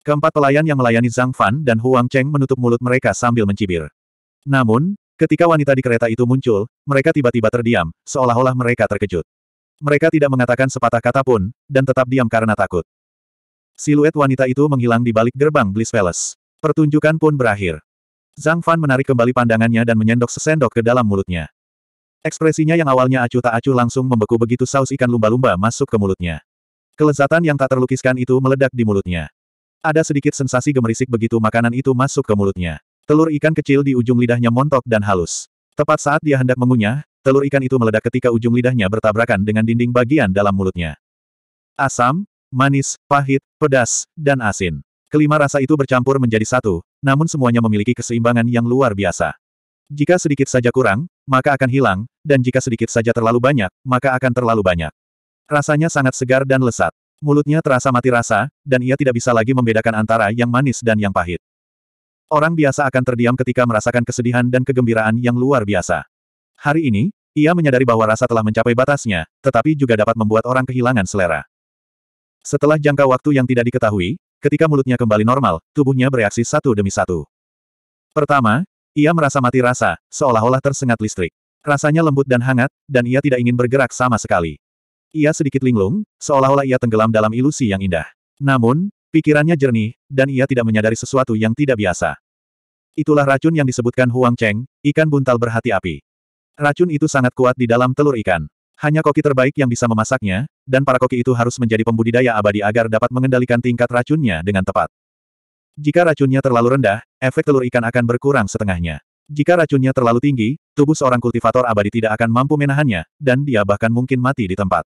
Keempat pelayan yang melayani Zhang Fan dan Huang Cheng menutup mulut mereka sambil mencibir. Namun, ketika wanita di kereta itu muncul, mereka tiba-tiba terdiam, seolah-olah mereka terkejut. Mereka tidak mengatakan sepatah kata pun, dan tetap diam karena takut. Siluet wanita itu menghilang di balik gerbang Bliss Palace. Pertunjukan pun berakhir. Zhang Fan menarik kembali pandangannya dan menyendok sesendok ke dalam mulutnya. Ekspresinya yang awalnya acuh tak acuh langsung membeku begitu saus ikan lumba-lumba masuk ke mulutnya. Kelezatan yang tak terlukiskan itu meledak di mulutnya. Ada sedikit sensasi gemerisik begitu makanan itu masuk ke mulutnya. Telur ikan kecil di ujung lidahnya montok dan halus. Tepat saat dia hendak mengunyah, telur ikan itu meledak ketika ujung lidahnya bertabrakan dengan dinding bagian dalam mulutnya. Asam, manis, pahit, pedas, dan asin. Kelima rasa itu bercampur menjadi satu, namun semuanya memiliki keseimbangan yang luar biasa. Jika sedikit saja kurang, maka akan hilang, dan jika sedikit saja terlalu banyak, maka akan terlalu banyak. Rasanya sangat segar dan lesat. Mulutnya terasa mati rasa, dan ia tidak bisa lagi membedakan antara yang manis dan yang pahit. Orang biasa akan terdiam ketika merasakan kesedihan dan kegembiraan yang luar biasa. Hari ini, ia menyadari bahwa rasa telah mencapai batasnya, tetapi juga dapat membuat orang kehilangan selera. Setelah jangka waktu yang tidak diketahui, ketika mulutnya kembali normal, tubuhnya bereaksi satu demi satu. Pertama, ia merasa mati rasa, seolah-olah tersengat listrik. Rasanya lembut dan hangat, dan ia tidak ingin bergerak sama sekali. Ia sedikit linglung, seolah-olah ia tenggelam dalam ilusi yang indah. Namun, pikirannya jernih, dan ia tidak menyadari sesuatu yang tidak biasa. Itulah racun yang disebutkan Huang Cheng, ikan buntal berhati api. Racun itu sangat kuat di dalam telur ikan. Hanya koki terbaik yang bisa memasaknya, dan para koki itu harus menjadi pembudidaya abadi agar dapat mengendalikan tingkat racunnya dengan tepat. Jika racunnya terlalu rendah, efek telur ikan akan berkurang setengahnya. Jika racunnya terlalu tinggi, tubuh seorang kultivator abadi tidak akan mampu menahannya, dan dia bahkan mungkin mati di tempat.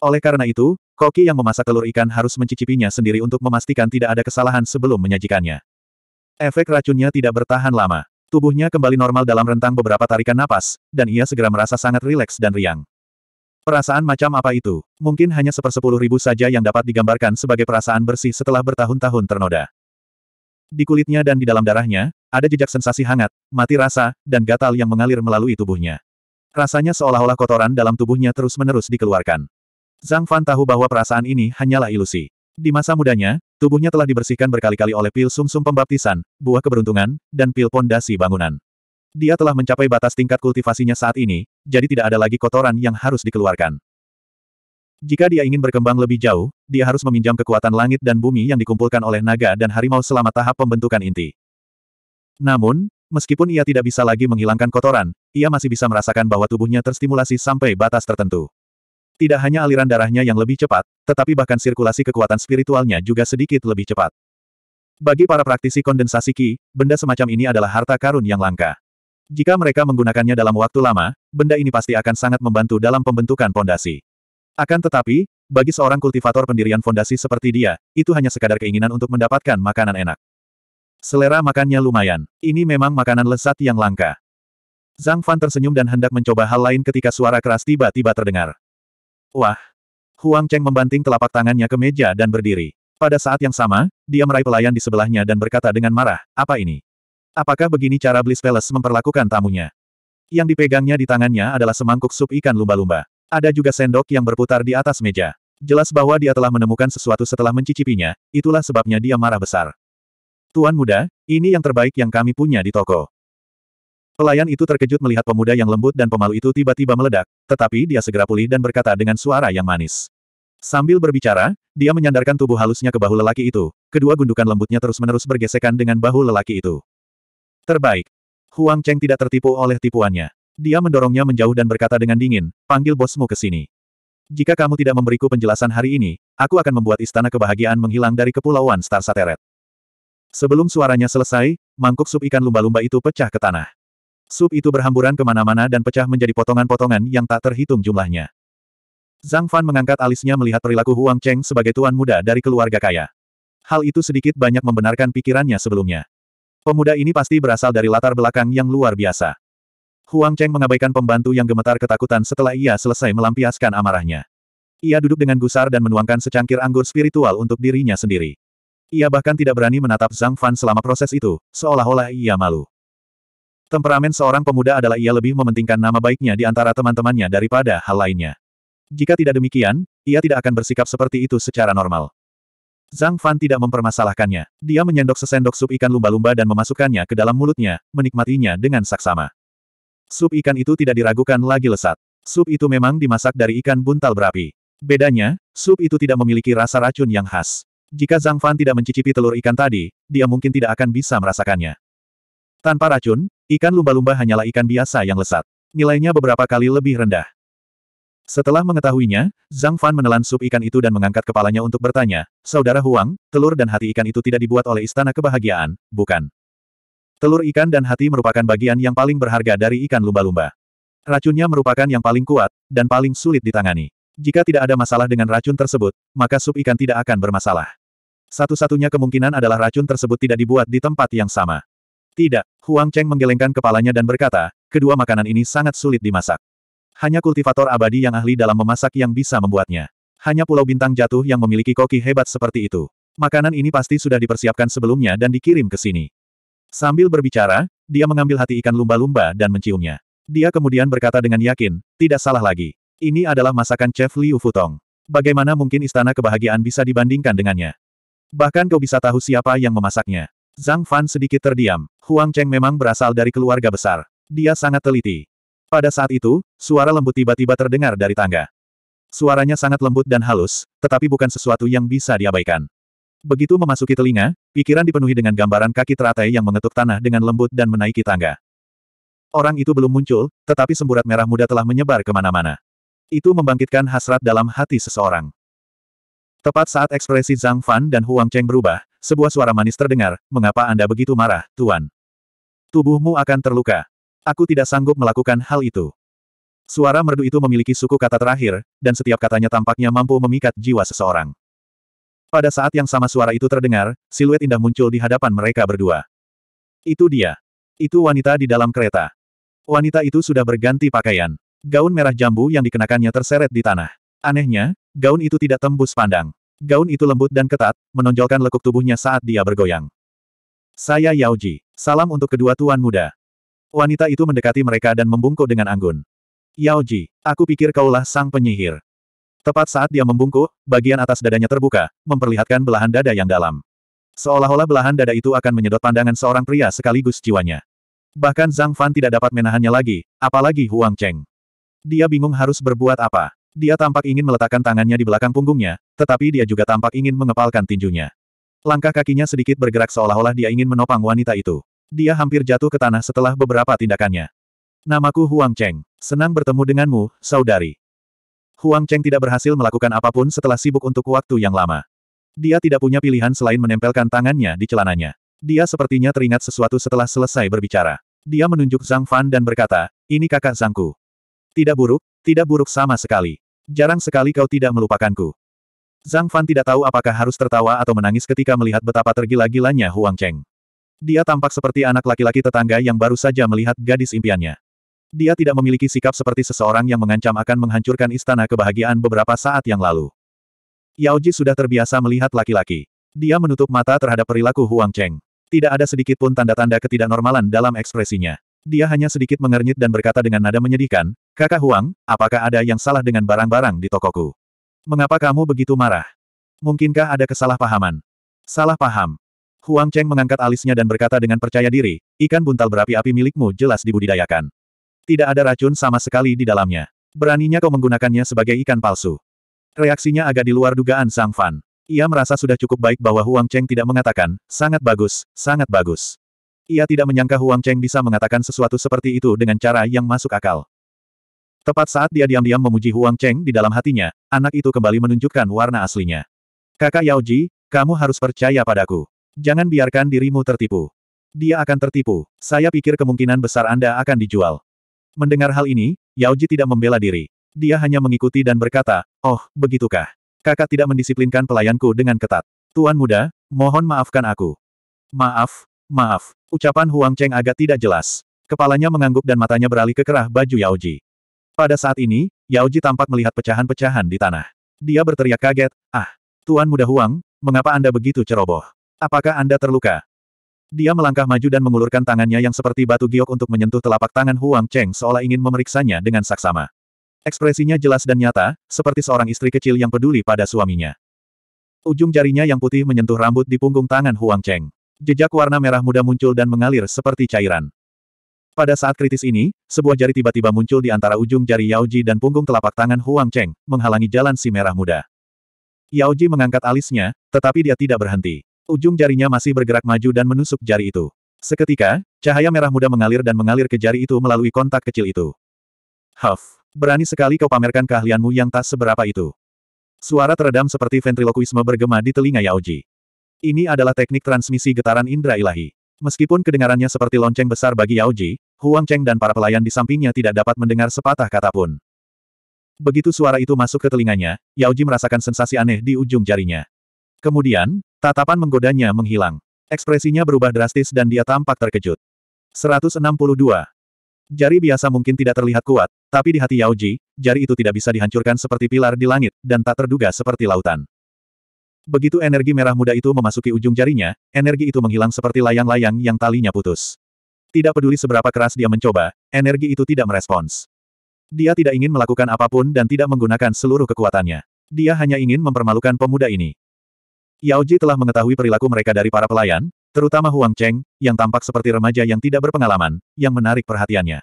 Oleh karena itu, koki yang memasak telur ikan harus mencicipinya sendiri untuk memastikan tidak ada kesalahan sebelum menyajikannya. Efek racunnya tidak bertahan lama. Tubuhnya kembali normal dalam rentang beberapa tarikan napas, dan ia segera merasa sangat rileks dan riang. Perasaan macam apa itu? Mungkin hanya sepersepuluh ribu saja yang dapat digambarkan sebagai perasaan bersih setelah bertahun-tahun ternoda. Di kulitnya dan di dalam darahnya, ada jejak sensasi hangat, mati rasa, dan gatal yang mengalir melalui tubuhnya. Rasanya seolah-olah kotoran dalam tubuhnya terus-menerus dikeluarkan. Zhang Fan tahu bahwa perasaan ini hanyalah ilusi. Di masa mudanya, tubuhnya telah dibersihkan berkali-kali oleh pil sumsum -sum pembaptisan, buah keberuntungan, dan pil pondasi bangunan. Dia telah mencapai batas tingkat kultivasinya saat ini, jadi tidak ada lagi kotoran yang harus dikeluarkan. Jika dia ingin berkembang lebih jauh, dia harus meminjam kekuatan langit dan bumi yang dikumpulkan oleh naga dan harimau selama tahap pembentukan inti. Namun, meskipun ia tidak bisa lagi menghilangkan kotoran, ia masih bisa merasakan bahwa tubuhnya terstimulasi sampai batas tertentu. Tidak hanya aliran darahnya yang lebih cepat, tetapi bahkan sirkulasi kekuatan spiritualnya juga sedikit lebih cepat. Bagi para praktisi kondensasi Qi, benda semacam ini adalah harta karun yang langka. Jika mereka menggunakannya dalam waktu lama, benda ini pasti akan sangat membantu dalam pembentukan fondasi. Akan tetapi, bagi seorang kultivator pendirian fondasi seperti dia, itu hanya sekadar keinginan untuk mendapatkan makanan enak. Selera makannya lumayan. Ini memang makanan lezat yang langka. Zhang Fan tersenyum dan hendak mencoba hal lain ketika suara keras tiba-tiba terdengar. Wah! Huang Cheng membanting telapak tangannya ke meja dan berdiri. Pada saat yang sama, dia meraih pelayan di sebelahnya dan berkata dengan marah, apa ini? Apakah begini cara Bliss Palace memperlakukan tamunya? Yang dipegangnya di tangannya adalah semangkuk sup ikan lumba-lumba. Ada juga sendok yang berputar di atas meja. Jelas bahwa dia telah menemukan sesuatu setelah mencicipinya, itulah sebabnya dia marah besar. Tuan muda, ini yang terbaik yang kami punya di toko. Pelayan itu terkejut melihat pemuda yang lembut dan pemalu itu tiba-tiba meledak, tetapi dia segera pulih dan berkata dengan suara yang manis. Sambil berbicara, dia menyandarkan tubuh halusnya ke bahu lelaki itu, kedua gundukan lembutnya terus-menerus bergesekan dengan bahu lelaki itu. Terbaik. Huang Cheng tidak tertipu oleh tipuannya. Dia mendorongnya menjauh dan berkata dengan dingin, panggil bosmu ke sini. Jika kamu tidak memberiku penjelasan hari ini, aku akan membuat istana kebahagiaan menghilang dari kepulauan Star Sateret. Sebelum suaranya selesai, mangkuk sup ikan lumba-lumba itu pecah ke tanah. Sup itu berhamburan kemana-mana dan pecah menjadi potongan-potongan yang tak terhitung jumlahnya. Zhang Fan mengangkat alisnya melihat perilaku Huang Cheng sebagai tuan muda dari keluarga kaya. Hal itu sedikit banyak membenarkan pikirannya sebelumnya. Pemuda ini pasti berasal dari latar belakang yang luar biasa. Huang Cheng mengabaikan pembantu yang gemetar ketakutan setelah ia selesai melampiaskan amarahnya. Ia duduk dengan gusar dan menuangkan secangkir anggur spiritual untuk dirinya sendiri. Ia bahkan tidak berani menatap Zhang Fan selama proses itu, seolah-olah ia malu. Temperamen seorang pemuda adalah ia lebih mementingkan nama baiknya di antara teman-temannya daripada hal lainnya. Jika tidak demikian, ia tidak akan bersikap seperti itu secara normal. Zhang Fan tidak mempermasalahkannya. Dia menyendok sesendok sup ikan lumba-lumba dan memasukkannya ke dalam mulutnya, menikmatinya dengan saksama. Sup ikan itu tidak diragukan lagi lesat. Sup itu memang dimasak dari ikan buntal berapi. Bedanya, sup itu tidak memiliki rasa racun yang khas. Jika Zhang Fan tidak mencicipi telur ikan tadi, dia mungkin tidak akan bisa merasakannya. Tanpa racun, Ikan lumba-lumba hanyalah ikan biasa yang lesat. Nilainya beberapa kali lebih rendah. Setelah mengetahuinya, Zhang Fan menelan sup ikan itu dan mengangkat kepalanya untuk bertanya, Saudara Huang, telur dan hati ikan itu tidak dibuat oleh istana kebahagiaan, bukan? Telur ikan dan hati merupakan bagian yang paling berharga dari ikan lumba-lumba. Racunnya merupakan yang paling kuat, dan paling sulit ditangani. Jika tidak ada masalah dengan racun tersebut, maka sup ikan tidak akan bermasalah. Satu-satunya kemungkinan adalah racun tersebut tidak dibuat di tempat yang sama. Tidak, Huang Cheng menggelengkan kepalanya dan berkata, kedua makanan ini sangat sulit dimasak. Hanya kultivator abadi yang ahli dalam memasak yang bisa membuatnya. Hanya Pulau Bintang Jatuh yang memiliki koki hebat seperti itu. Makanan ini pasti sudah dipersiapkan sebelumnya dan dikirim ke sini. Sambil berbicara, dia mengambil hati ikan lumba-lumba dan menciumnya. Dia kemudian berkata dengan yakin, tidak salah lagi. Ini adalah masakan Chef Liu Futong. Bagaimana mungkin istana kebahagiaan bisa dibandingkan dengannya? Bahkan kau bisa tahu siapa yang memasaknya. Zhang Fan sedikit terdiam. Huang Cheng memang berasal dari keluarga besar. Dia sangat teliti. Pada saat itu, suara lembut tiba-tiba terdengar dari tangga. Suaranya sangat lembut dan halus, tetapi bukan sesuatu yang bisa diabaikan. Begitu memasuki telinga, pikiran dipenuhi dengan gambaran kaki teratai yang mengetuk tanah dengan lembut dan menaiki tangga. Orang itu belum muncul, tetapi semburat merah muda telah menyebar kemana-mana. Itu membangkitkan hasrat dalam hati seseorang. Tepat saat ekspresi Zhang Fan dan Huang Cheng berubah, sebuah suara manis terdengar, mengapa Anda begitu marah, Tuan? Tubuhmu akan terluka. Aku tidak sanggup melakukan hal itu. Suara merdu itu memiliki suku kata terakhir, dan setiap katanya tampaknya mampu memikat jiwa seseorang. Pada saat yang sama suara itu terdengar, siluet indah muncul di hadapan mereka berdua. Itu dia. Itu wanita di dalam kereta. Wanita itu sudah berganti pakaian. Gaun merah jambu yang dikenakannya terseret di tanah. Anehnya, gaun itu tidak tembus pandang. Gaun itu lembut dan ketat, menonjolkan lekuk tubuhnya saat dia bergoyang. Saya Yaoji. Salam untuk kedua tuan muda. Wanita itu mendekati mereka dan membungkuk dengan anggun. Yaoji, aku pikir kaulah sang penyihir. Tepat saat dia membungkuk, bagian atas dadanya terbuka, memperlihatkan belahan dada yang dalam. Seolah-olah belahan dada itu akan menyedot pandangan seorang pria sekaligus jiwanya. Bahkan Zhang Fan tidak dapat menahannya lagi, apalagi Huang Cheng. Dia bingung harus berbuat apa. Dia tampak ingin meletakkan tangannya di belakang punggungnya, tetapi dia juga tampak ingin mengepalkan tinjunya. Langkah kakinya sedikit bergerak seolah-olah dia ingin menopang wanita itu. Dia hampir jatuh ke tanah setelah beberapa tindakannya. Namaku Huang Cheng. Senang bertemu denganmu, saudari. Huang Cheng tidak berhasil melakukan apapun setelah sibuk untuk waktu yang lama. Dia tidak punya pilihan selain menempelkan tangannya di celananya. Dia sepertinya teringat sesuatu setelah selesai berbicara. Dia menunjuk Zhang Fan dan berkata, ini kakak Zhangku. Tidak buruk, tidak buruk sama sekali. Jarang sekali kau tidak melupakanku. Zhang Fan tidak tahu apakah harus tertawa atau menangis ketika melihat betapa tergila-gilanya Huang Cheng. Dia tampak seperti anak laki-laki tetangga yang baru saja melihat gadis impiannya. Dia tidak memiliki sikap seperti seseorang yang mengancam akan menghancurkan istana kebahagiaan beberapa saat yang lalu. Yao Ji sudah terbiasa melihat laki-laki. Dia menutup mata terhadap perilaku Huang Cheng. Tidak ada sedikit pun tanda-tanda ketidaknormalan dalam ekspresinya. Dia hanya sedikit mengernyit dan berkata dengan nada menyedihkan, Kakak Huang, apakah ada yang salah dengan barang-barang di tokoku? Mengapa kamu begitu marah? Mungkinkah ada kesalahpahaman? Salah paham. Huang Cheng mengangkat alisnya dan berkata dengan percaya diri, ikan buntal berapi-api milikmu jelas dibudidayakan. Tidak ada racun sama sekali di dalamnya. Beraninya kau menggunakannya sebagai ikan palsu. Reaksinya agak di luar dugaan Sang Fan. Ia merasa sudah cukup baik bahwa Huang Cheng tidak mengatakan, sangat bagus, sangat bagus. Ia tidak menyangka Huang Cheng bisa mengatakan sesuatu seperti itu dengan cara yang masuk akal. Tepat saat dia diam-diam memuji Huang Cheng di dalam hatinya, anak itu kembali menunjukkan warna aslinya. Kakak Yao Ji, kamu harus percaya padaku. Jangan biarkan dirimu tertipu. Dia akan tertipu. Saya pikir kemungkinan besar Anda akan dijual. Mendengar hal ini, Yao Ji tidak membela diri. Dia hanya mengikuti dan berkata, Oh, begitukah? Kakak tidak mendisiplinkan pelayanku dengan ketat. Tuan muda, mohon maafkan aku. Maaf, maaf. Ucapan Huang Cheng agak tidak jelas. Kepalanya mengangguk dan matanya beralih ke kerah baju Yao Yaoji. Pada saat ini, Yao Yaoji tampak melihat pecahan-pecahan di tanah. Dia berteriak kaget, ah, Tuan Muda Huang, mengapa Anda begitu ceroboh? Apakah Anda terluka? Dia melangkah maju dan mengulurkan tangannya yang seperti batu giok untuk menyentuh telapak tangan Huang Cheng seolah ingin memeriksanya dengan saksama. Ekspresinya jelas dan nyata, seperti seorang istri kecil yang peduli pada suaminya. Ujung jarinya yang putih menyentuh rambut di punggung tangan Huang Cheng. Jejak warna merah muda muncul dan mengalir seperti cairan. Pada saat kritis ini, sebuah jari tiba-tiba muncul di antara ujung jari Yao Ji dan punggung telapak tangan Huang Cheng, menghalangi jalan si merah muda. Yao Ji mengangkat alisnya, tetapi dia tidak berhenti. Ujung jarinya masih bergerak maju dan menusuk jari itu. Seketika, cahaya merah muda mengalir dan mengalir ke jari itu melalui kontak kecil itu. Huff, berani sekali kau pamerkan keahlianmu yang tak seberapa itu. Suara teredam seperti ventriloquisme bergema di telinga Yao Ji. Ini adalah teknik transmisi getaran indera ilahi. Meskipun kedengarannya seperti lonceng besar bagi Yao Ji, Huang Cheng dan para pelayan di sampingnya tidak dapat mendengar sepatah kata pun. Begitu suara itu masuk ke telinganya, Yao Ji merasakan sensasi aneh di ujung jarinya. Kemudian, tatapan menggodanya menghilang. Ekspresinya berubah drastis dan dia tampak terkejut. 162. Jari biasa mungkin tidak terlihat kuat, tapi di hati Yao Ji, jari itu tidak bisa dihancurkan seperti pilar di langit, dan tak terduga seperti lautan. Begitu energi merah muda itu memasuki ujung jarinya, energi itu menghilang seperti layang-layang yang talinya putus. Tidak peduli seberapa keras dia mencoba, energi itu tidak merespons. Dia tidak ingin melakukan apapun dan tidak menggunakan seluruh kekuatannya. Dia hanya ingin mempermalukan pemuda ini. Yao Ji telah mengetahui perilaku mereka dari para pelayan, terutama Huang Cheng, yang tampak seperti remaja yang tidak berpengalaman, yang menarik perhatiannya.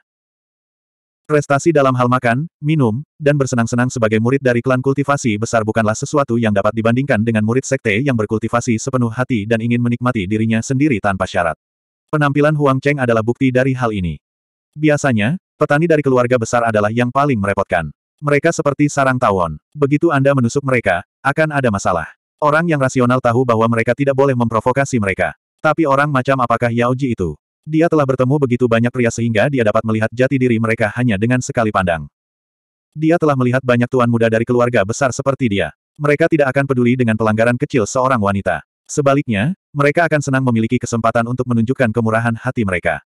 Prestasi dalam hal makan, minum, dan bersenang-senang sebagai murid dari klan kultivasi besar bukanlah sesuatu yang dapat dibandingkan dengan murid sekte yang berkultivasi sepenuh hati dan ingin menikmati dirinya sendiri tanpa syarat. Penampilan Huang Cheng adalah bukti dari hal ini. Biasanya, petani dari keluarga besar adalah yang paling merepotkan. Mereka seperti sarang tawon. Begitu Anda menusuk mereka, akan ada masalah. Orang yang rasional tahu bahwa mereka tidak boleh memprovokasi mereka. Tapi orang macam apakah Yao Ji itu? Dia telah bertemu begitu banyak pria sehingga dia dapat melihat jati diri mereka hanya dengan sekali pandang. Dia telah melihat banyak tuan muda dari keluarga besar seperti dia. Mereka tidak akan peduli dengan pelanggaran kecil seorang wanita. Sebaliknya, mereka akan senang memiliki kesempatan untuk menunjukkan kemurahan hati mereka.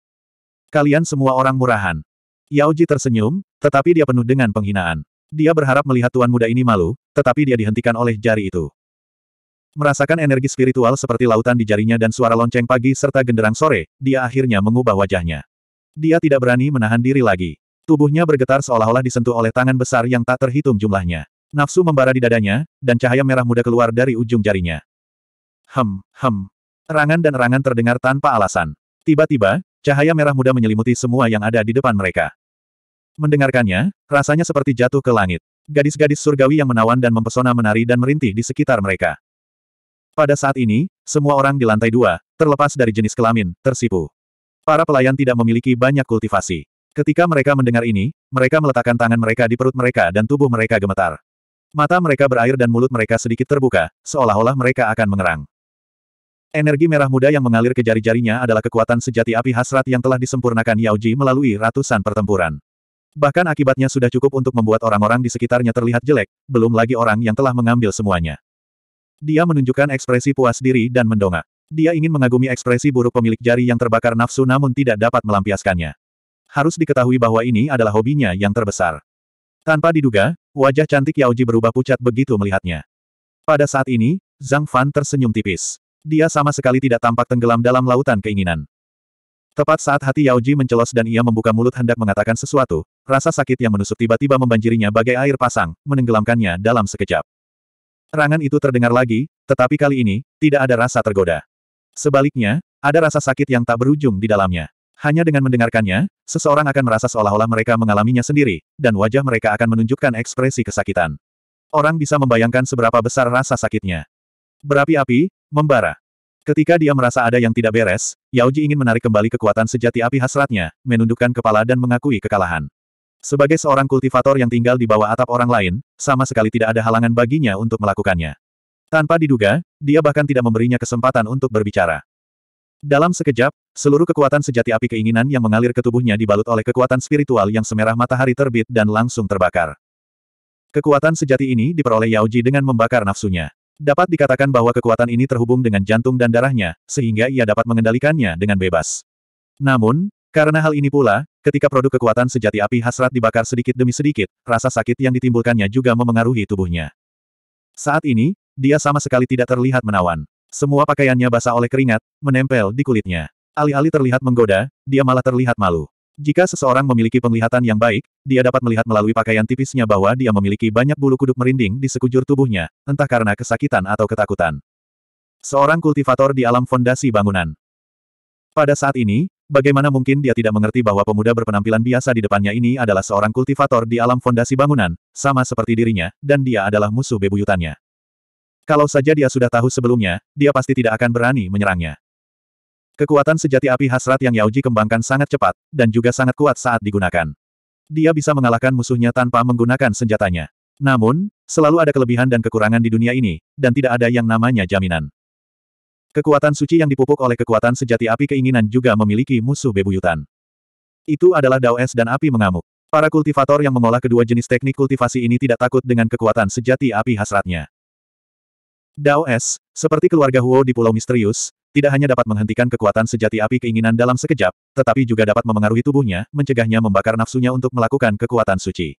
Kalian semua orang murahan. Yao Ji tersenyum, tetapi dia penuh dengan penghinaan. Dia berharap melihat tuan muda ini malu, tetapi dia dihentikan oleh jari itu. Merasakan energi spiritual seperti lautan di jarinya dan suara lonceng pagi serta genderang sore, dia akhirnya mengubah wajahnya. Dia tidak berani menahan diri lagi. Tubuhnya bergetar seolah-olah disentuh oleh tangan besar yang tak terhitung jumlahnya. Nafsu membara di dadanya, dan cahaya merah muda keluar dari ujung jarinya. Hem, hem. Erangan dan erangan terdengar tanpa alasan. Tiba-tiba, cahaya merah muda menyelimuti semua yang ada di depan mereka. Mendengarkannya, rasanya seperti jatuh ke langit. Gadis-gadis surgawi yang menawan dan mempesona menari dan merintih di sekitar mereka. Pada saat ini, semua orang di lantai dua, terlepas dari jenis kelamin, tersipu. Para pelayan tidak memiliki banyak kultivasi. Ketika mereka mendengar ini, mereka meletakkan tangan mereka di perut mereka dan tubuh mereka gemetar. Mata mereka berair dan mulut mereka sedikit terbuka, seolah-olah mereka akan mengerang. Energi merah muda yang mengalir ke jari-jarinya adalah kekuatan sejati api hasrat yang telah disempurnakan Yao Ji melalui ratusan pertempuran. Bahkan akibatnya sudah cukup untuk membuat orang-orang di sekitarnya terlihat jelek, belum lagi orang yang telah mengambil semuanya. Dia menunjukkan ekspresi puas diri dan mendongak. Dia ingin mengagumi ekspresi buruk pemilik jari yang terbakar nafsu namun tidak dapat melampiaskannya. Harus diketahui bahwa ini adalah hobinya yang terbesar. Tanpa diduga, wajah cantik Yaoji berubah pucat begitu melihatnya. Pada saat ini, Zhang Fan tersenyum tipis. Dia sama sekali tidak tampak tenggelam dalam lautan keinginan. Tepat saat hati Yaoji mencelos dan ia membuka mulut hendak mengatakan sesuatu, rasa sakit yang menusuk tiba-tiba membanjirinya bagai air pasang, menenggelamkannya dalam sekejap. Serangan itu terdengar lagi, tetapi kali ini, tidak ada rasa tergoda. Sebaliknya, ada rasa sakit yang tak berujung di dalamnya. Hanya dengan mendengarkannya, seseorang akan merasa seolah-olah mereka mengalaminya sendiri, dan wajah mereka akan menunjukkan ekspresi kesakitan. Orang bisa membayangkan seberapa besar rasa sakitnya. Berapi-api, membara. Ketika dia merasa ada yang tidak beres, Yaoji ingin menarik kembali kekuatan sejati api hasratnya, menundukkan kepala dan mengakui kekalahan. Sebagai seorang kultivator yang tinggal di bawah atap orang lain, sama sekali tidak ada halangan baginya untuk melakukannya. Tanpa diduga, dia bahkan tidak memberinya kesempatan untuk berbicara. Dalam sekejap, seluruh kekuatan sejati api keinginan yang mengalir ke tubuhnya dibalut oleh kekuatan spiritual yang semerah matahari terbit dan langsung terbakar. Kekuatan sejati ini diperoleh Yao Ji dengan membakar nafsunya. Dapat dikatakan bahwa kekuatan ini terhubung dengan jantung dan darahnya, sehingga ia dapat mengendalikannya dengan bebas. Namun, karena hal ini pula, ketika produk kekuatan sejati api hasrat dibakar sedikit demi sedikit, rasa sakit yang ditimbulkannya juga memengaruhi tubuhnya. Saat ini, dia sama sekali tidak terlihat menawan. Semua pakaiannya basah oleh keringat, menempel di kulitnya. Alih-alih terlihat menggoda, dia malah terlihat malu. Jika seseorang memiliki penglihatan yang baik, dia dapat melihat melalui pakaian tipisnya bahwa dia memiliki banyak bulu kuduk merinding di sekujur tubuhnya, entah karena kesakitan atau ketakutan. Seorang kultivator di alam fondasi bangunan. Pada saat ini, Bagaimana mungkin dia tidak mengerti bahwa pemuda berpenampilan biasa di depannya ini adalah seorang kultivator di alam fondasi bangunan, sama seperti dirinya, dan dia adalah musuh bebuyutannya. Kalau saja dia sudah tahu sebelumnya, dia pasti tidak akan berani menyerangnya. Kekuatan sejati api hasrat yang Yaoji kembangkan sangat cepat, dan juga sangat kuat saat digunakan. Dia bisa mengalahkan musuhnya tanpa menggunakan senjatanya. Namun, selalu ada kelebihan dan kekurangan di dunia ini, dan tidak ada yang namanya jaminan. Kekuatan suci yang dipupuk oleh kekuatan sejati api keinginan juga memiliki musuh bebuyutan. Itu adalah dao es dan api mengamuk. Para kultivator yang mengolah kedua jenis teknik kultivasi ini tidak takut dengan kekuatan sejati api hasratnya. Dao es, seperti keluarga Huo di Pulau Misterius, tidak hanya dapat menghentikan kekuatan sejati api keinginan dalam sekejap, tetapi juga dapat memengaruhi tubuhnya, mencegahnya membakar nafsunya untuk melakukan kekuatan suci.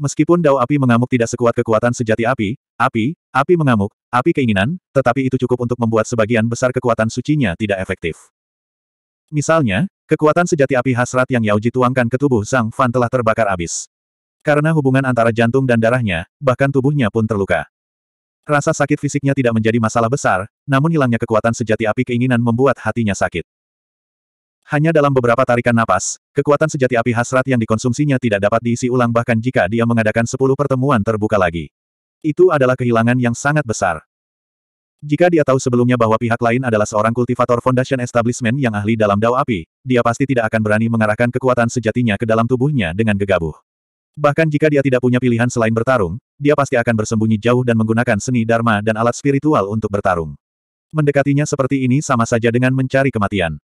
Meskipun dao api mengamuk tidak sekuat kekuatan sejati api, api, api mengamuk, api keinginan, tetapi itu cukup untuk membuat sebagian besar kekuatan sucinya tidak efektif. Misalnya, kekuatan sejati api hasrat yang Yao Ji tuangkan ke tubuh Zhang Fan telah terbakar habis. Karena hubungan antara jantung dan darahnya, bahkan tubuhnya pun terluka. Rasa sakit fisiknya tidak menjadi masalah besar, namun hilangnya kekuatan sejati api keinginan membuat hatinya sakit. Hanya dalam beberapa tarikan napas, kekuatan sejati api hasrat yang dikonsumsinya tidak dapat diisi ulang bahkan jika dia mengadakan sepuluh pertemuan terbuka lagi. Itu adalah kehilangan yang sangat besar. Jika dia tahu sebelumnya bahwa pihak lain adalah seorang kultivator Foundation Establishment yang ahli dalam dao api, dia pasti tidak akan berani mengarahkan kekuatan sejatinya ke dalam tubuhnya dengan gegabah. Bahkan jika dia tidak punya pilihan selain bertarung, dia pasti akan bersembunyi jauh dan menggunakan seni dharma dan alat spiritual untuk bertarung. Mendekatinya seperti ini sama saja dengan mencari kematian.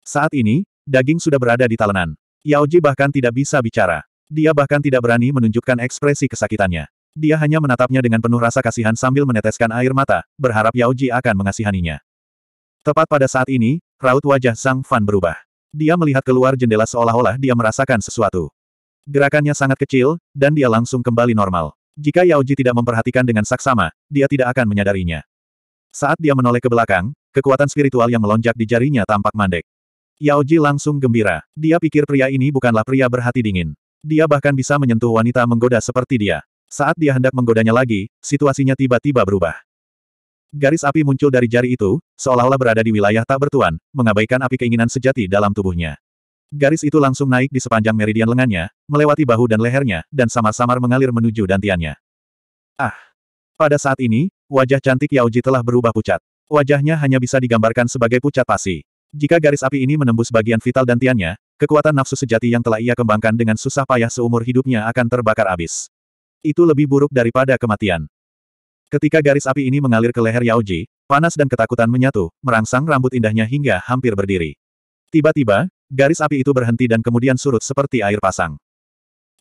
Saat ini, daging sudah berada di talenan. Yao Ji bahkan tidak bisa bicara. Dia bahkan tidak berani menunjukkan ekspresi kesakitannya. Dia hanya menatapnya dengan penuh rasa kasihan sambil meneteskan air mata, berharap Yao Ji akan mengasihaninya. Tepat pada saat ini, raut wajah Sang Fan berubah. Dia melihat keluar jendela seolah-olah dia merasakan sesuatu. Gerakannya sangat kecil, dan dia langsung kembali normal. Jika Yao Ji tidak memperhatikan dengan saksama, dia tidak akan menyadarinya. Saat dia menoleh ke belakang, kekuatan spiritual yang melonjak di jarinya tampak mandek. Yao Ji langsung gembira. Dia pikir pria ini bukanlah pria berhati dingin. Dia bahkan bisa menyentuh wanita menggoda seperti dia. Saat dia hendak menggodanya lagi, situasinya tiba-tiba berubah. Garis api muncul dari jari itu, seolah-olah berada di wilayah tak bertuan, mengabaikan api keinginan sejati dalam tubuhnya. Garis itu langsung naik di sepanjang meridian lengannya, melewati bahu dan lehernya, dan samar-samar mengalir menuju dantiannya. Ah! Pada saat ini, wajah cantik Yaoji telah berubah pucat. Wajahnya hanya bisa digambarkan sebagai pucat pasi. Jika garis api ini menembus bagian vital dantiannya, kekuatan nafsu sejati yang telah ia kembangkan dengan susah payah seumur hidupnya akan terbakar habis. Itu lebih buruk daripada kematian. Ketika garis api ini mengalir ke leher Yaoji, panas dan ketakutan menyatu, merangsang rambut indahnya hingga hampir berdiri. Tiba-tiba, garis api itu berhenti dan kemudian surut seperti air pasang.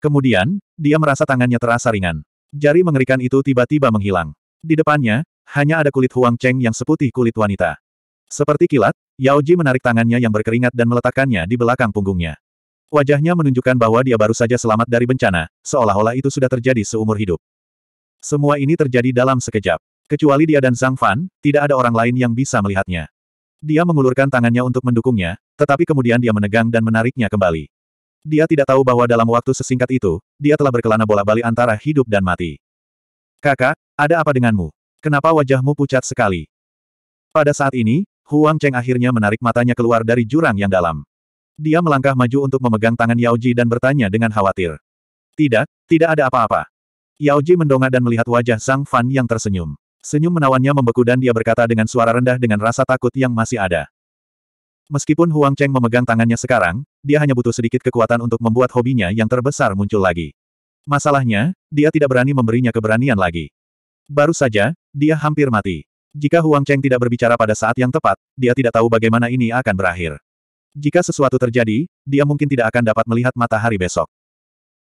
Kemudian, dia merasa tangannya terasa ringan. Jari mengerikan itu tiba-tiba menghilang. Di depannya, hanya ada kulit Huang Cheng yang seputih kulit wanita. Seperti kilat, Yao Ji menarik tangannya yang berkeringat dan meletakkannya di belakang punggungnya. Wajahnya menunjukkan bahwa dia baru saja selamat dari bencana, seolah-olah itu sudah terjadi seumur hidup. Semua ini terjadi dalam sekejap. Kecuali dia dan Zhang Fan, tidak ada orang lain yang bisa melihatnya. Dia mengulurkan tangannya untuk mendukungnya, tetapi kemudian dia menegang dan menariknya kembali. Dia tidak tahu bahwa dalam waktu sesingkat itu, dia telah berkelana bola-balik antara hidup dan mati. Kakak, ada apa denganmu? Kenapa wajahmu pucat sekali? Pada saat ini, Huang Cheng akhirnya menarik matanya keluar dari jurang yang dalam. Dia melangkah maju untuk memegang tangan Yao Ji dan bertanya dengan khawatir. Tidak, tidak ada apa-apa. Yao Ji mendongak dan melihat wajah Sang Fan yang tersenyum. Senyum menawannya membeku dan dia berkata dengan suara rendah dengan rasa takut yang masih ada. Meskipun Huang Cheng memegang tangannya sekarang, dia hanya butuh sedikit kekuatan untuk membuat hobinya yang terbesar muncul lagi. Masalahnya, dia tidak berani memberinya keberanian lagi. Baru saja, dia hampir mati. Jika Huang Cheng tidak berbicara pada saat yang tepat, dia tidak tahu bagaimana ini akan berakhir. Jika sesuatu terjadi, dia mungkin tidak akan dapat melihat matahari besok.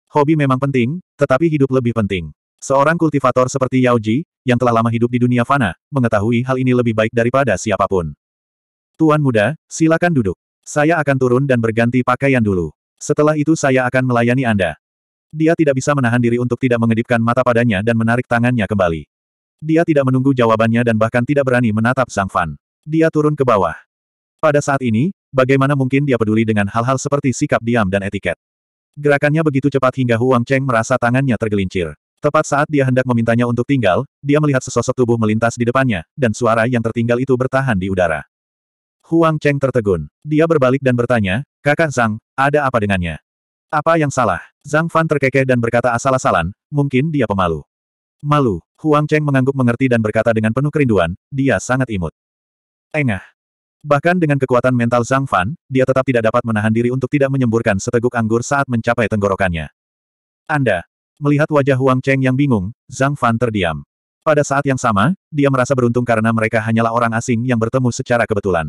Hobi memang penting, tetapi hidup lebih penting. Seorang kultivator seperti Yao Ji, yang telah lama hidup di dunia fana, mengetahui hal ini lebih baik daripada siapapun. Tuan muda, silakan duduk. Saya akan turun dan berganti pakaian dulu. Setelah itu saya akan melayani Anda. Dia tidak bisa menahan diri untuk tidak mengedipkan mata padanya dan menarik tangannya kembali. Dia tidak menunggu jawabannya dan bahkan tidak berani menatap Zhang Fan. Dia turun ke bawah. Pada saat ini, bagaimana mungkin dia peduli dengan hal-hal seperti sikap diam dan etiket. Gerakannya begitu cepat hingga Huang Cheng merasa tangannya tergelincir. Tepat saat dia hendak memintanya untuk tinggal, dia melihat sesosok tubuh melintas di depannya, dan suara yang tertinggal itu bertahan di udara. Huang Cheng tertegun. Dia berbalik dan bertanya, Kakak Zhang, ada apa dengannya? Apa yang salah? Zhang Fan terkekeh dan berkata asal-asalan, mungkin dia pemalu. Malu, Huang Cheng mengangguk mengerti dan berkata dengan penuh kerinduan, dia sangat imut. Engah. Bahkan dengan kekuatan mental Zhang Fan, dia tetap tidak dapat menahan diri untuk tidak menyemburkan seteguk anggur saat mencapai tenggorokannya. Anda. Melihat wajah Huang Cheng yang bingung, Zhang Fan terdiam. Pada saat yang sama, dia merasa beruntung karena mereka hanyalah orang asing yang bertemu secara kebetulan.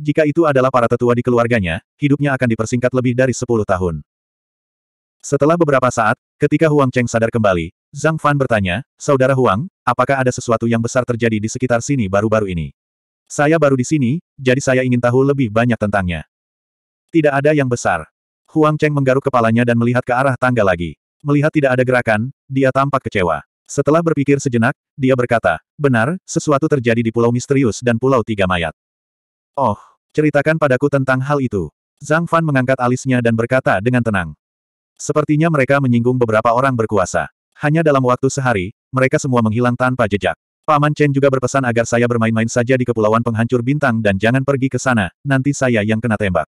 Jika itu adalah para tetua di keluarganya, hidupnya akan dipersingkat lebih dari 10 tahun. Setelah beberapa saat, ketika Huang Cheng sadar kembali, Zhang Fan bertanya, Saudara Huang, apakah ada sesuatu yang besar terjadi di sekitar sini baru-baru ini? Saya baru di sini, jadi saya ingin tahu lebih banyak tentangnya. Tidak ada yang besar. Huang Cheng menggaruk kepalanya dan melihat ke arah tangga lagi. Melihat tidak ada gerakan, dia tampak kecewa. Setelah berpikir sejenak, dia berkata, benar, sesuatu terjadi di Pulau Misterius dan Pulau Tiga Mayat. Oh, ceritakan padaku tentang hal itu. Zhang Fan mengangkat alisnya dan berkata dengan tenang. Sepertinya mereka menyinggung beberapa orang berkuasa. Hanya dalam waktu sehari, mereka semua menghilang tanpa jejak. Paman Chen juga berpesan agar saya bermain-main saja di kepulauan penghancur bintang dan jangan pergi ke sana, nanti saya yang kena tembak.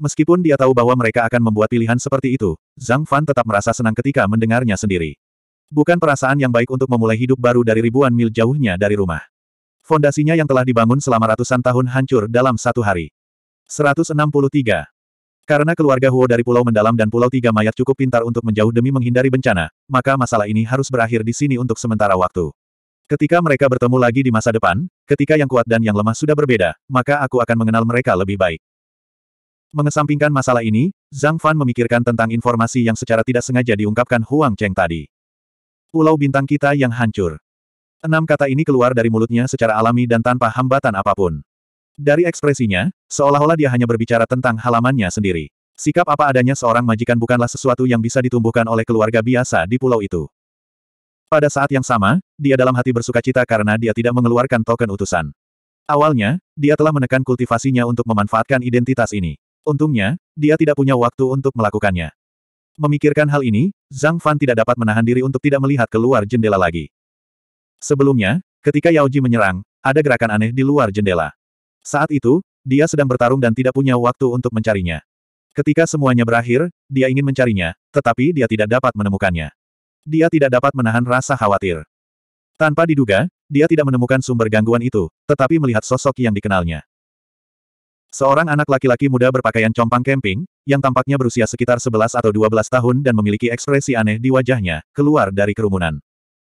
Meskipun dia tahu bahwa mereka akan membuat pilihan seperti itu, Zhang Fan tetap merasa senang ketika mendengarnya sendiri. Bukan perasaan yang baik untuk memulai hidup baru dari ribuan mil jauhnya dari rumah. Fondasinya yang telah dibangun selama ratusan tahun hancur dalam satu hari. 163. Karena keluarga Huo dari Pulau Mendalam dan Pulau Tiga Mayat cukup pintar untuk menjauh demi menghindari bencana, maka masalah ini harus berakhir di sini untuk sementara waktu. Ketika mereka bertemu lagi di masa depan, ketika yang kuat dan yang lemah sudah berbeda, maka aku akan mengenal mereka lebih baik. Mengesampingkan masalah ini, Zhang Fan memikirkan tentang informasi yang secara tidak sengaja diungkapkan Huang Cheng tadi. Pulau bintang kita yang hancur. Enam kata ini keluar dari mulutnya secara alami dan tanpa hambatan apapun. Dari ekspresinya, seolah-olah dia hanya berbicara tentang halamannya sendiri. Sikap apa adanya seorang majikan bukanlah sesuatu yang bisa ditumbuhkan oleh keluarga biasa di pulau itu. Pada saat yang sama, dia dalam hati bersuka cita karena dia tidak mengeluarkan token utusan. Awalnya, dia telah menekan kultivasinya untuk memanfaatkan identitas ini. Untungnya, dia tidak punya waktu untuk melakukannya. Memikirkan hal ini, Zhang Fan tidak dapat menahan diri untuk tidak melihat keluar jendela lagi. Sebelumnya, ketika Yao Ji menyerang, ada gerakan aneh di luar jendela. Saat itu, dia sedang bertarung dan tidak punya waktu untuk mencarinya. Ketika semuanya berakhir, dia ingin mencarinya, tetapi dia tidak dapat menemukannya. Dia tidak dapat menahan rasa khawatir. Tanpa diduga, dia tidak menemukan sumber gangguan itu, tetapi melihat sosok yang dikenalnya. Seorang anak laki-laki muda berpakaian compang camping, yang tampaknya berusia sekitar 11 atau 12 tahun dan memiliki ekspresi aneh di wajahnya, keluar dari kerumunan.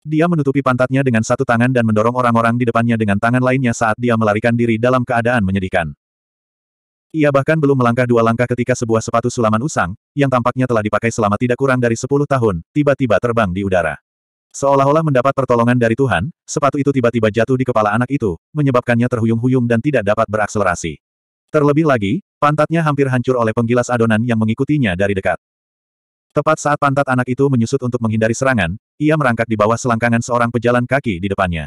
Dia menutupi pantatnya dengan satu tangan dan mendorong orang-orang di depannya dengan tangan lainnya saat dia melarikan diri dalam keadaan menyedihkan. Ia bahkan belum melangkah dua langkah ketika sebuah sepatu sulaman usang, yang tampaknya telah dipakai selama tidak kurang dari sepuluh tahun, tiba-tiba terbang di udara. Seolah-olah mendapat pertolongan dari Tuhan, sepatu itu tiba-tiba jatuh di kepala anak itu, menyebabkannya terhuyung-huyung dan tidak dapat berakselerasi. Terlebih lagi, pantatnya hampir hancur oleh penggilas adonan yang mengikutinya dari dekat. Tepat saat pantat anak itu menyusut untuk menghindari serangan, ia merangkak di bawah selangkangan seorang pejalan kaki di depannya.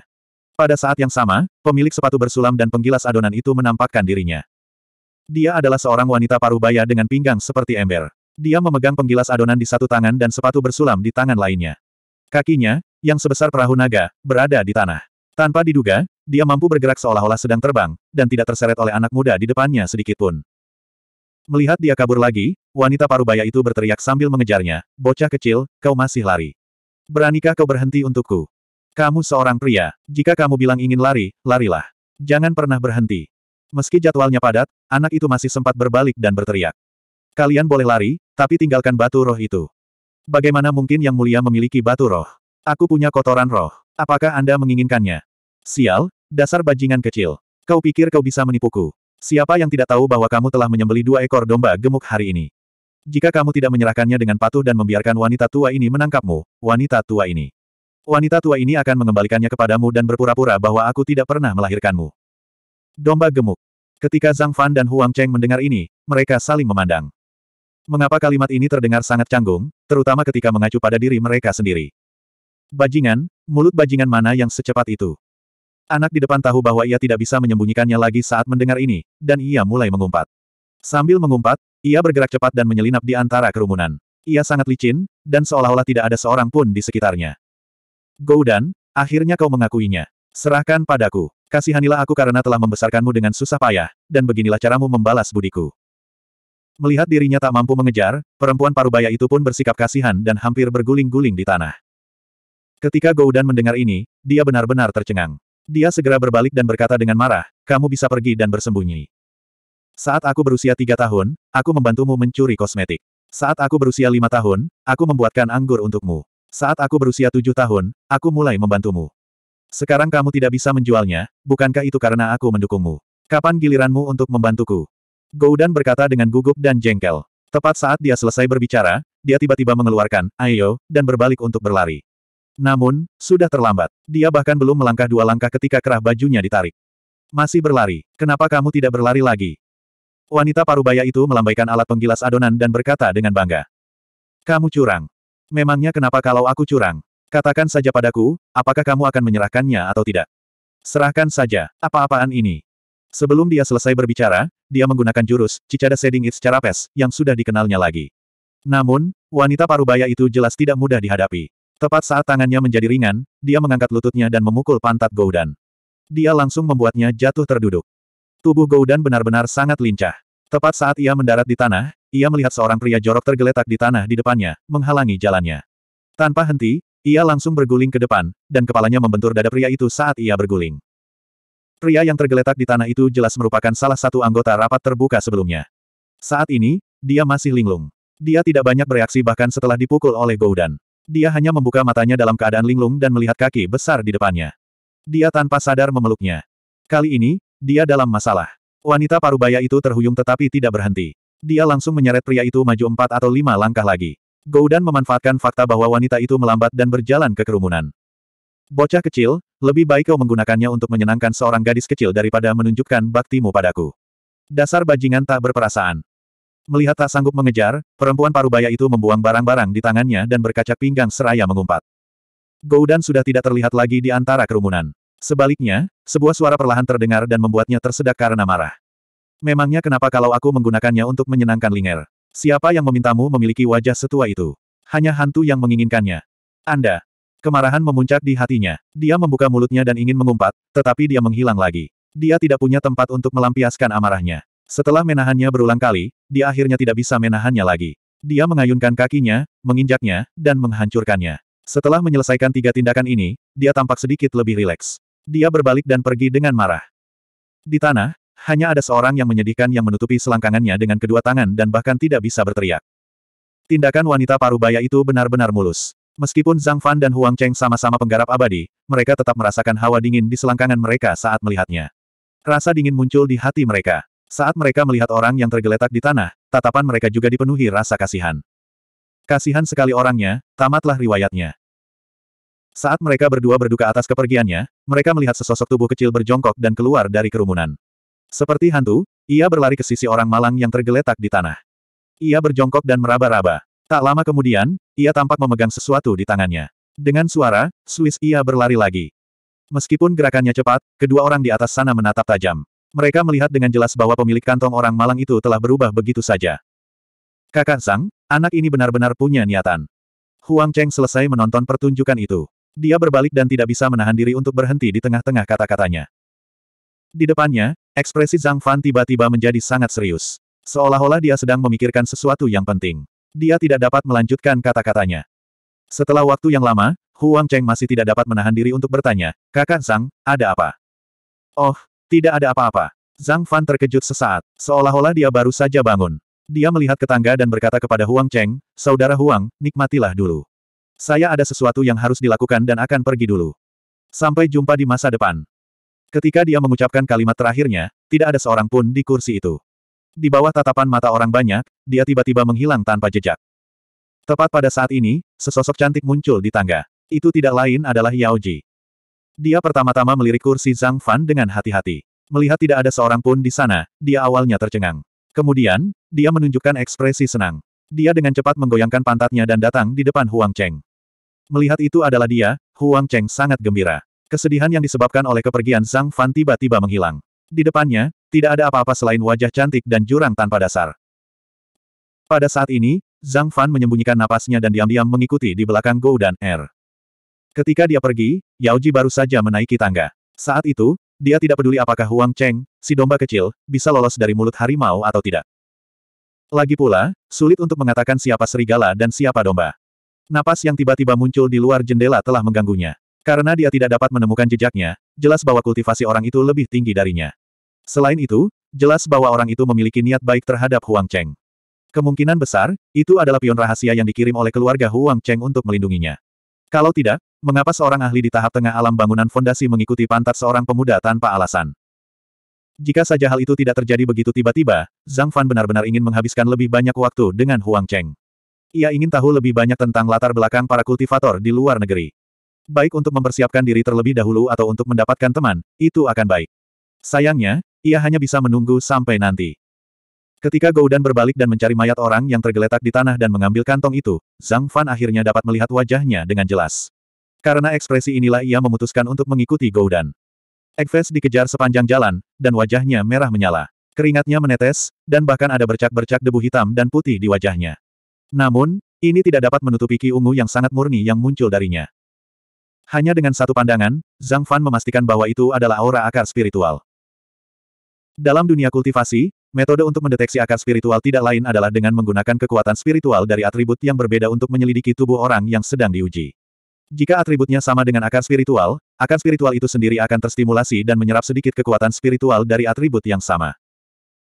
Pada saat yang sama, pemilik sepatu bersulam dan penggilas adonan itu menampakkan dirinya. Dia adalah seorang wanita parubaya dengan pinggang seperti ember. Dia memegang penggilas adonan di satu tangan dan sepatu bersulam di tangan lainnya. Kakinya, yang sebesar perahu naga, berada di tanah. Tanpa diduga, dia mampu bergerak seolah-olah sedang terbang, dan tidak terseret oleh anak muda di depannya sedikitpun. Melihat dia kabur lagi, wanita parubaya itu berteriak sambil mengejarnya, bocah kecil, kau masih lari. Beranikah kau berhenti untukku? Kamu seorang pria, jika kamu bilang ingin lari, larilah. Jangan pernah berhenti. Meski jadwalnya padat, anak itu masih sempat berbalik dan berteriak. Kalian boleh lari, tapi tinggalkan batu roh itu. Bagaimana mungkin yang mulia memiliki batu roh? Aku punya kotoran roh. Apakah Anda menginginkannya? Sial, dasar bajingan kecil. Kau pikir kau bisa menipuku? Siapa yang tidak tahu bahwa kamu telah menyembeli dua ekor domba gemuk hari ini? Jika kamu tidak menyerahkannya dengan patuh dan membiarkan wanita tua ini menangkapmu, wanita tua ini. Wanita tua ini akan mengembalikannya kepadamu dan berpura-pura bahwa aku tidak pernah melahirkanmu. Domba gemuk. Ketika Zhang Fan dan Huang Cheng mendengar ini, mereka saling memandang. Mengapa kalimat ini terdengar sangat canggung, terutama ketika mengacu pada diri mereka sendiri? Bajingan, mulut bajingan mana yang secepat itu? Anak di depan tahu bahwa ia tidak bisa menyembunyikannya lagi saat mendengar ini, dan ia mulai mengumpat. Sambil mengumpat, ia bergerak cepat dan menyelinap di antara kerumunan. Ia sangat licin, dan seolah-olah tidak ada seorang pun di sekitarnya. Goudan, akhirnya kau mengakuinya. Serahkan padaku. Kasihanilah aku karena telah membesarkanmu dengan susah payah, dan beginilah caramu membalas budiku. Melihat dirinya tak mampu mengejar, perempuan parubaya itu pun bersikap kasihan dan hampir berguling-guling di tanah. Ketika Goudan mendengar ini, dia benar-benar tercengang. Dia segera berbalik dan berkata dengan marah, kamu bisa pergi dan bersembunyi. Saat aku berusia tiga tahun, aku membantumu mencuri kosmetik. Saat aku berusia lima tahun, aku membuatkan anggur untukmu. Saat aku berusia tujuh tahun, aku mulai membantumu. Sekarang kamu tidak bisa menjualnya, bukankah itu karena aku mendukungmu? Kapan giliranmu untuk membantuku? Goudan berkata dengan gugup dan jengkel. Tepat saat dia selesai berbicara, dia tiba-tiba mengeluarkan, ayo, dan berbalik untuk berlari. Namun, sudah terlambat. Dia bahkan belum melangkah dua langkah ketika kerah bajunya ditarik. Masih berlari. Kenapa kamu tidak berlari lagi? Wanita parubaya itu melambaikan alat penggilas adonan dan berkata dengan bangga. Kamu curang. Memangnya kenapa kalau aku curang? Katakan saja padaku, apakah kamu akan menyerahkannya atau tidak? Serahkan saja, apa-apaan ini? Sebelum dia selesai berbicara, dia menggunakan jurus, Cicada Seding It secara pes, yang sudah dikenalnya lagi. Namun, wanita parubaya itu jelas tidak mudah dihadapi. Tepat saat tangannya menjadi ringan, dia mengangkat lututnya dan memukul pantat Goudan. Dia langsung membuatnya jatuh terduduk. Tubuh Goudan benar-benar sangat lincah. Tepat saat ia mendarat di tanah, ia melihat seorang pria jorok tergeletak di tanah di depannya, menghalangi jalannya. Tanpa henti, ia langsung berguling ke depan, dan kepalanya membentur dada pria itu saat ia berguling. Pria yang tergeletak di tanah itu jelas merupakan salah satu anggota rapat terbuka sebelumnya. Saat ini, dia masih linglung. Dia tidak banyak bereaksi bahkan setelah dipukul oleh Goudan. Dia hanya membuka matanya dalam keadaan linglung dan melihat kaki besar di depannya. Dia tanpa sadar memeluknya. Kali ini, dia dalam masalah. Wanita parubaya itu terhuyung tetapi tidak berhenti. Dia langsung menyeret pria itu maju empat atau lima langkah lagi. Goudan memanfaatkan fakta bahwa wanita itu melambat dan berjalan ke kerumunan. Bocah kecil, lebih baik kau menggunakannya untuk menyenangkan seorang gadis kecil daripada menunjukkan baktimu padaku. Dasar bajingan tak berperasaan. Melihat tak sanggup mengejar, perempuan parubaya itu membuang barang-barang di tangannya dan berkaca pinggang seraya mengumpat. Goudan sudah tidak terlihat lagi di antara kerumunan. Sebaliknya, sebuah suara perlahan terdengar dan membuatnya tersedak karena marah. Memangnya kenapa kalau aku menggunakannya untuk menyenangkan Linger? Siapa yang memintamu memiliki wajah setua itu? Hanya hantu yang menginginkannya. Anda. Kemarahan memuncak di hatinya. Dia membuka mulutnya dan ingin mengumpat, tetapi dia menghilang lagi. Dia tidak punya tempat untuk melampiaskan amarahnya. Setelah menahannya berulang kali, dia akhirnya tidak bisa menahannya lagi. Dia mengayunkan kakinya, menginjaknya, dan menghancurkannya. Setelah menyelesaikan tiga tindakan ini, dia tampak sedikit lebih rileks. Dia berbalik dan pergi dengan marah. Di tanah, hanya ada seorang yang menyedihkan yang menutupi selangkangannya dengan kedua tangan dan bahkan tidak bisa berteriak. Tindakan wanita parubaya itu benar-benar mulus. Meskipun Zhang Fan dan Huang Cheng sama-sama penggarap abadi, mereka tetap merasakan hawa dingin di selangkangan mereka saat melihatnya. Rasa dingin muncul di hati mereka. Saat mereka melihat orang yang tergeletak di tanah, tatapan mereka juga dipenuhi rasa kasihan. Kasihan sekali orangnya, tamatlah riwayatnya. Saat mereka berdua berduka atas kepergiannya, mereka melihat sesosok tubuh kecil berjongkok dan keluar dari kerumunan. Seperti hantu, ia berlari ke sisi orang malang yang tergeletak di tanah. Ia berjongkok dan meraba-raba. Tak lama kemudian, ia tampak memegang sesuatu di tangannya. Dengan suara, Swiss ia berlari lagi. Meskipun gerakannya cepat, kedua orang di atas sana menatap tajam. Mereka melihat dengan jelas bahwa pemilik kantong orang malang itu telah berubah begitu saja. Kakak Sang, anak ini benar-benar punya niatan. Huang Cheng selesai menonton pertunjukan itu. Dia berbalik dan tidak bisa menahan diri untuk berhenti di tengah-tengah kata-katanya. Di depannya, ekspresi Zhang Fan tiba-tiba menjadi sangat serius. Seolah-olah dia sedang memikirkan sesuatu yang penting. Dia tidak dapat melanjutkan kata-katanya. Setelah waktu yang lama, Huang Cheng masih tidak dapat menahan diri untuk bertanya, Kakak Sang, ada apa? Oh, tidak ada apa-apa. Zhang Fan terkejut sesaat, seolah-olah dia baru saja bangun. Dia melihat ke tangga dan berkata kepada Huang Cheng, Saudara Huang, nikmatilah dulu. Saya ada sesuatu yang harus dilakukan dan akan pergi dulu. Sampai jumpa di masa depan. Ketika dia mengucapkan kalimat terakhirnya, tidak ada seorang pun di kursi itu. Di bawah tatapan mata orang banyak, dia tiba-tiba menghilang tanpa jejak. Tepat pada saat ini, sesosok cantik muncul di tangga. Itu tidak lain adalah Yao Ji. Dia pertama-tama melirik kursi Zhang Fan dengan hati-hati. Melihat tidak ada seorang pun di sana, dia awalnya tercengang. Kemudian, dia menunjukkan ekspresi senang. Dia dengan cepat menggoyangkan pantatnya dan datang di depan Huang Cheng. Melihat itu adalah dia, Huang Cheng sangat gembira. Kesedihan yang disebabkan oleh kepergian Zhang Fan tiba-tiba menghilang. Di depannya, tidak ada apa-apa selain wajah cantik dan jurang tanpa dasar. Pada saat ini, Zhang Fan menyembunyikan napasnya dan diam-diam mengikuti di belakang Go dan Er. Ketika dia pergi, Yao Ji baru saja menaiki tangga. Saat itu, dia tidak peduli apakah Huang Cheng, si domba kecil, bisa lolos dari mulut harimau atau tidak. Lagi pula, sulit untuk mengatakan siapa serigala dan siapa domba. Napas yang tiba-tiba muncul di luar jendela telah mengganggunya. Karena dia tidak dapat menemukan jejaknya, jelas bahwa kultivasi orang itu lebih tinggi darinya. Selain itu, jelas bahwa orang itu memiliki niat baik terhadap Huang Cheng. Kemungkinan besar, itu adalah pion rahasia yang dikirim oleh keluarga Huang Cheng untuk melindunginya. Kalau tidak, Mengapa seorang ahli di tahap tengah alam bangunan fondasi mengikuti pantat seorang pemuda tanpa alasan? Jika saja hal itu tidak terjadi begitu tiba-tiba, Zhang Fan benar-benar ingin menghabiskan lebih banyak waktu dengan Huang Cheng. Ia ingin tahu lebih banyak tentang latar belakang para kultivator di luar negeri. Baik untuk mempersiapkan diri terlebih dahulu atau untuk mendapatkan teman, itu akan baik. Sayangnya, ia hanya bisa menunggu sampai nanti. Ketika Goudan berbalik dan mencari mayat orang yang tergeletak di tanah dan mengambil kantong itu, Zhang Fan akhirnya dapat melihat wajahnya dengan jelas. Karena ekspresi inilah ia memutuskan untuk mengikuti Goudan. Ekves dikejar sepanjang jalan, dan wajahnya merah menyala. Keringatnya menetes, dan bahkan ada bercak-bercak debu hitam dan putih di wajahnya. Namun, ini tidak dapat menutupi ki ungu yang sangat murni yang muncul darinya. Hanya dengan satu pandangan, Zhang Fan memastikan bahwa itu adalah aura akar spiritual. Dalam dunia kultivasi, metode untuk mendeteksi akar spiritual tidak lain adalah dengan menggunakan kekuatan spiritual dari atribut yang berbeda untuk menyelidiki tubuh orang yang sedang diuji. Jika atributnya sama dengan akar spiritual, akar spiritual itu sendiri akan terstimulasi dan menyerap sedikit kekuatan spiritual dari atribut yang sama.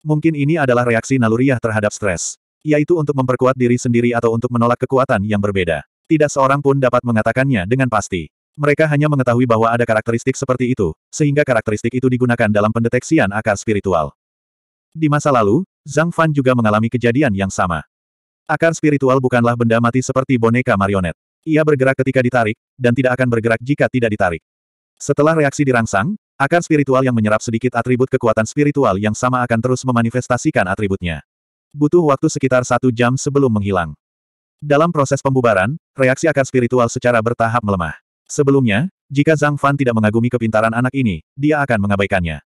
Mungkin ini adalah reaksi naluriah terhadap stres, yaitu untuk memperkuat diri sendiri atau untuk menolak kekuatan yang berbeda. Tidak seorang pun dapat mengatakannya dengan pasti. Mereka hanya mengetahui bahwa ada karakteristik seperti itu, sehingga karakteristik itu digunakan dalam pendeteksian akar spiritual. Di masa lalu, Zhang Fan juga mengalami kejadian yang sama. Akar spiritual bukanlah benda mati seperti boneka marionet. Ia bergerak ketika ditarik, dan tidak akan bergerak jika tidak ditarik. Setelah reaksi dirangsang, akar spiritual yang menyerap sedikit atribut kekuatan spiritual yang sama akan terus memanifestasikan atributnya. Butuh waktu sekitar satu jam sebelum menghilang. Dalam proses pembubaran, reaksi akar spiritual secara bertahap melemah. Sebelumnya, jika Zhang Fan tidak mengagumi kepintaran anak ini, dia akan mengabaikannya.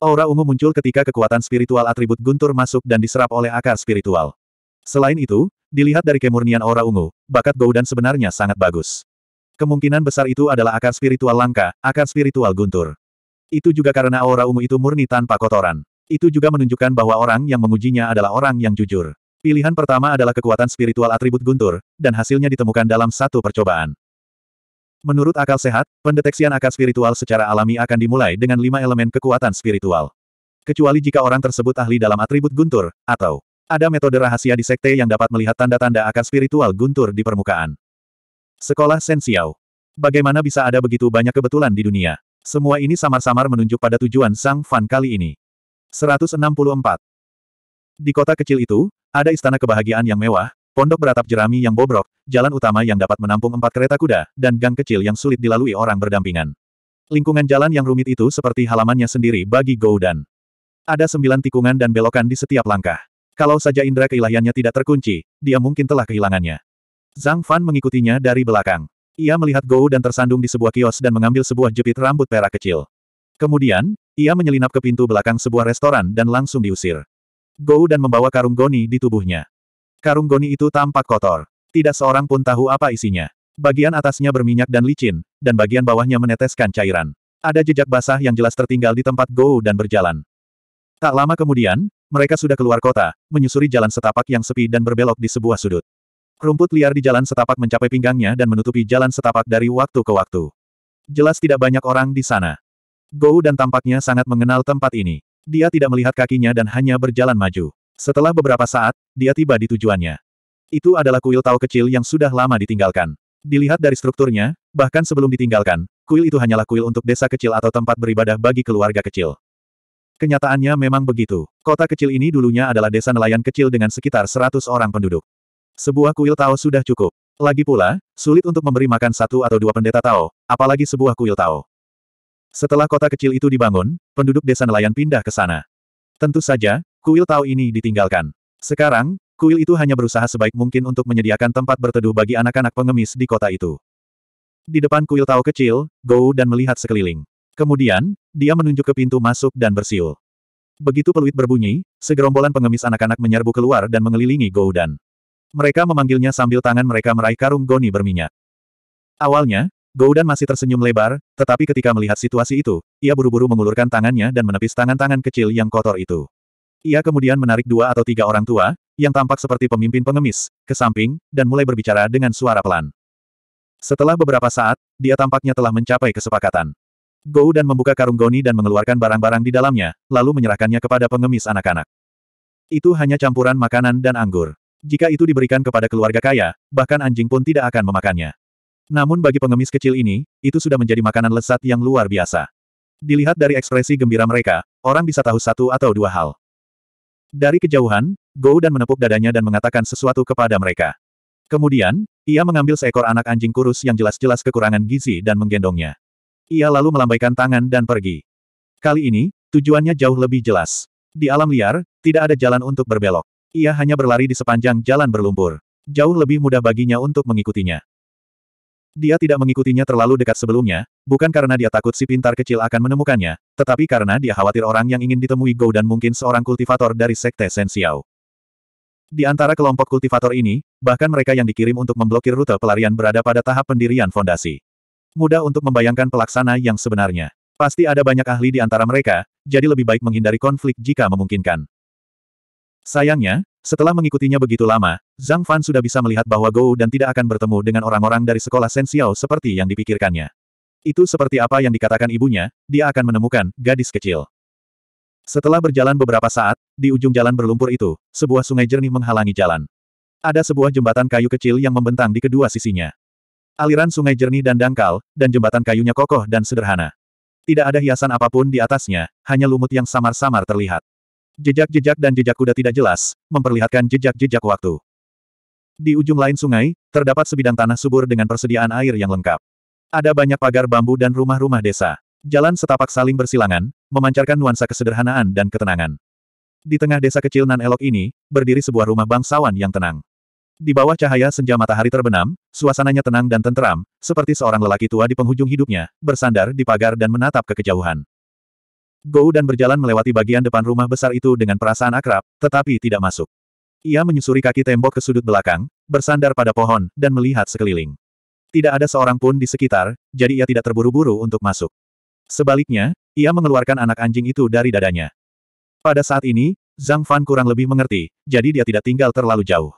Aura ungu muncul ketika kekuatan spiritual atribut guntur masuk dan diserap oleh akar spiritual. Selain itu, dilihat dari kemurnian aura ungu, bakat Goudan sebenarnya sangat bagus. Kemungkinan besar itu adalah akar spiritual langka, akar spiritual guntur. Itu juga karena aura ungu itu murni tanpa kotoran. Itu juga menunjukkan bahwa orang yang mengujinya adalah orang yang jujur. Pilihan pertama adalah kekuatan spiritual atribut guntur, dan hasilnya ditemukan dalam satu percobaan. Menurut akal sehat, pendeteksian akar spiritual secara alami akan dimulai dengan lima elemen kekuatan spiritual. Kecuali jika orang tersebut ahli dalam atribut guntur, atau ada metode rahasia di sekte yang dapat melihat tanda-tanda akar spiritual guntur di permukaan. Sekolah Sensiao. Bagaimana bisa ada begitu banyak kebetulan di dunia? Semua ini samar-samar menunjuk pada tujuan Sang Fan kali ini. 164. Di kota kecil itu, ada istana kebahagiaan yang mewah, pondok beratap jerami yang bobrok, jalan utama yang dapat menampung empat kereta kuda, dan gang kecil yang sulit dilalui orang berdampingan. Lingkungan jalan yang rumit itu seperti halamannya sendiri bagi Goudan. Ada sembilan tikungan dan belokan di setiap langkah. Kalau saja indera keilahiannya tidak terkunci, dia mungkin telah kehilangannya. Zhang Fan mengikutinya dari belakang. Ia melihat Gou dan tersandung di sebuah kios dan mengambil sebuah jepit rambut perak kecil. Kemudian, ia menyelinap ke pintu belakang sebuah restoran dan langsung diusir. Gou dan membawa karung goni di tubuhnya. Karung goni itu tampak kotor. Tidak seorang pun tahu apa isinya. Bagian atasnya berminyak dan licin, dan bagian bawahnya meneteskan cairan. Ada jejak basah yang jelas tertinggal di tempat Guo dan berjalan. Tak lama kemudian, mereka sudah keluar kota, menyusuri jalan setapak yang sepi dan berbelok di sebuah sudut. Rumput liar di jalan setapak mencapai pinggangnya dan menutupi jalan setapak dari waktu ke waktu. Jelas tidak banyak orang di sana. Gou dan tampaknya sangat mengenal tempat ini. Dia tidak melihat kakinya dan hanya berjalan maju. Setelah beberapa saat, dia tiba di tujuannya. Itu adalah kuil tau kecil yang sudah lama ditinggalkan. Dilihat dari strukturnya, bahkan sebelum ditinggalkan, kuil itu hanyalah kuil untuk desa kecil atau tempat beribadah bagi keluarga kecil. Kenyataannya memang begitu. Kota kecil ini dulunya adalah desa nelayan kecil dengan sekitar 100 orang penduduk. Sebuah kuil Tao sudah cukup. Lagi pula, sulit untuk memberi makan satu atau dua pendeta Tao, apalagi sebuah kuil Tao. Setelah kota kecil itu dibangun, penduduk desa nelayan pindah ke sana. Tentu saja, kuil Tao ini ditinggalkan. Sekarang, kuil itu hanya berusaha sebaik mungkin untuk menyediakan tempat berteduh bagi anak-anak pengemis di kota itu. Di depan kuil Tao kecil, Gou dan melihat sekeliling. Kemudian, dia menunjuk ke pintu masuk dan bersiul. Begitu peluit berbunyi, segerombolan pengemis anak-anak menyerbu keluar dan mengelilingi Goudan. Mereka memanggilnya sambil tangan mereka meraih karung goni berminyak. Awalnya, Goudan masih tersenyum lebar, tetapi ketika melihat situasi itu, ia buru-buru mengulurkan tangannya dan menepis tangan-tangan kecil yang kotor itu. Ia kemudian menarik dua atau tiga orang tua, yang tampak seperti pemimpin pengemis, ke samping, dan mulai berbicara dengan suara pelan. Setelah beberapa saat, dia tampaknya telah mencapai kesepakatan. Gou dan membuka karung goni dan mengeluarkan barang-barang di dalamnya, lalu menyerahkannya kepada pengemis anak-anak. Itu hanya campuran makanan dan anggur. Jika itu diberikan kepada keluarga kaya, bahkan anjing pun tidak akan memakannya. Namun bagi pengemis kecil ini, itu sudah menjadi makanan lesat yang luar biasa. Dilihat dari ekspresi gembira mereka, orang bisa tahu satu atau dua hal. Dari kejauhan, Gou dan menepuk dadanya dan mengatakan sesuatu kepada mereka. Kemudian, ia mengambil seekor anak anjing kurus yang jelas-jelas kekurangan gizi dan menggendongnya. Ia lalu melambaikan tangan dan pergi. Kali ini, tujuannya jauh lebih jelas. Di alam liar, tidak ada jalan untuk berbelok. Ia hanya berlari di sepanjang jalan berlumpur. Jauh lebih mudah baginya untuk mengikutinya. Dia tidak mengikutinya terlalu dekat sebelumnya, bukan karena dia takut si pintar kecil akan menemukannya, tetapi karena dia khawatir orang yang ingin ditemui Go dan mungkin seorang kultivator dari sekte Sensiao. Di antara kelompok kultivator ini, bahkan mereka yang dikirim untuk memblokir rute pelarian berada pada tahap pendirian fondasi. Mudah untuk membayangkan pelaksana yang sebenarnya. Pasti ada banyak ahli di antara mereka, jadi lebih baik menghindari konflik jika memungkinkan. Sayangnya, setelah mengikutinya begitu lama, Zhang Fan sudah bisa melihat bahwa Gou dan tidak akan bertemu dengan orang-orang dari sekolah Sensiao seperti yang dipikirkannya. Itu seperti apa yang dikatakan ibunya, dia akan menemukan gadis kecil. Setelah berjalan beberapa saat, di ujung jalan berlumpur itu, sebuah sungai jernih menghalangi jalan. Ada sebuah jembatan kayu kecil yang membentang di kedua sisinya. Aliran sungai jernih dan dangkal, dan jembatan kayunya kokoh dan sederhana. Tidak ada hiasan apapun di atasnya, hanya lumut yang samar-samar terlihat. Jejak-jejak dan jejak kuda tidak jelas, memperlihatkan jejak-jejak waktu. Di ujung lain sungai, terdapat sebidang tanah subur dengan persediaan air yang lengkap. Ada banyak pagar bambu dan rumah-rumah desa. Jalan setapak saling bersilangan, memancarkan nuansa kesederhanaan dan ketenangan. Di tengah desa kecil nan elok ini, berdiri sebuah rumah bangsawan yang tenang. Di bawah cahaya senja matahari terbenam, suasananya tenang dan tenteram, seperti seorang lelaki tua di penghujung hidupnya, bersandar di pagar dan menatap ke kejauhan. Gou dan berjalan melewati bagian depan rumah besar itu dengan perasaan akrab, tetapi tidak masuk. Ia menyusuri kaki tembok ke sudut belakang, bersandar pada pohon, dan melihat sekeliling. Tidak ada seorang pun di sekitar, jadi ia tidak terburu-buru untuk masuk. Sebaliknya, ia mengeluarkan anak anjing itu dari dadanya. Pada saat ini, Zhang Fan kurang lebih mengerti, jadi dia tidak tinggal terlalu jauh.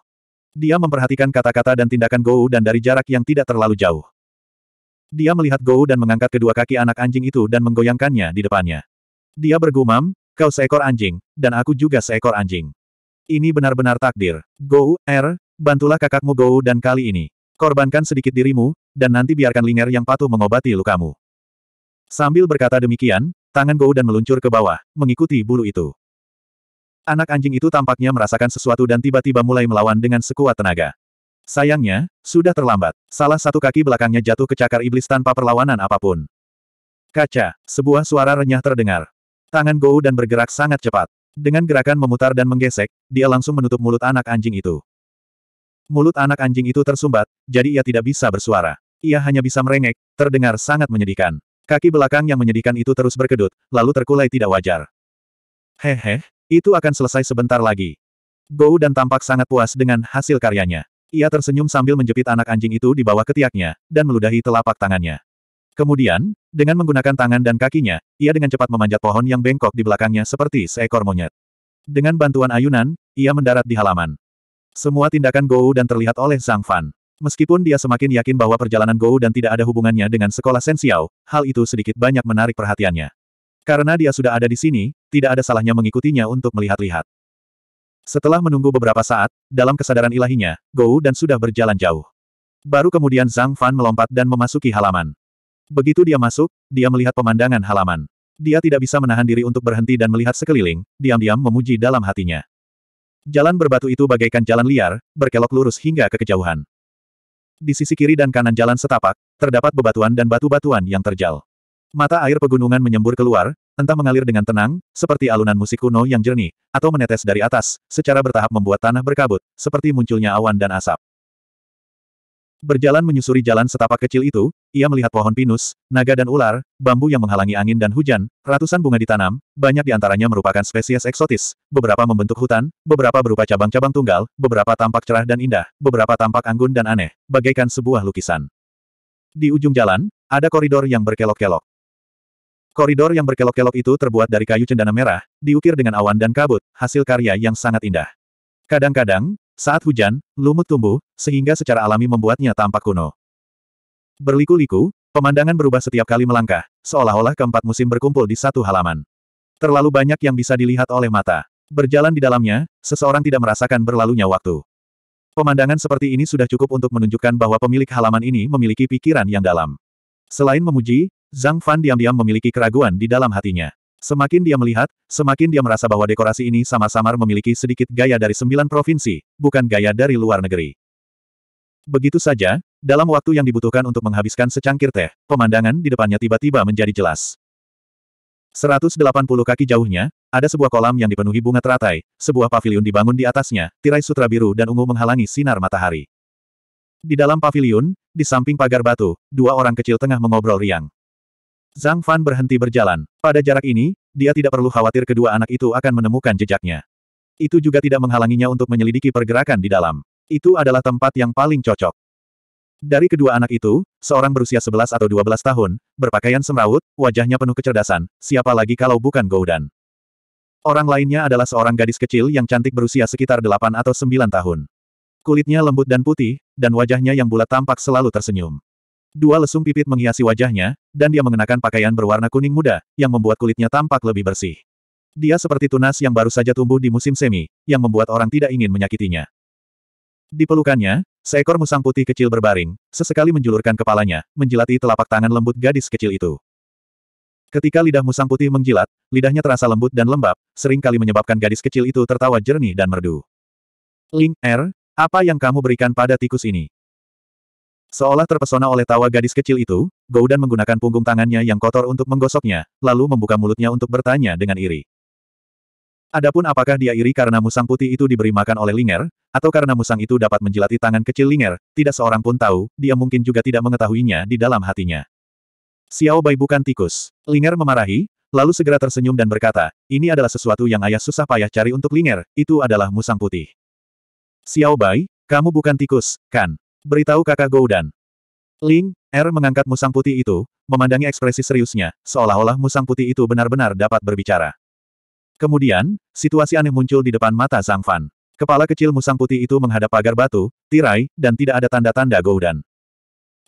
Dia memperhatikan kata-kata dan tindakan Gou dan dari jarak yang tidak terlalu jauh. Dia melihat Gou dan mengangkat kedua kaki anak anjing itu dan menggoyangkannya di depannya. Dia bergumam, kau seekor anjing, dan aku juga seekor anjing. Ini benar-benar takdir. Gou, Er, bantulah kakakmu Gou dan kali ini. Korbankan sedikit dirimu, dan nanti biarkan Linger yang patuh mengobati lukamu. Sambil berkata demikian, tangan Gou dan meluncur ke bawah, mengikuti bulu itu. Anak anjing itu tampaknya merasakan sesuatu dan tiba-tiba mulai melawan dengan sekuat tenaga. Sayangnya, sudah terlambat. Salah satu kaki belakangnya jatuh ke cakar iblis tanpa perlawanan apapun. Kaca, sebuah suara renyah terdengar. Tangan Gou dan bergerak sangat cepat. Dengan gerakan memutar dan menggesek, dia langsung menutup mulut anak anjing itu. Mulut anak anjing itu tersumbat, jadi ia tidak bisa bersuara. Ia hanya bisa merengek, terdengar sangat menyedihkan. Kaki belakang yang menyedihkan itu terus berkedut, lalu terkulai tidak wajar. Hehe, itu akan selesai sebentar lagi. Gou dan tampak sangat puas dengan hasil karyanya. Ia tersenyum sambil menjepit anak anjing itu di bawah ketiaknya, dan meludahi telapak tangannya. Kemudian, dengan menggunakan tangan dan kakinya, ia dengan cepat memanjat pohon yang bengkok di belakangnya seperti seekor monyet. Dengan bantuan ayunan, ia mendarat di halaman. Semua tindakan Gou dan terlihat oleh Zhang Fan. Meskipun dia semakin yakin bahwa perjalanan Gou dan tidak ada hubungannya dengan sekolah Sensiao, hal itu sedikit banyak menarik perhatiannya. Karena dia sudah ada di sini, tidak ada salahnya mengikutinya untuk melihat-lihat. Setelah menunggu beberapa saat, dalam kesadaran ilahinya, Gou dan sudah berjalan jauh. Baru kemudian Zhang Fan melompat dan memasuki halaman. Begitu dia masuk, dia melihat pemandangan halaman. Dia tidak bisa menahan diri untuk berhenti dan melihat sekeliling, diam-diam memuji dalam hatinya. Jalan berbatu itu bagaikan jalan liar, berkelok lurus hingga ke kejauhan. Di sisi kiri dan kanan jalan setapak, terdapat bebatuan dan batu-batuan yang terjal. Mata air pegunungan menyembur keluar, entah mengalir dengan tenang, seperti alunan musik kuno yang jernih, atau menetes dari atas, secara bertahap membuat tanah berkabut, seperti munculnya awan dan asap. Berjalan menyusuri jalan setapak kecil itu, ia melihat pohon pinus, naga dan ular, bambu yang menghalangi angin dan hujan, ratusan bunga ditanam, banyak di antaranya merupakan spesies eksotis, beberapa membentuk hutan, beberapa berupa cabang-cabang tunggal, beberapa tampak cerah dan indah, beberapa tampak anggun dan aneh, bagaikan sebuah lukisan. Di ujung jalan, ada koridor yang berkelok-kelok. Koridor yang berkelok-kelok itu terbuat dari kayu cendana merah, diukir dengan awan dan kabut, hasil karya yang sangat indah. Kadang-kadang, saat hujan, lumut tumbuh, sehingga secara alami membuatnya tampak kuno. Berliku-liku, pemandangan berubah setiap kali melangkah, seolah-olah keempat musim berkumpul di satu halaman. Terlalu banyak yang bisa dilihat oleh mata. Berjalan di dalamnya, seseorang tidak merasakan berlalunya waktu. Pemandangan seperti ini sudah cukup untuk menunjukkan bahwa pemilik halaman ini memiliki pikiran yang dalam. Selain memuji, Zhang Fan diam-diam memiliki keraguan di dalam hatinya. Semakin dia melihat, semakin dia merasa bahwa dekorasi ini sama-samar memiliki sedikit gaya dari sembilan provinsi, bukan gaya dari luar negeri. Begitu saja, dalam waktu yang dibutuhkan untuk menghabiskan secangkir teh, pemandangan di depannya tiba-tiba menjadi jelas. 180 kaki jauhnya, ada sebuah kolam yang dipenuhi bunga teratai, sebuah paviliun dibangun di atasnya, tirai sutra biru dan ungu menghalangi sinar matahari. Di dalam paviliun, di samping pagar batu, dua orang kecil tengah mengobrol riang. Zhang Fan berhenti berjalan. Pada jarak ini, dia tidak perlu khawatir kedua anak itu akan menemukan jejaknya. Itu juga tidak menghalanginya untuk menyelidiki pergerakan di dalam. Itu adalah tempat yang paling cocok. Dari kedua anak itu, seorang berusia 11 atau 12 tahun, berpakaian semrawut, wajahnya penuh kecerdasan, siapa lagi kalau bukan Goudan. Orang lainnya adalah seorang gadis kecil yang cantik berusia sekitar 8 atau 9 tahun. Kulitnya lembut dan putih, dan wajahnya yang bulat tampak selalu tersenyum. Dua lesung pipit menghiasi wajahnya, dan dia mengenakan pakaian berwarna kuning muda, yang membuat kulitnya tampak lebih bersih. Dia seperti tunas yang baru saja tumbuh di musim semi, yang membuat orang tidak ingin menyakitinya. Di pelukannya, seekor musang putih kecil berbaring, sesekali menjulurkan kepalanya, menjilati telapak tangan lembut gadis kecil itu. Ketika lidah musang putih menjilat, lidahnya terasa lembut dan lembab, seringkali menyebabkan gadis kecil itu tertawa jernih dan merdu. Ling, R, er, apa yang kamu berikan pada tikus ini? Seolah terpesona oleh tawa gadis kecil itu, Goudan menggunakan punggung tangannya yang kotor untuk menggosoknya, lalu membuka mulutnya untuk bertanya dengan iri. Adapun apakah dia iri karena musang putih itu diberi makan oleh Linger, atau karena musang itu dapat menjilati tangan kecil Linger, tidak seorang pun tahu, dia mungkin juga tidak mengetahuinya di dalam hatinya. Xiao Bai bukan tikus. Linger memarahi, lalu segera tersenyum dan berkata, ini adalah sesuatu yang ayah susah payah cari untuk Linger, itu adalah musang putih. Xiao Bai, kamu bukan tikus, kan? Beritahu kakak Goudan. Ling, Er mengangkat musang putih itu, memandangi ekspresi seriusnya, seolah-olah musang putih itu benar-benar dapat berbicara. Kemudian, situasi aneh muncul di depan mata Zhang Fan. Kepala kecil musang putih itu menghadap pagar batu, tirai, dan tidak ada tanda-tanda Goudan.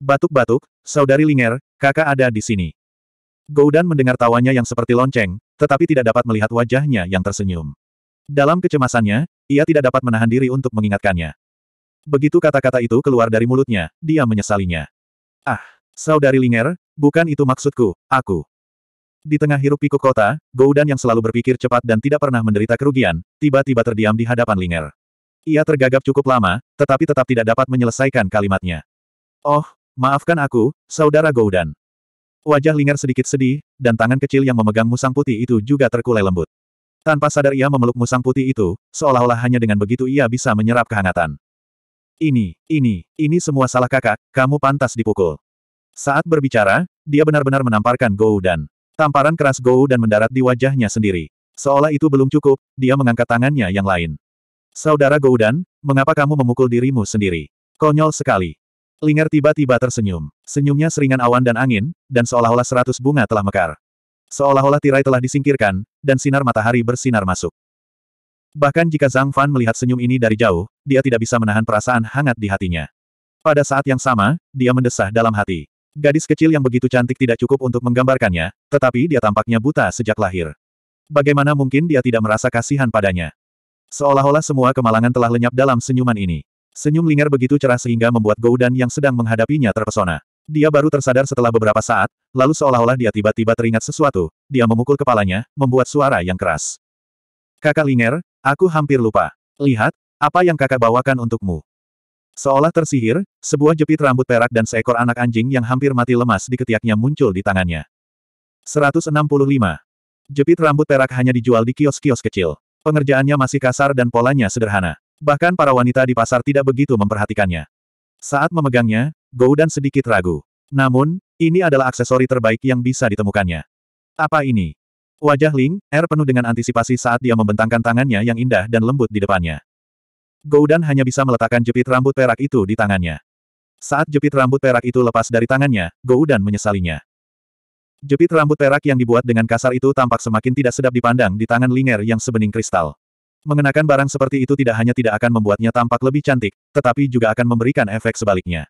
Batuk-batuk, saudari Linger, kakak ada di sini. Goudan mendengar tawanya yang seperti lonceng, tetapi tidak dapat melihat wajahnya yang tersenyum. Dalam kecemasannya, ia tidak dapat menahan diri untuk mengingatkannya. Begitu kata-kata itu keluar dari mulutnya, dia menyesalinya. Ah, saudari Linger, bukan itu maksudku, aku. Di tengah hirup pikuk kota, Goudan yang selalu berpikir cepat dan tidak pernah menderita kerugian, tiba-tiba terdiam di hadapan Linger. Ia tergagap cukup lama, tetapi tetap tidak dapat menyelesaikan kalimatnya. Oh, maafkan aku, saudara Goudan. Wajah Linger sedikit sedih, dan tangan kecil yang memegang musang putih itu juga terkulai lembut. Tanpa sadar ia memeluk musang putih itu, seolah-olah hanya dengan begitu ia bisa menyerap kehangatan. Ini, ini, ini semua salah kakak, kamu pantas dipukul. Saat berbicara, dia benar-benar menamparkan Gou dan tamparan keras Gou dan mendarat di wajahnya sendiri. Seolah itu belum cukup, dia mengangkat tangannya yang lain. Saudara Goudan, mengapa kamu memukul dirimu sendiri? Konyol sekali. Linger tiba-tiba tersenyum. Senyumnya seringan awan dan angin, dan seolah-olah seratus bunga telah mekar. Seolah-olah tirai telah disingkirkan, dan sinar matahari bersinar masuk. Bahkan jika Zhang Fan melihat senyum ini dari jauh, dia tidak bisa menahan perasaan hangat di hatinya. Pada saat yang sama, dia mendesah dalam hati. Gadis kecil yang begitu cantik tidak cukup untuk menggambarkannya, tetapi dia tampaknya buta sejak lahir. Bagaimana mungkin dia tidak merasa kasihan padanya? Seolah-olah semua kemalangan telah lenyap dalam senyuman ini. Senyum lingar begitu cerah sehingga membuat Goudan yang sedang menghadapinya terpesona. Dia baru tersadar setelah beberapa saat, lalu seolah-olah dia tiba-tiba teringat sesuatu, dia memukul kepalanya, membuat suara yang keras. Kakak Linger, Aku hampir lupa. Lihat, apa yang kakak bawakan untukmu. Seolah tersihir, sebuah jepit rambut perak dan seekor anak anjing yang hampir mati lemas di ketiaknya muncul di tangannya. 165. Jepit rambut perak hanya dijual di kios-kios kecil. Pengerjaannya masih kasar dan polanya sederhana. Bahkan para wanita di pasar tidak begitu memperhatikannya. Saat memegangnya, dan sedikit ragu. Namun, ini adalah aksesori terbaik yang bisa ditemukannya. Apa ini? Wajah Ling, Er penuh dengan antisipasi saat dia membentangkan tangannya yang indah dan lembut di depannya. Goudan hanya bisa meletakkan jepit rambut perak itu di tangannya. Saat jepit rambut perak itu lepas dari tangannya, Goudan menyesalinya. Jepit rambut perak yang dibuat dengan kasar itu tampak semakin tidak sedap dipandang di tangan Linger yang sebening kristal. Mengenakan barang seperti itu tidak hanya tidak akan membuatnya tampak lebih cantik, tetapi juga akan memberikan efek sebaliknya.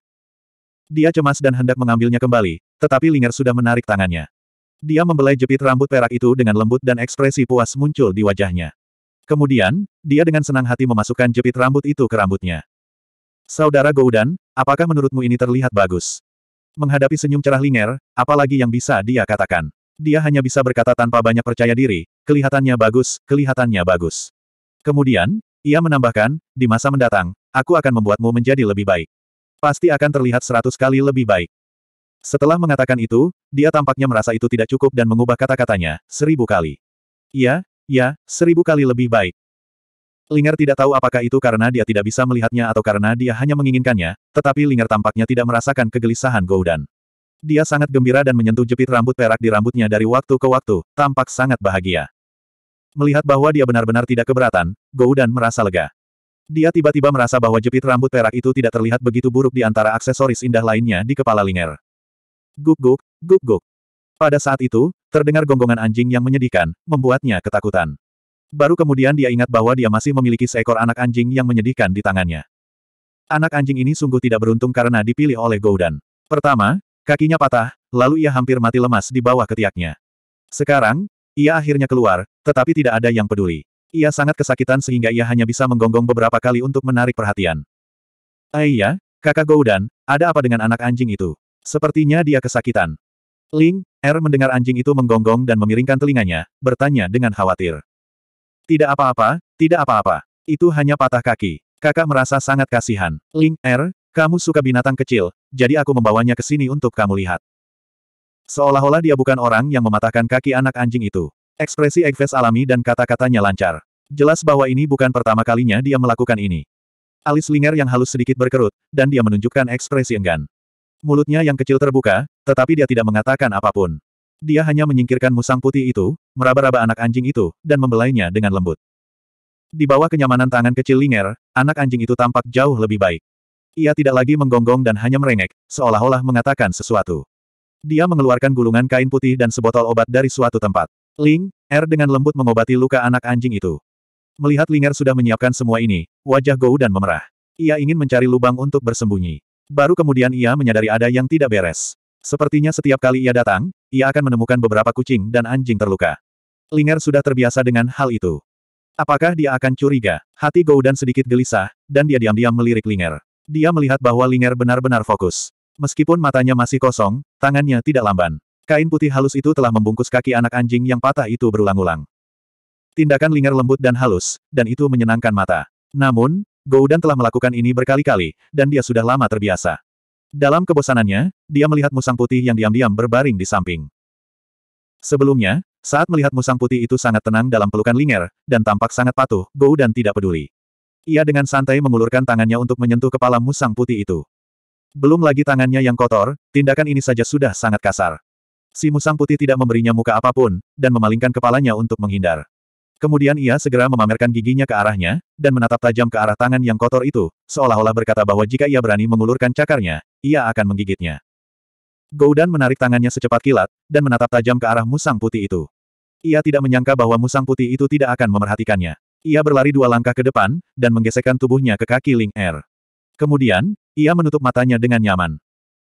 Dia cemas dan hendak mengambilnya kembali, tetapi Linger sudah menarik tangannya. Dia membelai jepit rambut perak itu dengan lembut dan ekspresi puas muncul di wajahnya. Kemudian, dia dengan senang hati memasukkan jepit rambut itu ke rambutnya. Saudara Goudan, apakah menurutmu ini terlihat bagus? Menghadapi senyum cerah Linger, apalagi yang bisa dia katakan? Dia hanya bisa berkata tanpa banyak percaya diri, kelihatannya bagus, kelihatannya bagus. Kemudian, ia menambahkan, di masa mendatang, aku akan membuatmu menjadi lebih baik. Pasti akan terlihat seratus kali lebih baik. Setelah mengatakan itu, dia tampaknya merasa itu tidak cukup dan mengubah kata-katanya, seribu kali. Iya, ya, seribu kali lebih baik. Linger tidak tahu apakah itu karena dia tidak bisa melihatnya atau karena dia hanya menginginkannya, tetapi Linger tampaknya tidak merasakan kegelisahan Goudan. Dia sangat gembira dan menyentuh jepit rambut perak di rambutnya dari waktu ke waktu, tampak sangat bahagia. Melihat bahwa dia benar-benar tidak keberatan, Goudan merasa lega. Dia tiba-tiba merasa bahwa jepit rambut perak itu tidak terlihat begitu buruk di antara aksesoris indah lainnya di kepala Linger. Guk-guk, guk-guk. Pada saat itu, terdengar gonggongan anjing yang menyedihkan, membuatnya ketakutan. Baru kemudian dia ingat bahwa dia masih memiliki seekor anak anjing yang menyedihkan di tangannya. Anak anjing ini sungguh tidak beruntung karena dipilih oleh Goudan. Pertama, kakinya patah, lalu ia hampir mati lemas di bawah ketiaknya. Sekarang, ia akhirnya keluar, tetapi tidak ada yang peduli. Ia sangat kesakitan sehingga ia hanya bisa menggonggong beberapa kali untuk menarik perhatian. Aiyah, eh kakak Goudan, ada apa dengan anak anjing itu? Sepertinya dia kesakitan. Ling, Er mendengar anjing itu menggonggong dan memiringkan telinganya, bertanya dengan khawatir. Tidak apa-apa, tidak apa-apa. Itu hanya patah kaki. Kakak merasa sangat kasihan. Ling, Er, kamu suka binatang kecil, jadi aku membawanya ke sini untuk kamu lihat. Seolah-olah dia bukan orang yang mematahkan kaki anak anjing itu. Ekspresi Egves alami dan kata-katanya lancar. Jelas bahwa ini bukan pertama kalinya dia melakukan ini. Alis Linger yang halus sedikit berkerut, dan dia menunjukkan ekspresi enggan. Mulutnya yang kecil terbuka, tetapi dia tidak mengatakan apapun. Dia hanya menyingkirkan musang putih itu, meraba-raba anak anjing itu, dan membelainya dengan lembut. Di bawah kenyamanan tangan kecil Linger, anak anjing itu tampak jauh lebih baik. Ia tidak lagi menggonggong dan hanya merengek, seolah-olah mengatakan sesuatu. Dia mengeluarkan gulungan kain putih dan sebotol obat dari suatu tempat. Ling, R er dengan lembut mengobati luka anak anjing itu. Melihat Linger sudah menyiapkan semua ini, wajah Gou dan memerah. Ia ingin mencari lubang untuk bersembunyi. Baru kemudian ia menyadari ada yang tidak beres. Sepertinya setiap kali ia datang, ia akan menemukan beberapa kucing dan anjing terluka. Linger sudah terbiasa dengan hal itu. Apakah dia akan curiga? Hati dan sedikit gelisah, dan dia diam-diam melirik Linger. Dia melihat bahwa Linger benar-benar fokus. Meskipun matanya masih kosong, tangannya tidak lamban. Kain putih halus itu telah membungkus kaki anak anjing yang patah itu berulang-ulang. Tindakan Linger lembut dan halus, dan itu menyenangkan mata. Namun, Goudan telah melakukan ini berkali-kali, dan dia sudah lama terbiasa. Dalam kebosanannya, dia melihat musang putih yang diam-diam berbaring di samping. Sebelumnya, saat melihat musang putih itu sangat tenang dalam pelukan Linger, dan tampak sangat patuh, Goudan tidak peduli. Ia dengan santai mengulurkan tangannya untuk menyentuh kepala musang putih itu. Belum lagi tangannya yang kotor, tindakan ini saja sudah sangat kasar. Si musang putih tidak memberinya muka apapun, dan memalingkan kepalanya untuk menghindar. Kemudian ia segera memamerkan giginya ke arahnya, dan menatap tajam ke arah tangan yang kotor itu, seolah-olah berkata bahwa jika ia berani mengulurkan cakarnya, ia akan menggigitnya. Goudan menarik tangannya secepat kilat, dan menatap tajam ke arah musang putih itu. Ia tidak menyangka bahwa musang putih itu tidak akan memerhatikannya. Ia berlari dua langkah ke depan, dan menggesekkan tubuhnya ke kaki Ling Er. Kemudian, ia menutup matanya dengan nyaman.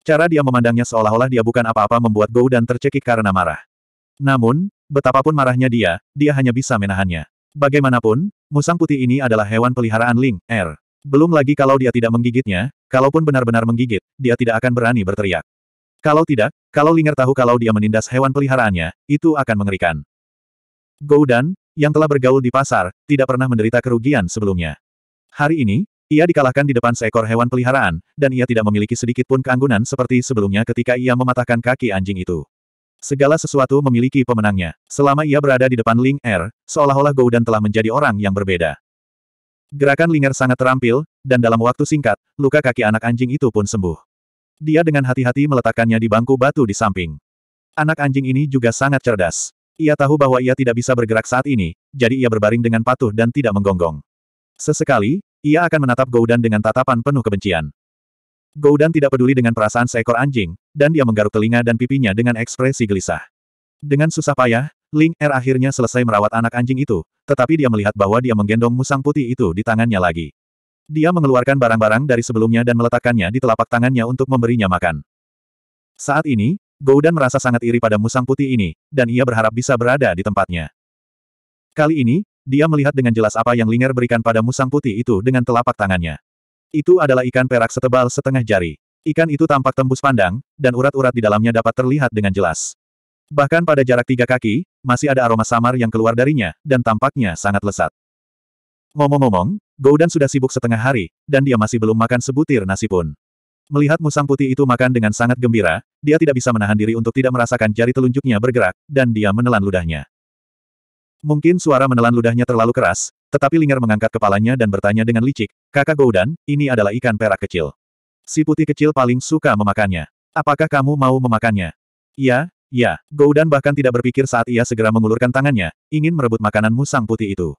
Cara dia memandangnya seolah-olah dia bukan apa-apa membuat Goudan tercekik karena marah. Namun, Betapapun marahnya dia, dia hanya bisa menahannya. Bagaimanapun, musang putih ini adalah hewan peliharaan Ling, Er. Belum lagi kalau dia tidak menggigitnya, kalaupun benar-benar menggigit, dia tidak akan berani berteriak. Kalau tidak, kalau Linger tahu kalau dia menindas hewan peliharaannya, itu akan mengerikan. Goudan, yang telah bergaul di pasar, tidak pernah menderita kerugian sebelumnya. Hari ini, ia dikalahkan di depan seekor hewan peliharaan, dan ia tidak memiliki sedikit pun keanggunan seperti sebelumnya ketika ia mematahkan kaki anjing itu. Segala sesuatu memiliki pemenangnya. Selama ia berada di depan Ling Er, seolah-olah Goudan telah menjadi orang yang berbeda. Gerakan Ling Er sangat terampil, dan dalam waktu singkat, luka kaki anak anjing itu pun sembuh. Dia dengan hati-hati meletakkannya di bangku batu di samping. Anak anjing ini juga sangat cerdas. Ia tahu bahwa ia tidak bisa bergerak saat ini, jadi ia berbaring dengan patuh dan tidak menggonggong. Sesekali, ia akan menatap Goudan dengan tatapan penuh kebencian. Goudan tidak peduli dengan perasaan seekor anjing, dan dia menggaruk telinga dan pipinya dengan ekspresi gelisah. Dengan susah payah, Ling Er akhirnya selesai merawat anak anjing itu, tetapi dia melihat bahwa dia menggendong musang putih itu di tangannya lagi. Dia mengeluarkan barang-barang dari sebelumnya dan meletakkannya di telapak tangannya untuk memberinya makan. Saat ini, Goudan merasa sangat iri pada musang putih ini, dan ia berharap bisa berada di tempatnya. Kali ini, dia melihat dengan jelas apa yang Linger berikan pada musang putih itu dengan telapak tangannya. Itu adalah ikan perak setebal setengah jari. Ikan itu tampak tembus pandang, dan urat-urat di dalamnya dapat terlihat dengan jelas. Bahkan pada jarak tiga kaki, masih ada aroma samar yang keluar darinya, dan tampaknya sangat lesat. Ngomong-ngomong, Goudan sudah sibuk setengah hari, dan dia masih belum makan sebutir nasi pun. Melihat musang putih itu makan dengan sangat gembira, dia tidak bisa menahan diri untuk tidak merasakan jari telunjuknya bergerak, dan dia menelan ludahnya. Mungkin suara menelan ludahnya terlalu keras, tetapi Lingar mengangkat kepalanya dan bertanya dengan licik, kakak Goudan, ini adalah ikan perak kecil. Si putih kecil paling suka memakannya. Apakah kamu mau memakannya? Ya, ya. Goudan bahkan tidak berpikir saat ia segera mengulurkan tangannya, ingin merebut makanan musang putih itu.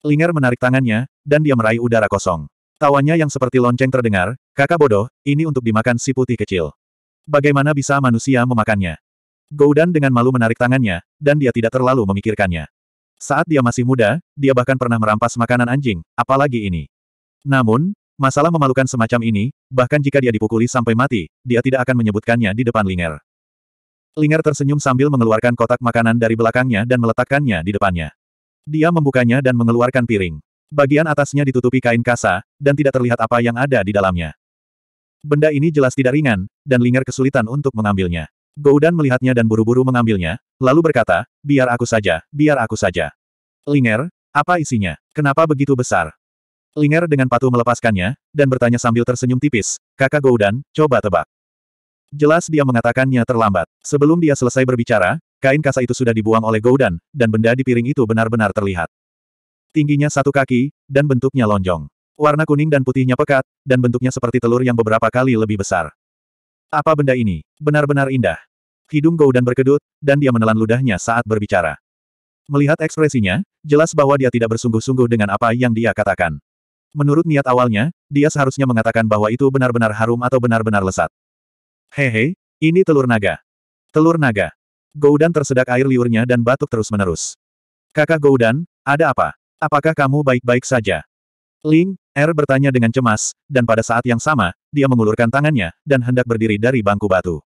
Lingar menarik tangannya, dan dia meraih udara kosong. Tawanya yang seperti lonceng terdengar, kakak bodoh, ini untuk dimakan si putih kecil. Bagaimana bisa manusia memakannya? Goudan dengan malu menarik tangannya, dan dia tidak terlalu memikirkannya. Saat dia masih muda, dia bahkan pernah merampas makanan anjing, apalagi ini. Namun, masalah memalukan semacam ini, bahkan jika dia dipukuli sampai mati, dia tidak akan menyebutkannya di depan Linger. Linger tersenyum sambil mengeluarkan kotak makanan dari belakangnya dan meletakkannya di depannya. Dia membukanya dan mengeluarkan piring. Bagian atasnya ditutupi kain kasa, dan tidak terlihat apa yang ada di dalamnya. Benda ini jelas tidak ringan, dan Linger kesulitan untuk mengambilnya. Goudan melihatnya dan buru-buru mengambilnya, lalu berkata, biar aku saja, biar aku saja. Linger, apa isinya? Kenapa begitu besar? Linger dengan patuh melepaskannya, dan bertanya sambil tersenyum tipis, kakak Goudan, coba tebak. Jelas dia mengatakannya terlambat. Sebelum dia selesai berbicara, kain kasa itu sudah dibuang oleh Goudan, dan benda di piring itu benar-benar terlihat. Tingginya satu kaki, dan bentuknya lonjong. Warna kuning dan putihnya pekat, dan bentuknya seperti telur yang beberapa kali lebih besar. Apa benda ini? Benar-benar indah. Hidung Goudan berkedut, dan dia menelan ludahnya saat berbicara. Melihat ekspresinya, jelas bahwa dia tidak bersungguh-sungguh dengan apa yang dia katakan. Menurut niat awalnya, dia seharusnya mengatakan bahwa itu benar-benar harum atau benar-benar lesat. Hehe, ini telur naga. Telur naga. Goudan tersedak air liurnya dan batuk terus-menerus. Kakak Goudan, ada apa? Apakah kamu baik-baik saja? Ling, Er bertanya dengan cemas, dan pada saat yang sama, dia mengulurkan tangannya, dan hendak berdiri dari bangku batu.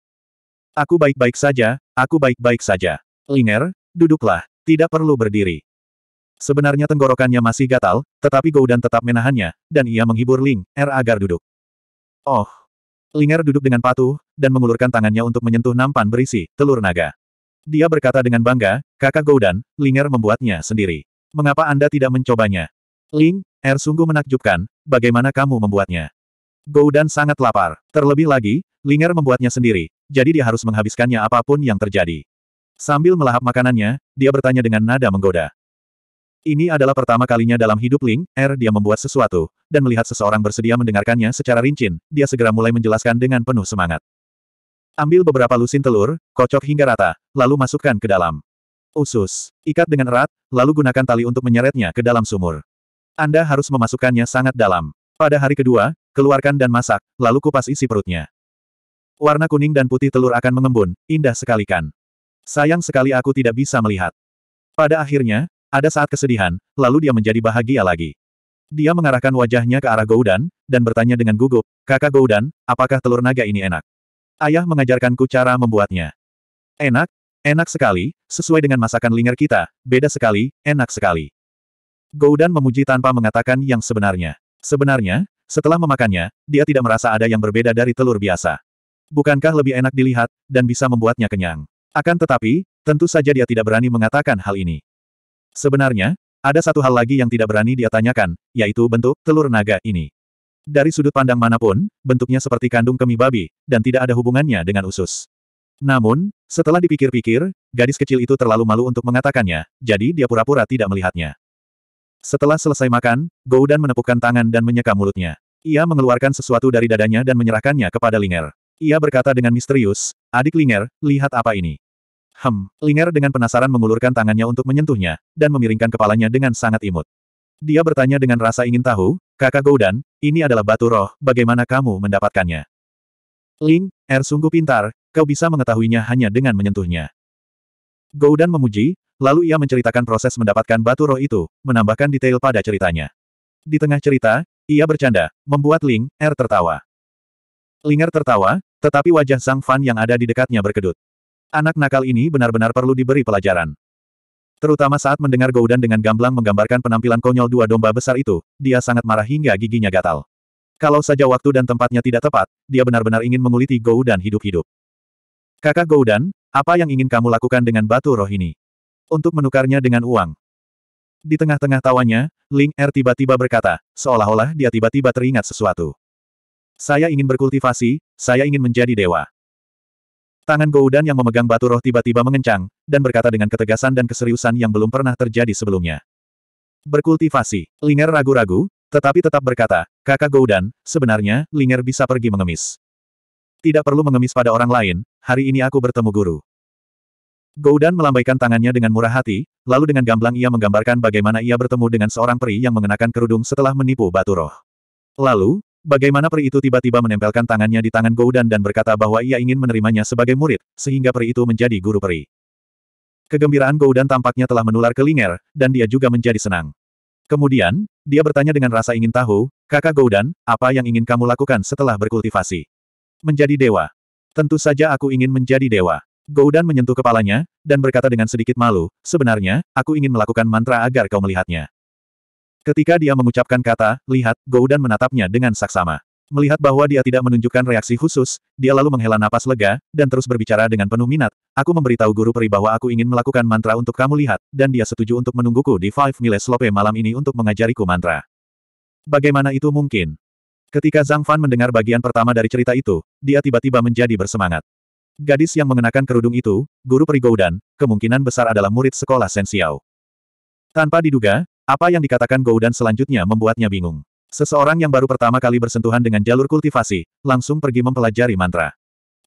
Aku baik-baik saja, aku baik-baik saja. Ling Er, duduklah, tidak perlu berdiri. Sebenarnya tenggorokannya masih gatal, tetapi Goudan tetap menahannya, dan ia menghibur Ling Er agar duduk. Oh! Ling Er duduk dengan patuh, dan mengulurkan tangannya untuk menyentuh nampan berisi telur naga. Dia berkata dengan bangga, kakak Goudan, Ling Er membuatnya sendiri. Mengapa Anda tidak mencobanya? Ling, air er sungguh menakjubkan, bagaimana kamu membuatnya? Goudan sangat lapar. Terlebih lagi, Ling Er membuatnya sendiri, jadi dia harus menghabiskannya apapun yang terjadi. Sambil melahap makanannya, dia bertanya dengan nada menggoda. Ini adalah pertama kalinya dalam hidup Ling, Er dia membuat sesuatu, dan melihat seseorang bersedia mendengarkannya secara rinci. dia segera mulai menjelaskan dengan penuh semangat. Ambil beberapa lusin telur, kocok hingga rata, lalu masukkan ke dalam usus. Ikat dengan erat, lalu gunakan tali untuk menyeretnya ke dalam sumur. Anda harus memasukkannya sangat dalam. Pada hari kedua, keluarkan dan masak, lalu kupas isi perutnya. Warna kuning dan putih telur akan mengembun, indah sekali kan. Sayang sekali aku tidak bisa melihat. Pada akhirnya, ada saat kesedihan, lalu dia menjadi bahagia lagi. Dia mengarahkan wajahnya ke arah Goudan, dan bertanya dengan gugup, Kakak Goudan, apakah telur naga ini enak? Ayah mengajarkanku cara membuatnya. Enak, enak sekali, sesuai dengan masakan linger kita, beda sekali, enak sekali. Goudan memuji tanpa mengatakan yang sebenarnya. Sebenarnya, setelah memakannya, dia tidak merasa ada yang berbeda dari telur biasa. Bukankah lebih enak dilihat, dan bisa membuatnya kenyang? Akan tetapi, tentu saja dia tidak berani mengatakan hal ini. Sebenarnya, ada satu hal lagi yang tidak berani dia tanyakan, yaitu bentuk telur naga ini. Dari sudut pandang manapun, bentuknya seperti kandung kemih babi, dan tidak ada hubungannya dengan usus. Namun, setelah dipikir-pikir, gadis kecil itu terlalu malu untuk mengatakannya, jadi dia pura-pura tidak melihatnya. Setelah selesai makan, dan menepukkan tangan dan menyeka mulutnya. Ia mengeluarkan sesuatu dari dadanya dan menyerahkannya kepada Linger. Ia berkata dengan misterius, adik Linger, lihat apa ini. Hem, Linger dengan penasaran mengulurkan tangannya untuk menyentuhnya, dan memiringkan kepalanya dengan sangat imut. Dia bertanya dengan rasa ingin tahu, kakak Goudan, ini adalah batu roh, bagaimana kamu mendapatkannya? Ling, Er sungguh pintar, kau bisa mengetahuinya hanya dengan menyentuhnya. Goudan memuji, Lalu ia menceritakan proses mendapatkan batu roh itu, menambahkan detail pada ceritanya. Di tengah cerita, ia bercanda, membuat Ling Er tertawa. Ling Er tertawa, tetapi wajah Sang Fan yang ada di dekatnya berkedut. Anak nakal ini benar-benar perlu diberi pelajaran. Terutama saat mendengar Goudan dengan gamblang menggambarkan penampilan konyol dua domba besar itu, dia sangat marah hingga giginya gatal. Kalau saja waktu dan tempatnya tidak tepat, dia benar-benar ingin menguliti Goudan hidup-hidup. Kakak Goudan, apa yang ingin kamu lakukan dengan batu roh ini? untuk menukarnya dengan uang. Di tengah-tengah tawanya, Ling Er tiba-tiba berkata, seolah-olah dia tiba-tiba teringat sesuatu. Saya ingin berkultivasi, saya ingin menjadi dewa. Tangan Goudan yang memegang batu roh tiba-tiba mengencang, dan berkata dengan ketegasan dan keseriusan yang belum pernah terjadi sebelumnya. Berkultivasi, Linger ragu-ragu, tetapi tetap berkata, kakak Goudan, sebenarnya, Linger bisa pergi mengemis. Tidak perlu mengemis pada orang lain, hari ini aku bertemu guru. Goudan melambaikan tangannya dengan murah hati, lalu dengan gamblang ia menggambarkan bagaimana ia bertemu dengan seorang peri yang mengenakan kerudung setelah menipu batu roh. Lalu, bagaimana peri itu tiba-tiba menempelkan tangannya di tangan Goudan dan berkata bahwa ia ingin menerimanya sebagai murid, sehingga peri itu menjadi guru peri. Kegembiraan Goudan tampaknya telah menular ke Linger, dan dia juga menjadi senang. Kemudian, dia bertanya dengan rasa ingin tahu, kakak Goudan, apa yang ingin kamu lakukan setelah berkultivasi? Menjadi dewa. Tentu saja aku ingin menjadi dewa. Goudan menyentuh kepalanya, dan berkata dengan sedikit malu, sebenarnya, aku ingin melakukan mantra agar kau melihatnya. Ketika dia mengucapkan kata, lihat, Goudan menatapnya dengan saksama. Melihat bahwa dia tidak menunjukkan reaksi khusus, dia lalu menghela napas lega, dan terus berbicara dengan penuh minat, aku memberitahu guru peri bahwa aku ingin melakukan mantra untuk kamu lihat, dan dia setuju untuk menungguku di Five Mile Slope malam ini untuk mengajariku mantra. Bagaimana itu mungkin? Ketika Zhang Fan mendengar bagian pertama dari cerita itu, dia tiba-tiba menjadi bersemangat. Gadis yang mengenakan kerudung itu, guru Perigoudan, kemungkinan besar adalah murid sekolah Sensiao. Tanpa diduga, apa yang dikatakan Goudan selanjutnya membuatnya bingung. Seseorang yang baru pertama kali bersentuhan dengan jalur kultivasi, langsung pergi mempelajari mantra.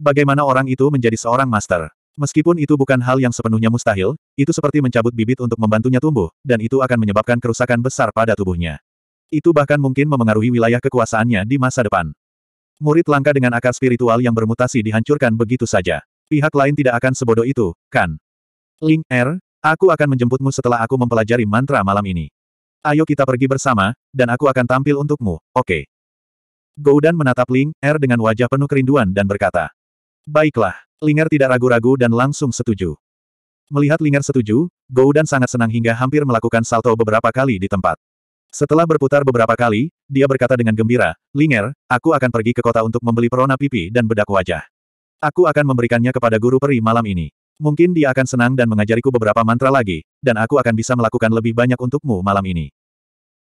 Bagaimana orang itu menjadi seorang master? Meskipun itu bukan hal yang sepenuhnya mustahil, itu seperti mencabut bibit untuk membantunya tumbuh, dan itu akan menyebabkan kerusakan besar pada tubuhnya. Itu bahkan mungkin memengaruhi wilayah kekuasaannya di masa depan. Murid langka dengan akar spiritual yang bermutasi dihancurkan begitu saja. Pihak lain tidak akan sebodoh itu, kan? Ling Er, aku akan menjemputmu setelah aku mempelajari mantra malam ini. Ayo kita pergi bersama, dan aku akan tampil untukmu, oke? Okay. Goudan menatap Ling Er dengan wajah penuh kerinduan dan berkata. Baiklah, Linger tidak ragu-ragu dan langsung setuju. Melihat Linger setuju, Goudan sangat senang hingga hampir melakukan salto beberapa kali di tempat. Setelah berputar beberapa kali, dia berkata dengan gembira, Linger, aku akan pergi ke kota untuk membeli perona pipi dan bedak wajah. Aku akan memberikannya kepada guru peri malam ini. Mungkin dia akan senang dan mengajariku beberapa mantra lagi, dan aku akan bisa melakukan lebih banyak untukmu malam ini.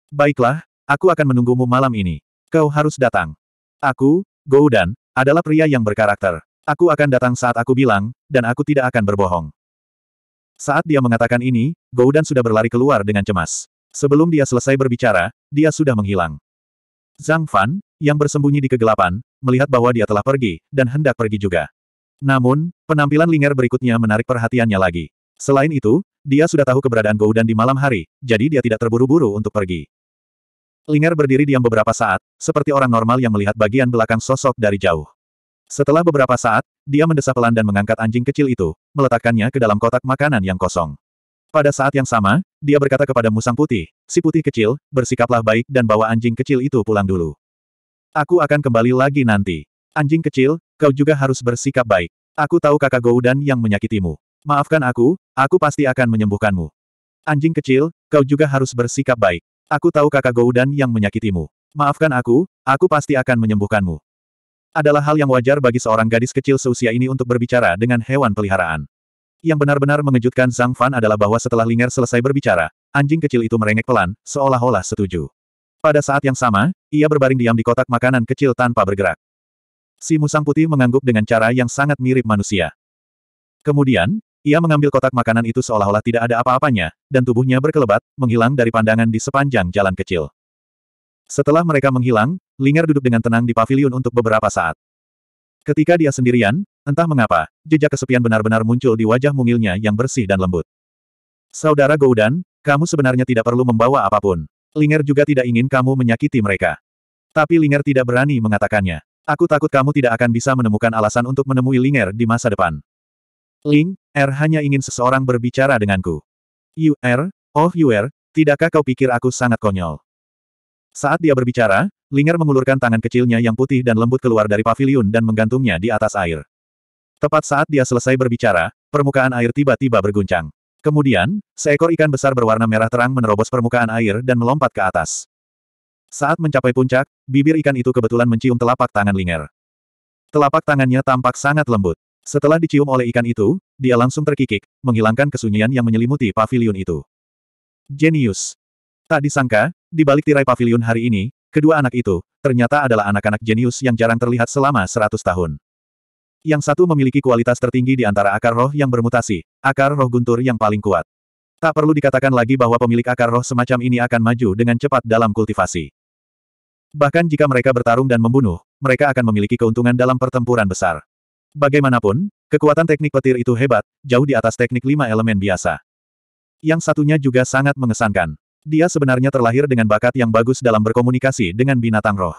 Baiklah, aku akan menunggumu malam ini. Kau harus datang. Aku, Goudan, adalah pria yang berkarakter. Aku akan datang saat aku bilang, dan aku tidak akan berbohong. Saat dia mengatakan ini, Goudan sudah berlari keluar dengan cemas. Sebelum dia selesai berbicara, dia sudah menghilang. Zhang Fan, yang bersembunyi di kegelapan, melihat bahwa dia telah pergi, dan hendak pergi juga. Namun, penampilan Linger berikutnya menarik perhatiannya lagi. Selain itu, dia sudah tahu keberadaan Gou Dan di malam hari, jadi dia tidak terburu-buru untuk pergi. Linger berdiri diam beberapa saat, seperti orang normal yang melihat bagian belakang sosok dari jauh. Setelah beberapa saat, dia mendesah pelan dan mengangkat anjing kecil itu, meletakkannya ke dalam kotak makanan yang kosong. Pada saat yang sama, dia berkata kepada musang putih, si putih kecil, bersikaplah baik dan bawa anjing kecil itu pulang dulu. Aku akan kembali lagi nanti. Anjing kecil, kau juga harus bersikap baik. Aku tahu kakak Goudan yang menyakitimu. Maafkan aku, aku pasti akan menyembuhkanmu. Anjing kecil, kau juga harus bersikap baik. Aku tahu kakak Goudan yang menyakitimu. Maafkan aku, aku pasti akan menyembuhkanmu. Adalah hal yang wajar bagi seorang gadis kecil seusia ini untuk berbicara dengan hewan peliharaan. Yang benar-benar mengejutkan Zhang Fan adalah bahwa setelah Linger selesai berbicara, anjing kecil itu merengek pelan, seolah-olah setuju. Pada saat yang sama, ia berbaring diam di kotak makanan kecil tanpa bergerak. Si musang putih mengangguk dengan cara yang sangat mirip manusia. Kemudian, ia mengambil kotak makanan itu seolah-olah tidak ada apa-apanya, dan tubuhnya berkelebat, menghilang dari pandangan di sepanjang jalan kecil. Setelah mereka menghilang, Linger duduk dengan tenang di pavilion untuk beberapa saat. Ketika dia sendirian, Entah mengapa, jejak kesepian benar-benar muncul di wajah mungilnya yang bersih dan lembut. Saudara Goudan, kamu sebenarnya tidak perlu membawa apapun. Linger juga tidak ingin kamu menyakiti mereka. Tapi Linger tidak berani mengatakannya. Aku takut kamu tidak akan bisa menemukan alasan untuk menemui Linger di masa depan. Ling, R er hanya ingin seseorang berbicara denganku. You, R, er, oh you R, er, tidakkah kau pikir aku sangat konyol? Saat dia berbicara, Linger mengulurkan tangan kecilnya yang putih dan lembut keluar dari pavilion dan menggantungnya di atas air. Tepat saat dia selesai berbicara, permukaan air tiba-tiba berguncang. Kemudian, seekor ikan besar berwarna merah terang menerobos permukaan air dan melompat ke atas. Saat mencapai puncak, bibir ikan itu kebetulan mencium telapak tangan Linger. Telapak tangannya tampak sangat lembut. Setelah dicium oleh ikan itu, dia langsung terkikik, menghilangkan kesunyian yang menyelimuti pavilion itu. Genius. Tak disangka, di balik tirai pavilion hari ini, kedua anak itu, ternyata adalah anak-anak jenius yang jarang terlihat selama seratus tahun. Yang satu memiliki kualitas tertinggi di antara akar roh yang bermutasi, akar roh guntur yang paling kuat. Tak perlu dikatakan lagi bahwa pemilik akar roh semacam ini akan maju dengan cepat dalam kultivasi. Bahkan jika mereka bertarung dan membunuh, mereka akan memiliki keuntungan dalam pertempuran besar. Bagaimanapun, kekuatan teknik petir itu hebat, jauh di atas teknik lima elemen biasa. Yang satunya juga sangat mengesankan. Dia sebenarnya terlahir dengan bakat yang bagus dalam berkomunikasi dengan binatang roh.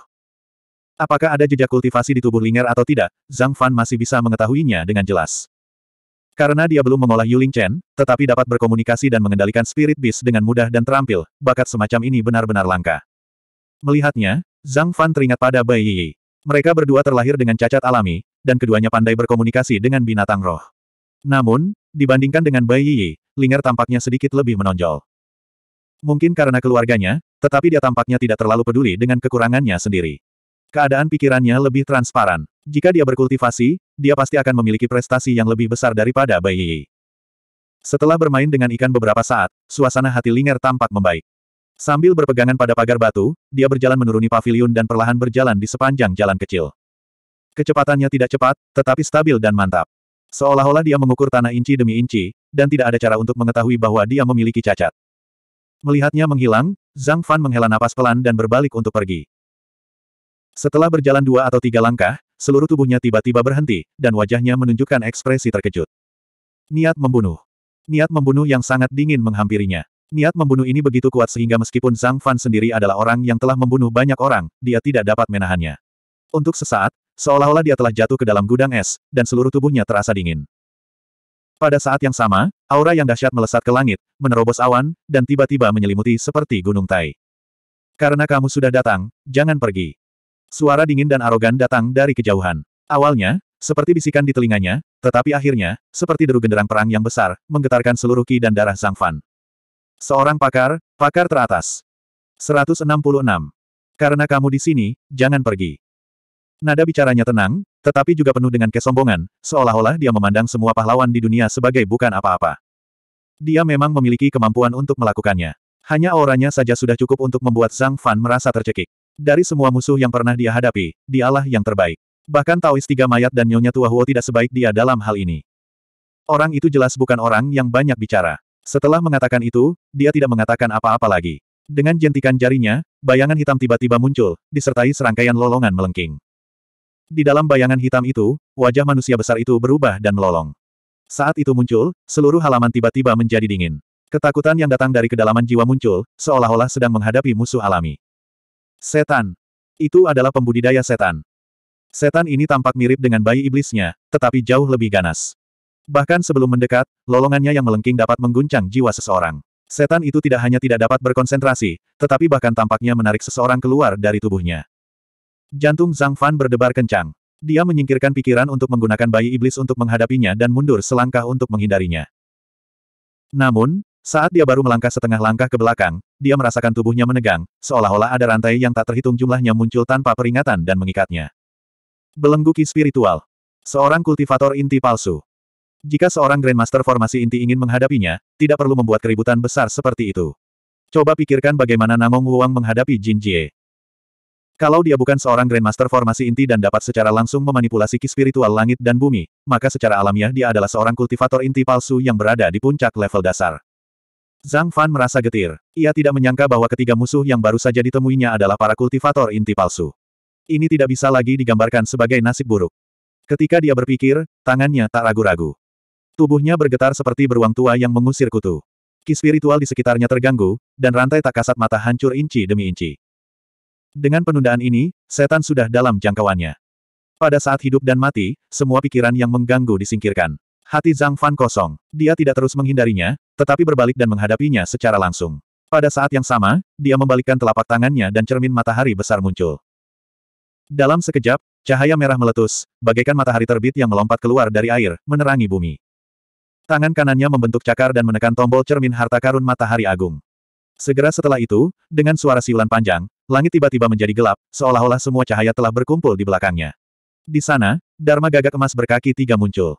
Apakah ada jejak kultivasi di tubuh Linger atau tidak, Zhang Fan masih bisa mengetahuinya dengan jelas. Karena dia belum mengolah Yuling Chen, tetapi dapat berkomunikasi dan mengendalikan spirit beast dengan mudah dan terampil, bakat semacam ini benar-benar langka. Melihatnya, Zhang Fan teringat pada Bai Yi. Mereka berdua terlahir dengan cacat alami, dan keduanya pandai berkomunikasi dengan binatang roh. Namun, dibandingkan dengan Bai Yi, Linger tampaknya sedikit lebih menonjol. Mungkin karena keluarganya, tetapi dia tampaknya tidak terlalu peduli dengan kekurangannya sendiri keadaan pikirannya lebih transparan. Jika dia berkultivasi, dia pasti akan memiliki prestasi yang lebih besar daripada Bai Yi. Setelah bermain dengan ikan beberapa saat, suasana hati Linger tampak membaik. Sambil berpegangan pada pagar batu, dia berjalan menuruni pavilion dan perlahan berjalan di sepanjang jalan kecil. Kecepatannya tidak cepat, tetapi stabil dan mantap. Seolah-olah dia mengukur tanah inci demi inci, dan tidak ada cara untuk mengetahui bahwa dia memiliki cacat. Melihatnya menghilang, Zhang Fan menghela napas pelan dan berbalik untuk pergi. Setelah berjalan dua atau tiga langkah, seluruh tubuhnya tiba-tiba berhenti, dan wajahnya menunjukkan ekspresi terkejut. Niat membunuh. Niat membunuh yang sangat dingin menghampirinya. Niat membunuh ini begitu kuat sehingga meskipun Zhang Fan sendiri adalah orang yang telah membunuh banyak orang, dia tidak dapat menahannya. Untuk sesaat, seolah-olah dia telah jatuh ke dalam gudang es, dan seluruh tubuhnya terasa dingin. Pada saat yang sama, aura yang dahsyat melesat ke langit, menerobos awan, dan tiba-tiba menyelimuti seperti gunung tai. Karena kamu sudah datang, jangan pergi. Suara dingin dan arogan datang dari kejauhan. Awalnya, seperti bisikan di telinganya, tetapi akhirnya, seperti deru genderang perang yang besar, menggetarkan seluruh ki dan darah Zhang Fan. Seorang pakar, pakar teratas. 166. Karena kamu di sini, jangan pergi. Nada bicaranya tenang, tetapi juga penuh dengan kesombongan, seolah-olah dia memandang semua pahlawan di dunia sebagai bukan apa-apa. Dia memang memiliki kemampuan untuk melakukannya. Hanya auranya saja sudah cukup untuk membuat Zhang Fan merasa tercekik. Dari semua musuh yang pernah dia hadapi, dialah yang terbaik. Bahkan Taois tiga mayat dan Nyonya Tua Huo tidak sebaik dia dalam hal ini. Orang itu jelas bukan orang yang banyak bicara. Setelah mengatakan itu, dia tidak mengatakan apa-apa lagi. Dengan jentikan jarinya, bayangan hitam tiba-tiba muncul, disertai serangkaian lolongan melengking. Di dalam bayangan hitam itu, wajah manusia besar itu berubah dan melolong. Saat itu muncul, seluruh halaman tiba-tiba menjadi dingin. Ketakutan yang datang dari kedalaman jiwa muncul, seolah-olah sedang menghadapi musuh alami. Setan. Itu adalah pembudidaya setan. Setan ini tampak mirip dengan bayi iblisnya, tetapi jauh lebih ganas. Bahkan sebelum mendekat, lolongannya yang melengking dapat mengguncang jiwa seseorang. Setan itu tidak hanya tidak dapat berkonsentrasi, tetapi bahkan tampaknya menarik seseorang keluar dari tubuhnya. Jantung Zhang Fan berdebar kencang. Dia menyingkirkan pikiran untuk menggunakan bayi iblis untuk menghadapinya dan mundur selangkah untuk menghindarinya. Namun, saat dia baru melangkah setengah langkah ke belakang, dia merasakan tubuhnya menegang, seolah-olah ada rantai yang tak terhitung jumlahnya muncul tanpa peringatan dan mengikatnya. Belenggu Ki Spiritual Seorang kultivator inti palsu Jika seorang Grandmaster formasi inti ingin menghadapinya, tidak perlu membuat keributan besar seperti itu. Coba pikirkan bagaimana Namong Wuang menghadapi Jin Jie. Kalau dia bukan seorang Grandmaster formasi inti dan dapat secara langsung memanipulasi ki spiritual langit dan bumi, maka secara alamiah dia adalah seorang kultivator inti palsu yang berada di puncak level dasar. Zhang Fan merasa getir. Ia tidak menyangka bahwa ketiga musuh yang baru saja ditemuinya adalah para kultivator inti palsu. Ini tidak bisa lagi digambarkan sebagai nasib buruk. Ketika dia berpikir, tangannya tak ragu-ragu. Tubuhnya bergetar seperti beruang tua yang mengusir kutu. Ki spiritual di sekitarnya terganggu, dan rantai tak kasat mata hancur inci demi inci. Dengan penundaan ini, setan sudah dalam jangkauannya. Pada saat hidup dan mati, semua pikiran yang mengganggu disingkirkan. Hati Zhang Fan kosong. Dia tidak terus menghindarinya, tetapi berbalik dan menghadapinya secara langsung. Pada saat yang sama, dia membalikkan telapak tangannya dan cermin matahari besar muncul. Dalam sekejap, cahaya merah meletus, bagaikan matahari terbit yang melompat keluar dari air, menerangi bumi. Tangan kanannya membentuk cakar dan menekan tombol cermin harta karun matahari agung. Segera setelah itu, dengan suara siulan panjang, langit tiba-tiba menjadi gelap, seolah-olah semua cahaya telah berkumpul di belakangnya. Di sana, Dharma gagak emas berkaki tiga muncul.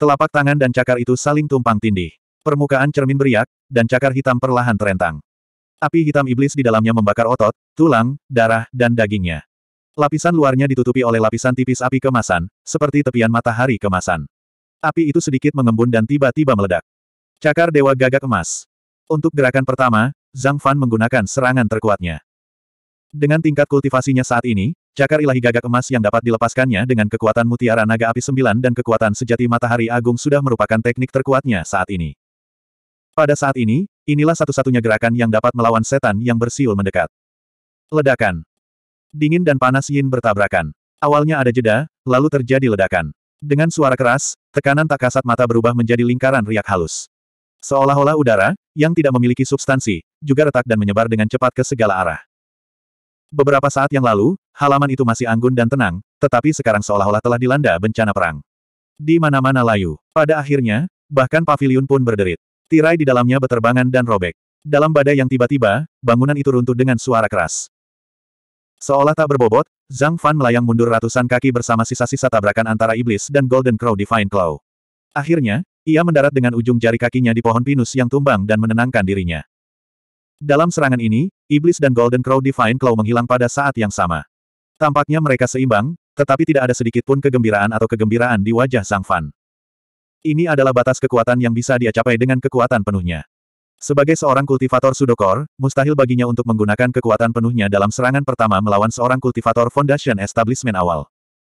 Telapak tangan dan cakar itu saling tumpang tindih. Permukaan cermin beriak, dan cakar hitam perlahan terentang. Api hitam iblis di dalamnya membakar otot, tulang, darah, dan dagingnya. Lapisan luarnya ditutupi oleh lapisan tipis api kemasan, seperti tepian matahari kemasan. Api itu sedikit mengembun dan tiba-tiba meledak. Cakar Dewa Gagak Emas. Untuk gerakan pertama, Zhang Fan menggunakan serangan terkuatnya. Dengan tingkat kultivasinya saat ini, Cakar ilahi gagak emas yang dapat dilepaskannya dengan kekuatan mutiara naga api sembilan dan kekuatan sejati matahari agung sudah merupakan teknik terkuatnya saat ini. Pada saat ini, inilah satu-satunya gerakan yang dapat melawan setan yang bersiul mendekat. Ledakan. Dingin dan panas Yin bertabrakan. Awalnya ada jeda, lalu terjadi ledakan. Dengan suara keras, tekanan tak kasat mata berubah menjadi lingkaran riak halus. Seolah-olah udara, yang tidak memiliki substansi, juga retak dan menyebar dengan cepat ke segala arah. Beberapa saat yang lalu, halaman itu masih anggun dan tenang, tetapi sekarang seolah-olah telah dilanda bencana perang. Di mana-mana layu. Pada akhirnya, bahkan pavilion pun berderit. Tirai di dalamnya berterbangan dan robek. Dalam badai yang tiba-tiba, bangunan itu runtuh dengan suara keras. Seolah tak berbobot, Zhang Fan melayang mundur ratusan kaki bersama sisa-sisa tabrakan antara iblis dan Golden Crow Divine Claw. Akhirnya, ia mendarat dengan ujung jari kakinya di pohon pinus yang tumbang dan menenangkan dirinya. Dalam serangan ini, Iblis dan Golden Crow Divine Claw menghilang pada saat yang sama. Tampaknya mereka seimbang, tetapi tidak ada sedikit pun kegembiraan atau kegembiraan di wajah Sang Fan. Ini adalah batas kekuatan yang bisa dia capai dengan kekuatan penuhnya. Sebagai seorang kultivator sudokor, mustahil baginya untuk menggunakan kekuatan penuhnya dalam serangan pertama melawan seorang kultivator Foundation Establishment awal.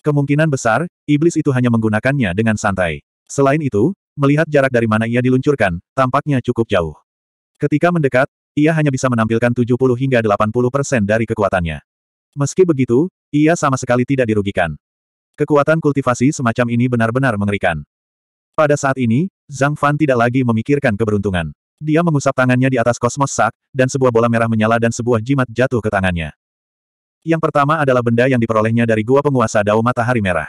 Kemungkinan besar, iblis itu hanya menggunakannya dengan santai. Selain itu, melihat jarak dari mana ia diluncurkan, tampaknya cukup jauh. Ketika mendekat, ia hanya bisa menampilkan 70 hingga 80 persen dari kekuatannya. Meski begitu, ia sama sekali tidak dirugikan. Kekuatan kultivasi semacam ini benar-benar mengerikan. Pada saat ini, Zhang Fan tidak lagi memikirkan keberuntungan. Dia mengusap tangannya di atas kosmos sak, dan sebuah bola merah menyala dan sebuah jimat jatuh ke tangannya. Yang pertama adalah benda yang diperolehnya dari gua penguasa Dao Matahari Merah.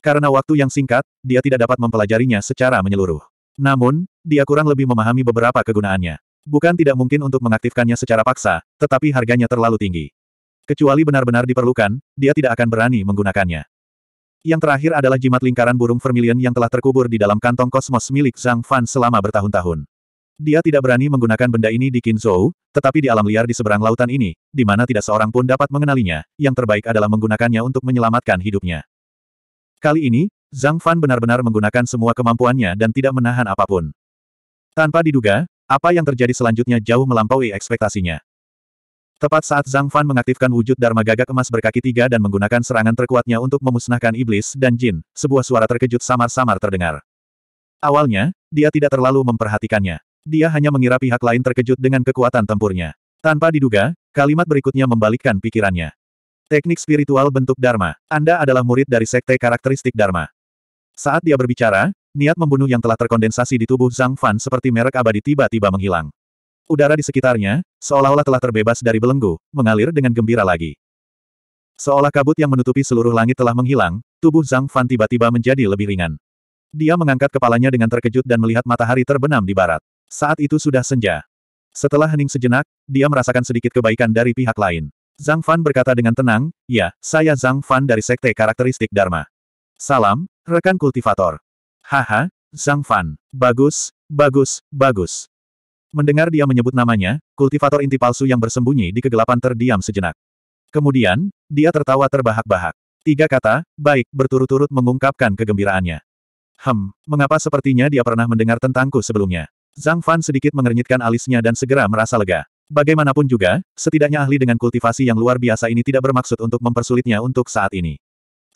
Karena waktu yang singkat, dia tidak dapat mempelajarinya secara menyeluruh. Namun, dia kurang lebih memahami beberapa kegunaannya. Bukan tidak mungkin untuk mengaktifkannya secara paksa, tetapi harganya terlalu tinggi. Kecuali benar-benar diperlukan, dia tidak akan berani menggunakannya. Yang terakhir adalah jimat lingkaran burung vermilion yang telah terkubur di dalam kantong kosmos milik Zhang Fan selama bertahun-tahun. Dia tidak berani menggunakan benda ini di Qinzhou, tetapi di alam liar di seberang lautan ini, di mana tidak seorang pun dapat mengenalinya, yang terbaik adalah menggunakannya untuk menyelamatkan hidupnya. Kali ini, Zhang Fan benar-benar menggunakan semua kemampuannya dan tidak menahan apapun. Tanpa diduga, apa yang terjadi selanjutnya jauh melampaui ekspektasinya. Tepat saat Zhang Fan mengaktifkan wujud Dharma gagak emas berkaki tiga dan menggunakan serangan terkuatnya untuk memusnahkan iblis dan jin, sebuah suara terkejut samar-samar terdengar. Awalnya, dia tidak terlalu memperhatikannya. Dia hanya mengira pihak lain terkejut dengan kekuatan tempurnya. Tanpa diduga, kalimat berikutnya membalikkan pikirannya. Teknik spiritual bentuk Dharma. Anda adalah murid dari sekte karakteristik Dharma. Saat dia berbicara, Niat membunuh yang telah terkondensasi di tubuh Zhang Fan seperti merek abadi tiba-tiba menghilang. Udara di sekitarnya, seolah-olah telah terbebas dari belenggu, mengalir dengan gembira lagi. Seolah kabut yang menutupi seluruh langit telah menghilang, tubuh Zhang Fan tiba-tiba menjadi lebih ringan. Dia mengangkat kepalanya dengan terkejut dan melihat matahari terbenam di barat. Saat itu sudah senja. Setelah hening sejenak, dia merasakan sedikit kebaikan dari pihak lain. Zhang Fan berkata dengan tenang, Ya, saya Zhang Fan dari Sekte Karakteristik Dharma. Salam, rekan kultivator. Haha, Zhang Fan. Bagus, bagus, bagus. Mendengar dia menyebut namanya, kultivator inti palsu yang bersembunyi di kegelapan terdiam sejenak. Kemudian, dia tertawa terbahak-bahak. Tiga kata, baik, berturut-turut mengungkapkan kegembiraannya. Hem, mengapa sepertinya dia pernah mendengar tentangku sebelumnya? Zhang Fan sedikit mengernyitkan alisnya dan segera merasa lega. Bagaimanapun juga, setidaknya ahli dengan kultivasi yang luar biasa ini tidak bermaksud untuk mempersulitnya untuk saat ini.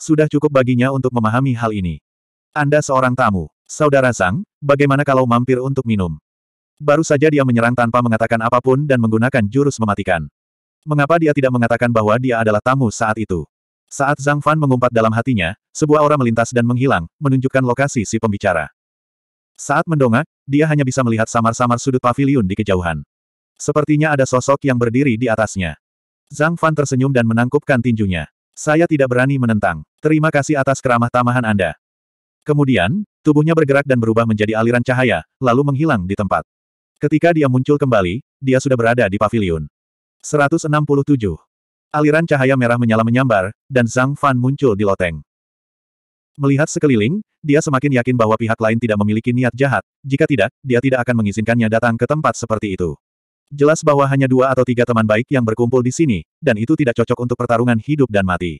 Sudah cukup baginya untuk memahami hal ini. Anda seorang tamu. Saudara Zhang, bagaimana kalau mampir untuk minum? Baru saja dia menyerang tanpa mengatakan apapun dan menggunakan jurus mematikan. Mengapa dia tidak mengatakan bahwa dia adalah tamu saat itu? Saat Zhang Fan mengumpat dalam hatinya, sebuah aura melintas dan menghilang, menunjukkan lokasi si pembicara. Saat mendongak, dia hanya bisa melihat samar-samar sudut pavilion di kejauhan. Sepertinya ada sosok yang berdiri di atasnya. Zhang Fan tersenyum dan menangkupkan tinjunya. Saya tidak berani menentang. Terima kasih atas keramah tamahan Anda. Kemudian, tubuhnya bergerak dan berubah menjadi aliran cahaya, lalu menghilang di tempat. Ketika dia muncul kembali, dia sudah berada di paviliun. 167. Aliran cahaya merah menyala menyambar, dan Zhang Fan muncul di loteng. Melihat sekeliling, dia semakin yakin bahwa pihak lain tidak memiliki niat jahat, jika tidak, dia tidak akan mengizinkannya datang ke tempat seperti itu. Jelas bahwa hanya dua atau tiga teman baik yang berkumpul di sini, dan itu tidak cocok untuk pertarungan hidup dan mati.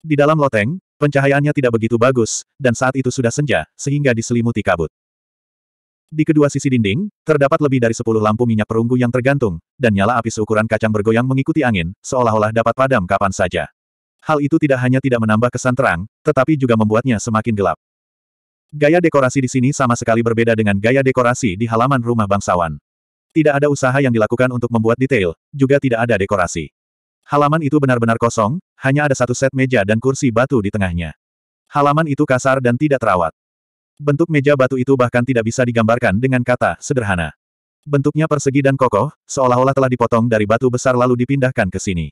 Di dalam loteng, Pencahayaannya tidak begitu bagus, dan saat itu sudah senja, sehingga diselimuti kabut. Di kedua sisi dinding, terdapat lebih dari sepuluh lampu minyak perunggu yang tergantung, dan nyala api seukuran kacang bergoyang mengikuti angin, seolah-olah dapat padam kapan saja. Hal itu tidak hanya tidak menambah kesan terang, tetapi juga membuatnya semakin gelap. Gaya dekorasi di sini sama sekali berbeda dengan gaya dekorasi di halaman rumah bangsawan. Tidak ada usaha yang dilakukan untuk membuat detail, juga tidak ada dekorasi. Halaman itu benar-benar kosong, hanya ada satu set meja dan kursi batu di tengahnya. Halaman itu kasar dan tidak terawat. Bentuk meja batu itu bahkan tidak bisa digambarkan dengan kata sederhana. Bentuknya persegi dan kokoh, seolah-olah telah dipotong dari batu besar lalu dipindahkan ke sini.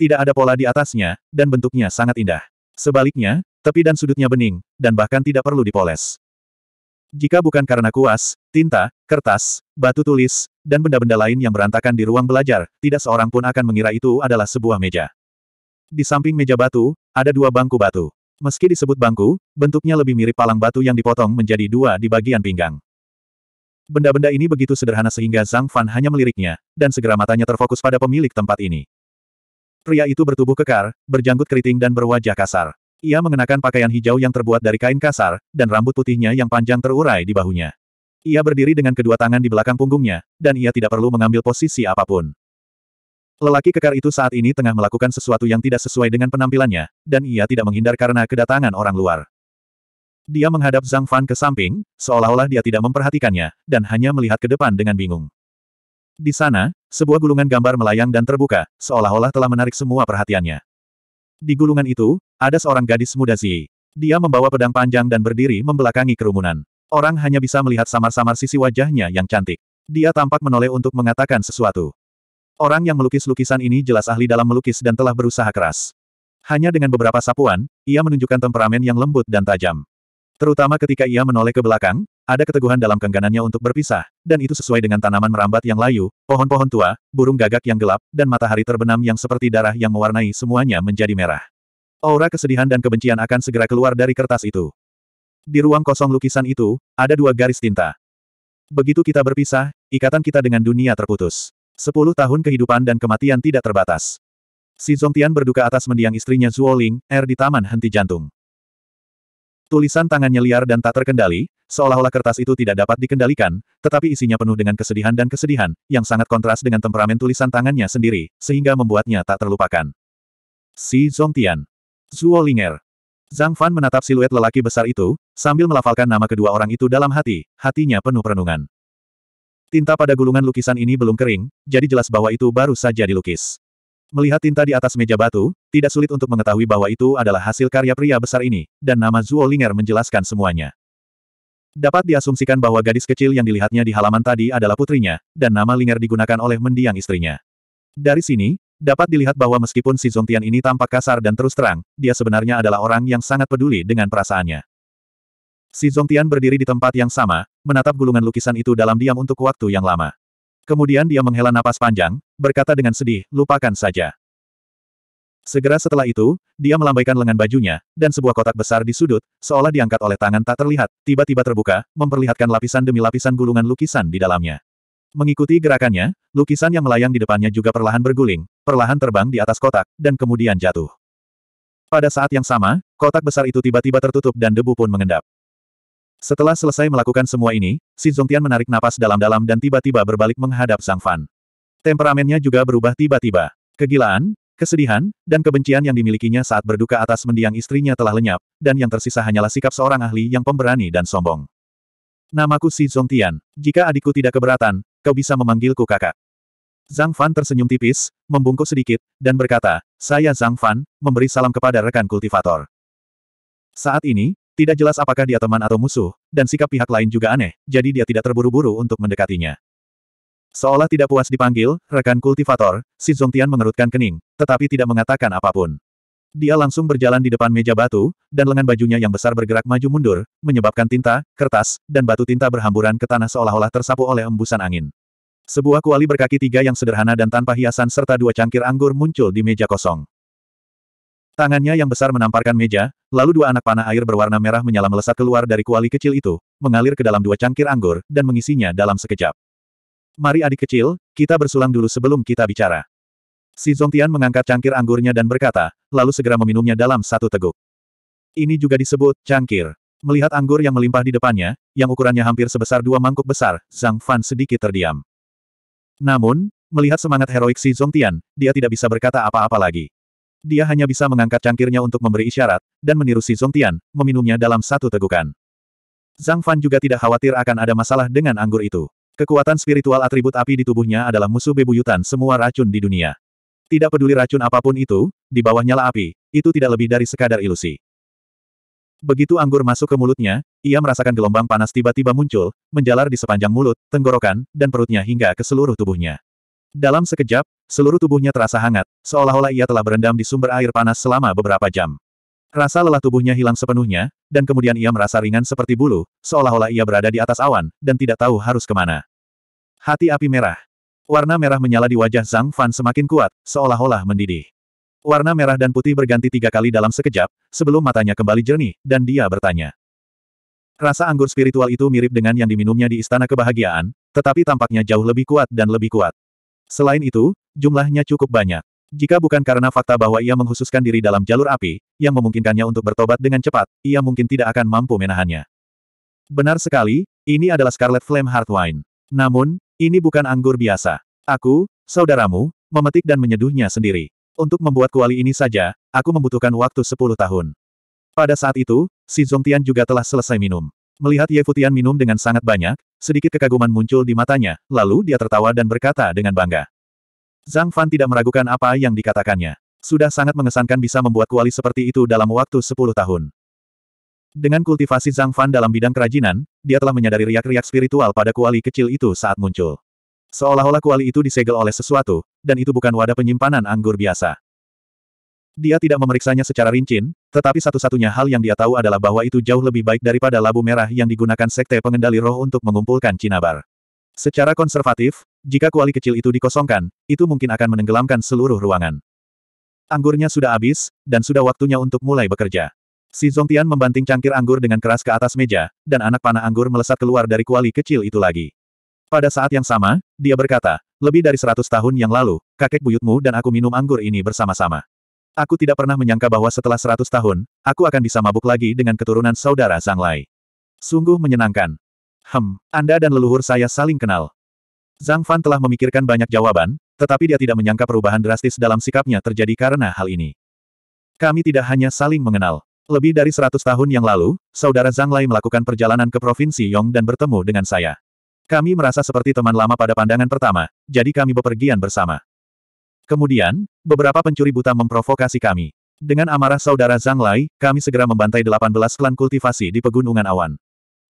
Tidak ada pola di atasnya, dan bentuknya sangat indah. Sebaliknya, tepi dan sudutnya bening, dan bahkan tidak perlu dipoles. Jika bukan karena kuas, tinta, kertas, batu tulis, dan benda-benda lain yang berantakan di ruang belajar, tidak seorang pun akan mengira itu adalah sebuah meja. Di samping meja batu, ada dua bangku batu. Meski disebut bangku, bentuknya lebih mirip palang batu yang dipotong menjadi dua di bagian pinggang. Benda-benda ini begitu sederhana sehingga Zhang Fan hanya meliriknya, dan segera matanya terfokus pada pemilik tempat ini. Pria itu bertubuh kekar, berjanggut keriting dan berwajah kasar. Ia mengenakan pakaian hijau yang terbuat dari kain kasar, dan rambut putihnya yang panjang terurai di bahunya. Ia berdiri dengan kedua tangan di belakang punggungnya, dan ia tidak perlu mengambil posisi apapun. Lelaki kekar itu saat ini tengah melakukan sesuatu yang tidak sesuai dengan penampilannya, dan ia tidak menghindar karena kedatangan orang luar. Dia menghadap Zhang Fan ke samping, seolah-olah dia tidak memperhatikannya, dan hanya melihat ke depan dengan bingung. Di sana, sebuah gulungan gambar melayang dan terbuka, seolah-olah telah menarik semua perhatiannya. Di gulungan itu, ada seorang gadis muda Zi. Dia membawa pedang panjang dan berdiri membelakangi kerumunan. Orang hanya bisa melihat samar-samar sisi wajahnya yang cantik. Dia tampak menoleh untuk mengatakan sesuatu. Orang yang melukis lukisan ini jelas ahli dalam melukis dan telah berusaha keras. Hanya dengan beberapa sapuan, ia menunjukkan temperamen yang lembut dan tajam. Terutama ketika ia menoleh ke belakang, ada keteguhan dalam kengganannya untuk berpisah, dan itu sesuai dengan tanaman merambat yang layu, pohon-pohon tua, burung gagak yang gelap, dan matahari terbenam yang seperti darah yang mewarnai semuanya menjadi merah. Aura kesedihan dan kebencian akan segera keluar dari kertas itu. Di ruang kosong lukisan itu, ada dua garis tinta. Begitu kita berpisah, ikatan kita dengan dunia terputus. Sepuluh tahun kehidupan dan kematian tidak terbatas. Si Zongtian berduka atas mendiang istrinya Ling, Er di Taman Henti Jantung. Tulisan tangannya liar dan tak terkendali, seolah-olah kertas itu tidak dapat dikendalikan, tetapi isinya penuh dengan kesedihan dan kesedihan, yang sangat kontras dengan temperamen tulisan tangannya sendiri, sehingga membuatnya tak terlupakan. Si Zongtian. er. Zhang Fan menatap siluet lelaki besar itu, sambil melafalkan nama kedua orang itu dalam hati, hatinya penuh perenungan. Tinta pada gulungan lukisan ini belum kering, jadi jelas bahwa itu baru saja dilukis. Melihat tinta di atas meja batu, tidak sulit untuk mengetahui bahwa itu adalah hasil karya pria besar ini, dan nama Zuo Linger menjelaskan semuanya. Dapat diasumsikan bahwa gadis kecil yang dilihatnya di halaman tadi adalah putrinya, dan nama Linger digunakan oleh mendiang istrinya. Dari sini, Dapat dilihat bahwa meskipun si Zongtian ini tampak kasar dan terus terang, dia sebenarnya adalah orang yang sangat peduli dengan perasaannya. Si Zongtian berdiri di tempat yang sama, menatap gulungan lukisan itu dalam diam untuk waktu yang lama. Kemudian dia menghela napas panjang, berkata dengan sedih, lupakan saja. Segera setelah itu, dia melambaikan lengan bajunya, dan sebuah kotak besar di sudut, seolah diangkat oleh tangan tak terlihat, tiba-tiba terbuka, memperlihatkan lapisan demi lapisan gulungan lukisan di dalamnya. Mengikuti gerakannya, lukisan yang melayang di depannya juga perlahan berguling, perlahan terbang di atas kotak, dan kemudian jatuh. Pada saat yang sama, kotak besar itu tiba-tiba tertutup dan debu pun mengendap. Setelah selesai melakukan semua ini, si Zongtian menarik napas dalam-dalam dan tiba-tiba berbalik menghadap Sang Fan. Temperamennya juga berubah tiba-tiba. Kegilaan, kesedihan, dan kebencian yang dimilikinya saat berduka atas mendiang istrinya telah lenyap, dan yang tersisa hanyalah sikap seorang ahli yang pemberani dan sombong. Namaku Si Zongtian. Jika adikku tidak keberatan, kau bisa memanggilku kakak. Zhang Fan tersenyum tipis, membungkuk sedikit, dan berkata, saya Zhang Fan, memberi salam kepada rekan kultivator. Saat ini, tidak jelas apakah dia teman atau musuh, dan sikap pihak lain juga aneh, jadi dia tidak terburu-buru untuk mendekatinya. Seolah tidak puas dipanggil, rekan kultivator, si Zongtian mengerutkan kening, tetapi tidak mengatakan apapun. Dia langsung berjalan di depan meja batu, dan lengan bajunya yang besar bergerak maju mundur, menyebabkan tinta, kertas, dan batu tinta berhamburan ke tanah seolah-olah tersapu oleh embusan angin. Sebuah kuali berkaki tiga yang sederhana dan tanpa hiasan serta dua cangkir anggur muncul di meja kosong. Tangannya yang besar menamparkan meja, lalu dua anak panah air berwarna merah menyala melesat keluar dari kuali kecil itu, mengalir ke dalam dua cangkir anggur, dan mengisinya dalam sekejap. Mari adik kecil, kita bersulang dulu sebelum kita bicara. Si Zongtian mengangkat cangkir anggurnya dan berkata, lalu segera meminumnya dalam satu teguk. Ini juga disebut cangkir. Melihat anggur yang melimpah di depannya, yang ukurannya hampir sebesar dua mangkuk besar, Zhang Fan sedikit terdiam. Namun, melihat semangat heroik si Zongtian, dia tidak bisa berkata apa-apa lagi. Dia hanya bisa mengangkat cangkirnya untuk memberi isyarat, dan meniru si Zongtian, meminumnya dalam satu tegukan. Zhang Fan juga tidak khawatir akan ada masalah dengan anggur itu. Kekuatan spiritual atribut api di tubuhnya adalah musuh bebuyutan semua racun di dunia. Tidak peduli racun apapun itu, di bawah nyala api, itu tidak lebih dari sekadar ilusi. Begitu anggur masuk ke mulutnya, ia merasakan gelombang panas tiba-tiba muncul, menjalar di sepanjang mulut, tenggorokan, dan perutnya hingga ke seluruh tubuhnya. Dalam sekejap, seluruh tubuhnya terasa hangat, seolah-olah ia telah berendam di sumber air panas selama beberapa jam. Rasa lelah tubuhnya hilang sepenuhnya, dan kemudian ia merasa ringan seperti bulu, seolah-olah ia berada di atas awan, dan tidak tahu harus kemana. Hati api merah. Warna merah menyala di wajah Zhang Fan semakin kuat, seolah-olah mendidih. Warna merah dan putih berganti tiga kali dalam sekejap, sebelum matanya kembali jernih, dan dia bertanya. Rasa anggur spiritual itu mirip dengan yang diminumnya di Istana Kebahagiaan, tetapi tampaknya jauh lebih kuat dan lebih kuat. Selain itu, jumlahnya cukup banyak. Jika bukan karena fakta bahwa ia menghususkan diri dalam jalur api, yang memungkinkannya untuk bertobat dengan cepat, ia mungkin tidak akan mampu menahannya. Benar sekali, ini adalah Scarlet Flame Heart Wine. Namun, ini bukan anggur biasa. Aku, saudaramu, memetik dan menyeduhnya sendiri. Untuk membuat kuali ini saja, aku membutuhkan waktu 10 tahun. Pada saat itu, si Zongtian juga telah selesai minum. Melihat Ye Futian minum dengan sangat banyak, sedikit kekaguman muncul di matanya, lalu dia tertawa dan berkata dengan bangga. Zhang Fan tidak meragukan apa yang dikatakannya. Sudah sangat mengesankan bisa membuat kuali seperti itu dalam waktu 10 tahun. Dengan kultivasi Zhang Fan dalam bidang kerajinan, dia telah menyadari riak-riak spiritual pada kuali kecil itu saat muncul. Seolah-olah kuali itu disegel oleh sesuatu, dan itu bukan wadah penyimpanan anggur biasa. Dia tidak memeriksanya secara rinci, tetapi satu-satunya hal yang dia tahu adalah bahwa itu jauh lebih baik daripada labu merah yang digunakan sekte pengendali roh untuk mengumpulkan cinabar. Secara konservatif, jika kuali kecil itu dikosongkan, itu mungkin akan menenggelamkan seluruh ruangan. Anggurnya sudah habis, dan sudah waktunya untuk mulai bekerja. Si Zongtian membanting cangkir anggur dengan keras ke atas meja, dan anak panah anggur melesat keluar dari kuali kecil itu lagi. Pada saat yang sama, dia berkata, lebih dari seratus tahun yang lalu, kakek buyutmu dan aku minum anggur ini bersama-sama. Aku tidak pernah menyangka bahwa setelah seratus tahun, aku akan bisa mabuk lagi dengan keturunan saudara Zhang Lai. Sungguh menyenangkan. Hem, Anda dan leluhur saya saling kenal. Zhang Fan telah memikirkan banyak jawaban, tetapi dia tidak menyangka perubahan drastis dalam sikapnya terjadi karena hal ini. Kami tidak hanya saling mengenal. Lebih dari seratus tahun yang lalu, saudara Zhang Lai melakukan perjalanan ke Provinsi Yong dan bertemu dengan saya. Kami merasa seperti teman lama pada pandangan pertama, jadi kami bepergian bersama. Kemudian, beberapa pencuri buta memprovokasi kami. Dengan amarah saudara Zhang Lai, kami segera membantai 18 klan kultivasi di Pegunungan Awan.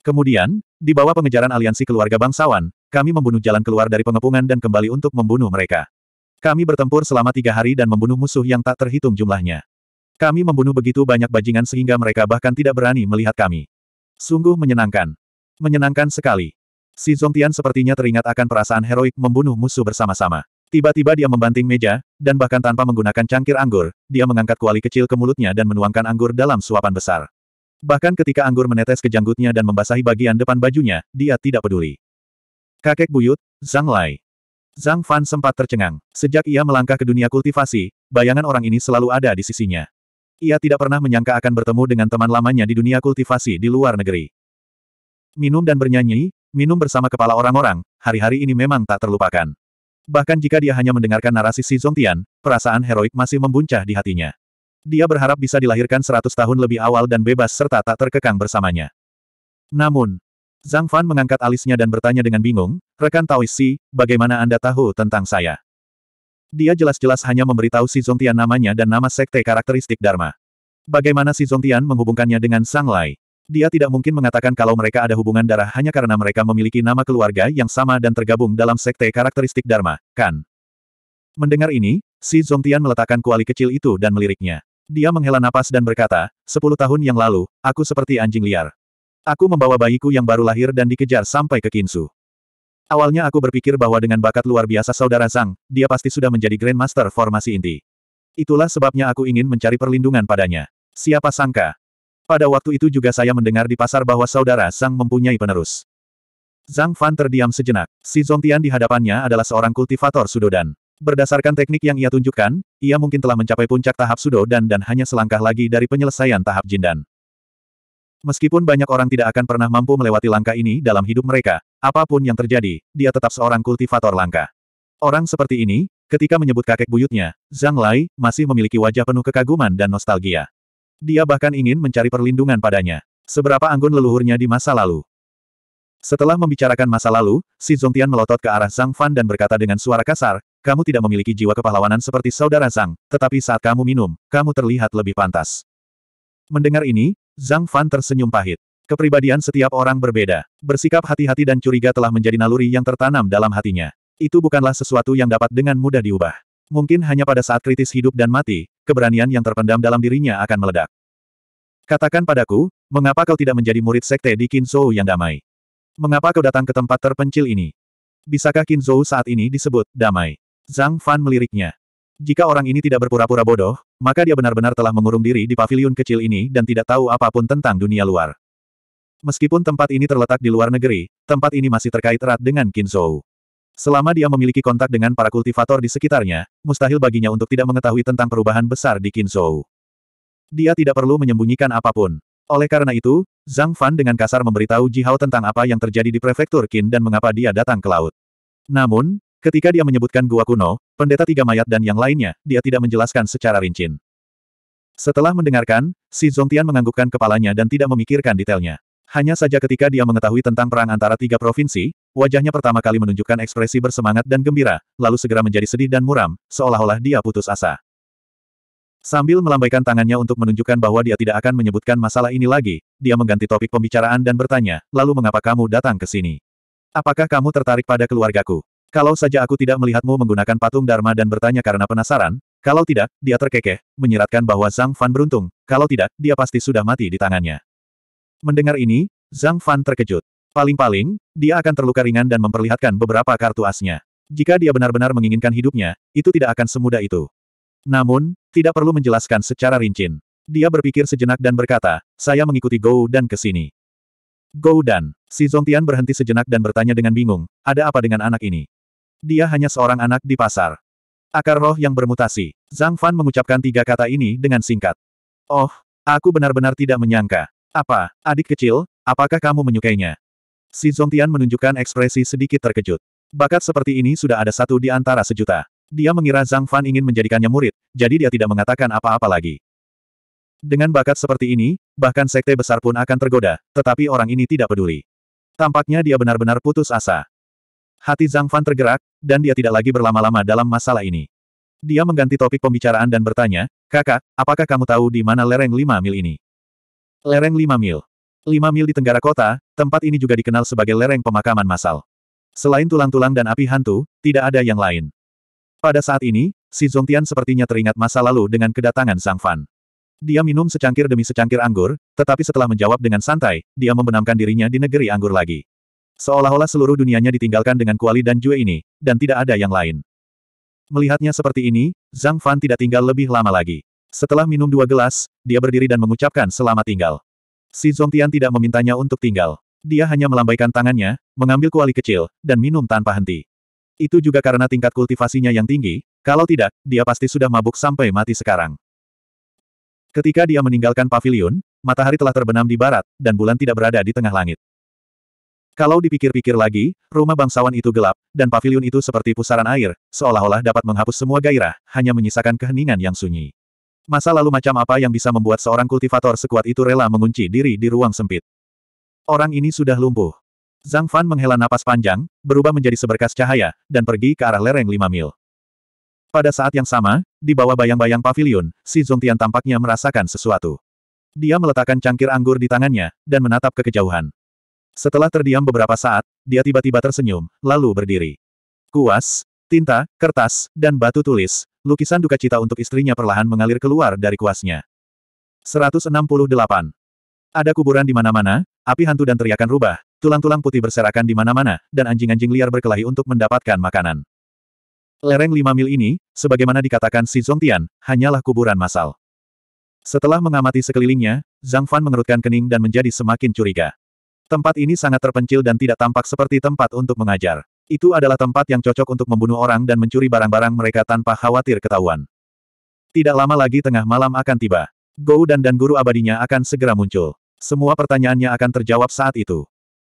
Kemudian, di bawah pengejaran aliansi keluarga bangsawan, kami membunuh jalan keluar dari pengepungan dan kembali untuk membunuh mereka. Kami bertempur selama tiga hari dan membunuh musuh yang tak terhitung jumlahnya. Kami membunuh begitu banyak bajingan sehingga mereka bahkan tidak berani melihat kami. Sungguh menyenangkan. Menyenangkan sekali. Si Zongtian sepertinya teringat akan perasaan heroik membunuh musuh bersama-sama. Tiba-tiba dia membanting meja, dan bahkan tanpa menggunakan cangkir anggur, dia mengangkat kuali kecil ke mulutnya dan menuangkan anggur dalam suapan besar. Bahkan ketika anggur menetes ke janggutnya dan membasahi bagian depan bajunya, dia tidak peduli. Kakek buyut, Zhang Lai. Zhang Fan sempat tercengang. Sejak ia melangkah ke dunia kultivasi, bayangan orang ini selalu ada di sisinya. Ia tidak pernah menyangka akan bertemu dengan teman lamanya di dunia kultivasi di luar negeri. Minum dan bernyanyi, Minum bersama kepala orang-orang, hari-hari ini memang tak terlupakan. Bahkan jika dia hanya mendengarkan narasi Si Zongtian, perasaan heroik masih membuncah di hatinya. Dia berharap bisa dilahirkan 100 tahun lebih awal dan bebas serta tak terkekang bersamanya. Namun, Zhang Fan mengangkat alisnya dan bertanya dengan bingung, rekan Taoist Si, bagaimana Anda tahu tentang saya? Dia jelas-jelas hanya memberitahu Si Zongtian namanya dan nama sekte karakteristik Dharma. Bagaimana Si Zongtian menghubungkannya dengan Sang Lai? Dia tidak mungkin mengatakan kalau mereka ada hubungan darah hanya karena mereka memiliki nama keluarga yang sama dan tergabung dalam sekte karakteristik Dharma, kan? Mendengar ini, si Zongtian meletakkan kuali kecil itu dan meliriknya. Dia menghela napas dan berkata, sepuluh tahun yang lalu, aku seperti anjing liar. Aku membawa bayiku yang baru lahir dan dikejar sampai ke Kinsu. Awalnya aku berpikir bahwa dengan bakat luar biasa saudara Zhang, dia pasti sudah menjadi Grandmaster formasi inti. Itulah sebabnya aku ingin mencari perlindungan padanya. Siapa sangka, pada waktu itu juga saya mendengar di pasar bahwa saudara Zhang mempunyai penerus. Zhang Fan terdiam sejenak. Si Zongtian di hadapannya adalah seorang kultivator Sudodan. Berdasarkan teknik yang ia tunjukkan, ia mungkin telah mencapai puncak tahap Sudodan dan hanya selangkah lagi dari penyelesaian tahap Jindan. Meskipun banyak orang tidak akan pernah mampu melewati langkah ini dalam hidup mereka, apapun yang terjadi, dia tetap seorang kultivator langka. Orang seperti ini, ketika menyebut kakek buyutnya, Zhang Lai, masih memiliki wajah penuh kekaguman dan nostalgia. Dia bahkan ingin mencari perlindungan padanya. Seberapa anggun leluhurnya di masa lalu. Setelah membicarakan masa lalu, si Zongtian melotot ke arah Zhang Fan dan berkata dengan suara kasar, kamu tidak memiliki jiwa kepahlawanan seperti saudara Zhang, tetapi saat kamu minum, kamu terlihat lebih pantas. Mendengar ini, Zhang Fan tersenyum pahit. Kepribadian setiap orang berbeda. Bersikap hati-hati dan curiga telah menjadi naluri yang tertanam dalam hatinya. Itu bukanlah sesuatu yang dapat dengan mudah diubah. Mungkin hanya pada saat kritis hidup dan mati, keberanian yang terpendam dalam dirinya akan meledak. Katakan padaku, mengapa kau tidak menjadi murid sekte di Kinzhou yang damai? Mengapa kau datang ke tempat terpencil ini? Bisakah Kinzhou saat ini disebut damai? Zhang Fan meliriknya. Jika orang ini tidak berpura-pura bodoh, maka dia benar-benar telah mengurung diri di paviliun kecil ini dan tidak tahu apapun tentang dunia luar. Meskipun tempat ini terletak di luar negeri, tempat ini masih terkait erat dengan Kinzhou. Selama dia memiliki kontak dengan para kultivator di sekitarnya, mustahil baginya untuk tidak mengetahui tentang perubahan besar di Kinzhou. Dia tidak perlu menyembunyikan apapun. Oleh karena itu, Zhang Fan dengan kasar memberitahu Ji Hao tentang apa yang terjadi di prefektur Qin dan mengapa dia datang ke laut. Namun, ketika dia menyebutkan gua kuno, pendeta tiga mayat dan yang lainnya, dia tidak menjelaskan secara rincin. Setelah mendengarkan, si Zongtian menganggukkan kepalanya dan tidak memikirkan detailnya. Hanya saja ketika dia mengetahui tentang perang antara tiga provinsi, wajahnya pertama kali menunjukkan ekspresi bersemangat dan gembira, lalu segera menjadi sedih dan muram, seolah-olah dia putus asa. Sambil melambaikan tangannya untuk menunjukkan bahwa dia tidak akan menyebutkan masalah ini lagi, dia mengganti topik pembicaraan dan bertanya, lalu mengapa kamu datang ke sini? Apakah kamu tertarik pada keluargaku? Kalau saja aku tidak melihatmu menggunakan patung Dharma dan bertanya karena penasaran, kalau tidak, dia terkekeh, menyiratkan bahwa Zhang Fan beruntung, kalau tidak, dia pasti sudah mati di tangannya. Mendengar ini, Zhang Fan terkejut. Paling-paling, dia akan terluka ringan dan memperlihatkan beberapa kartu asnya. Jika dia benar-benar menginginkan hidupnya, itu tidak akan semudah itu. Namun, tidak perlu menjelaskan secara rinci. Dia berpikir sejenak dan berkata, saya mengikuti Gou Dan ke sini. Gou Dan, si Zongtian berhenti sejenak dan bertanya dengan bingung, ada apa dengan anak ini? Dia hanya seorang anak di pasar. Akar roh yang bermutasi. Zhang Fan mengucapkan tiga kata ini dengan singkat. Oh, aku benar-benar tidak menyangka. Apa, adik kecil, apakah kamu menyukainya? Si Zongtian menunjukkan ekspresi sedikit terkejut. Bakat seperti ini sudah ada satu di antara sejuta. Dia mengira Zhang Fan ingin menjadikannya murid, jadi dia tidak mengatakan apa-apa lagi. Dengan bakat seperti ini, bahkan sekte besar pun akan tergoda, tetapi orang ini tidak peduli. Tampaknya dia benar-benar putus asa. Hati Zhang Fan tergerak, dan dia tidak lagi berlama-lama dalam masalah ini. Dia mengganti topik pembicaraan dan bertanya, Kakak, apakah kamu tahu di mana lereng lima mil ini? Lereng 5 mil. 5 mil di tenggara kota, tempat ini juga dikenal sebagai lereng pemakaman massal. Selain tulang-tulang dan api hantu, tidak ada yang lain. Pada saat ini, si Zongtian sepertinya teringat masa lalu dengan kedatangan Sang Fan. Dia minum secangkir demi secangkir anggur, tetapi setelah menjawab dengan santai, dia membenamkan dirinya di negeri anggur lagi. Seolah-olah seluruh dunianya ditinggalkan dengan kuali dan jue ini, dan tidak ada yang lain. Melihatnya seperti ini, Zhang Fan tidak tinggal lebih lama lagi. Setelah minum dua gelas, dia berdiri dan mengucapkan selamat tinggal. Si Zongtian tidak memintanya untuk tinggal. Dia hanya melambaikan tangannya, mengambil kuali kecil, dan minum tanpa henti. Itu juga karena tingkat kultivasinya yang tinggi, kalau tidak, dia pasti sudah mabuk sampai mati sekarang. Ketika dia meninggalkan pavilion, matahari telah terbenam di barat, dan bulan tidak berada di tengah langit. Kalau dipikir-pikir lagi, rumah bangsawan itu gelap, dan pavilion itu seperti pusaran air, seolah-olah dapat menghapus semua gairah, hanya menyisakan keheningan yang sunyi. Masa lalu macam apa yang bisa membuat seorang kultivator sekuat itu rela mengunci diri di ruang sempit? Orang ini sudah lumpuh. Zhang Fan menghela napas panjang, berubah menjadi seberkas cahaya, dan pergi ke arah lereng lima mil. Pada saat yang sama, di bawah bayang-bayang pavilion, si tian tampaknya merasakan sesuatu. Dia meletakkan cangkir anggur di tangannya, dan menatap ke kejauhan. Setelah terdiam beberapa saat, dia tiba-tiba tersenyum, lalu berdiri. Kuas, tinta, kertas, dan batu tulis, lukisan duka cita untuk istrinya perlahan mengalir keluar dari kuasnya. 168. Ada kuburan di mana-mana, api hantu dan teriakan rubah, tulang-tulang putih berserakan di mana-mana, dan anjing-anjing liar berkelahi untuk mendapatkan makanan. Lereng lima mil ini, sebagaimana dikatakan si Zongtian, hanyalah kuburan massal. Setelah mengamati sekelilingnya, Zhang Fan mengerutkan kening dan menjadi semakin curiga. Tempat ini sangat terpencil dan tidak tampak seperti tempat untuk mengajar. Itu adalah tempat yang cocok untuk membunuh orang dan mencuri barang-barang mereka tanpa khawatir ketahuan. Tidak lama lagi tengah malam akan tiba. Gou dan dan guru abadinya akan segera muncul. Semua pertanyaannya akan terjawab saat itu.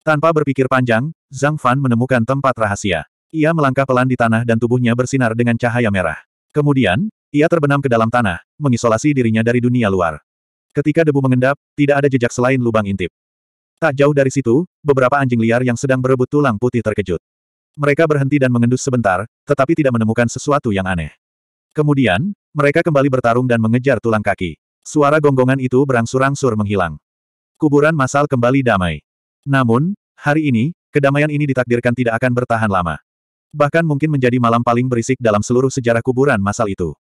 Tanpa berpikir panjang, Zhang Fan menemukan tempat rahasia. Ia melangkah pelan di tanah dan tubuhnya bersinar dengan cahaya merah. Kemudian, ia terbenam ke dalam tanah, mengisolasi dirinya dari dunia luar. Ketika debu mengendap, tidak ada jejak selain lubang intip. Tak jauh dari situ, beberapa anjing liar yang sedang berebut tulang putih terkejut. Mereka berhenti dan mengendus sebentar, tetapi tidak menemukan sesuatu yang aneh. Kemudian, mereka kembali bertarung dan mengejar tulang kaki. Suara gonggongan itu berangsur-angsur menghilang. Kuburan masal kembali damai. Namun, hari ini, kedamaian ini ditakdirkan tidak akan bertahan lama. Bahkan mungkin menjadi malam paling berisik dalam seluruh sejarah kuburan masal itu.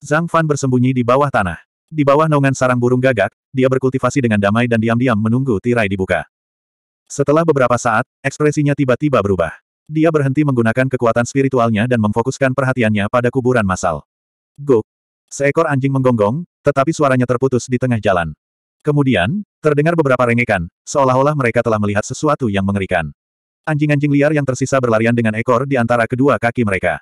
Zhang Fan bersembunyi di bawah tanah. Di bawah naungan sarang burung gagak, dia berkultivasi dengan damai dan diam-diam menunggu tirai dibuka. Setelah beberapa saat, ekspresinya tiba-tiba berubah. Dia berhenti menggunakan kekuatan spiritualnya dan memfokuskan perhatiannya pada kuburan massal. Go, Seekor anjing menggonggong, tetapi suaranya terputus di tengah jalan. Kemudian, terdengar beberapa rengekan, seolah-olah mereka telah melihat sesuatu yang mengerikan. Anjing-anjing liar yang tersisa berlarian dengan ekor di antara kedua kaki mereka.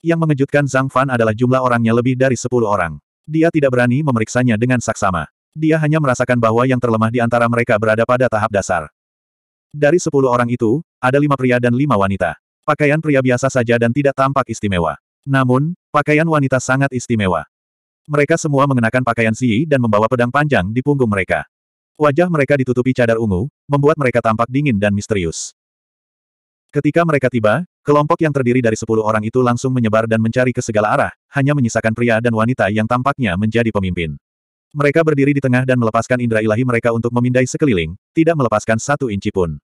Yang mengejutkan Zhang Fan adalah jumlah orangnya lebih dari sepuluh orang. Dia tidak berani memeriksanya dengan saksama. Dia hanya merasakan bahwa yang terlemah di antara mereka berada pada tahap dasar. Dari sepuluh orang itu, ada lima pria dan lima wanita. Pakaian pria biasa saja dan tidak tampak istimewa. Namun, pakaian wanita sangat istimewa. Mereka semua mengenakan pakaian si dan membawa pedang panjang di punggung mereka. Wajah mereka ditutupi cadar ungu, membuat mereka tampak dingin dan misterius. Ketika mereka tiba, kelompok yang terdiri dari sepuluh orang itu langsung menyebar dan mencari ke segala arah, hanya menyisakan pria dan wanita yang tampaknya menjadi pemimpin. Mereka berdiri di tengah dan melepaskan indera ilahi mereka untuk memindai sekeliling, tidak melepaskan satu inci pun.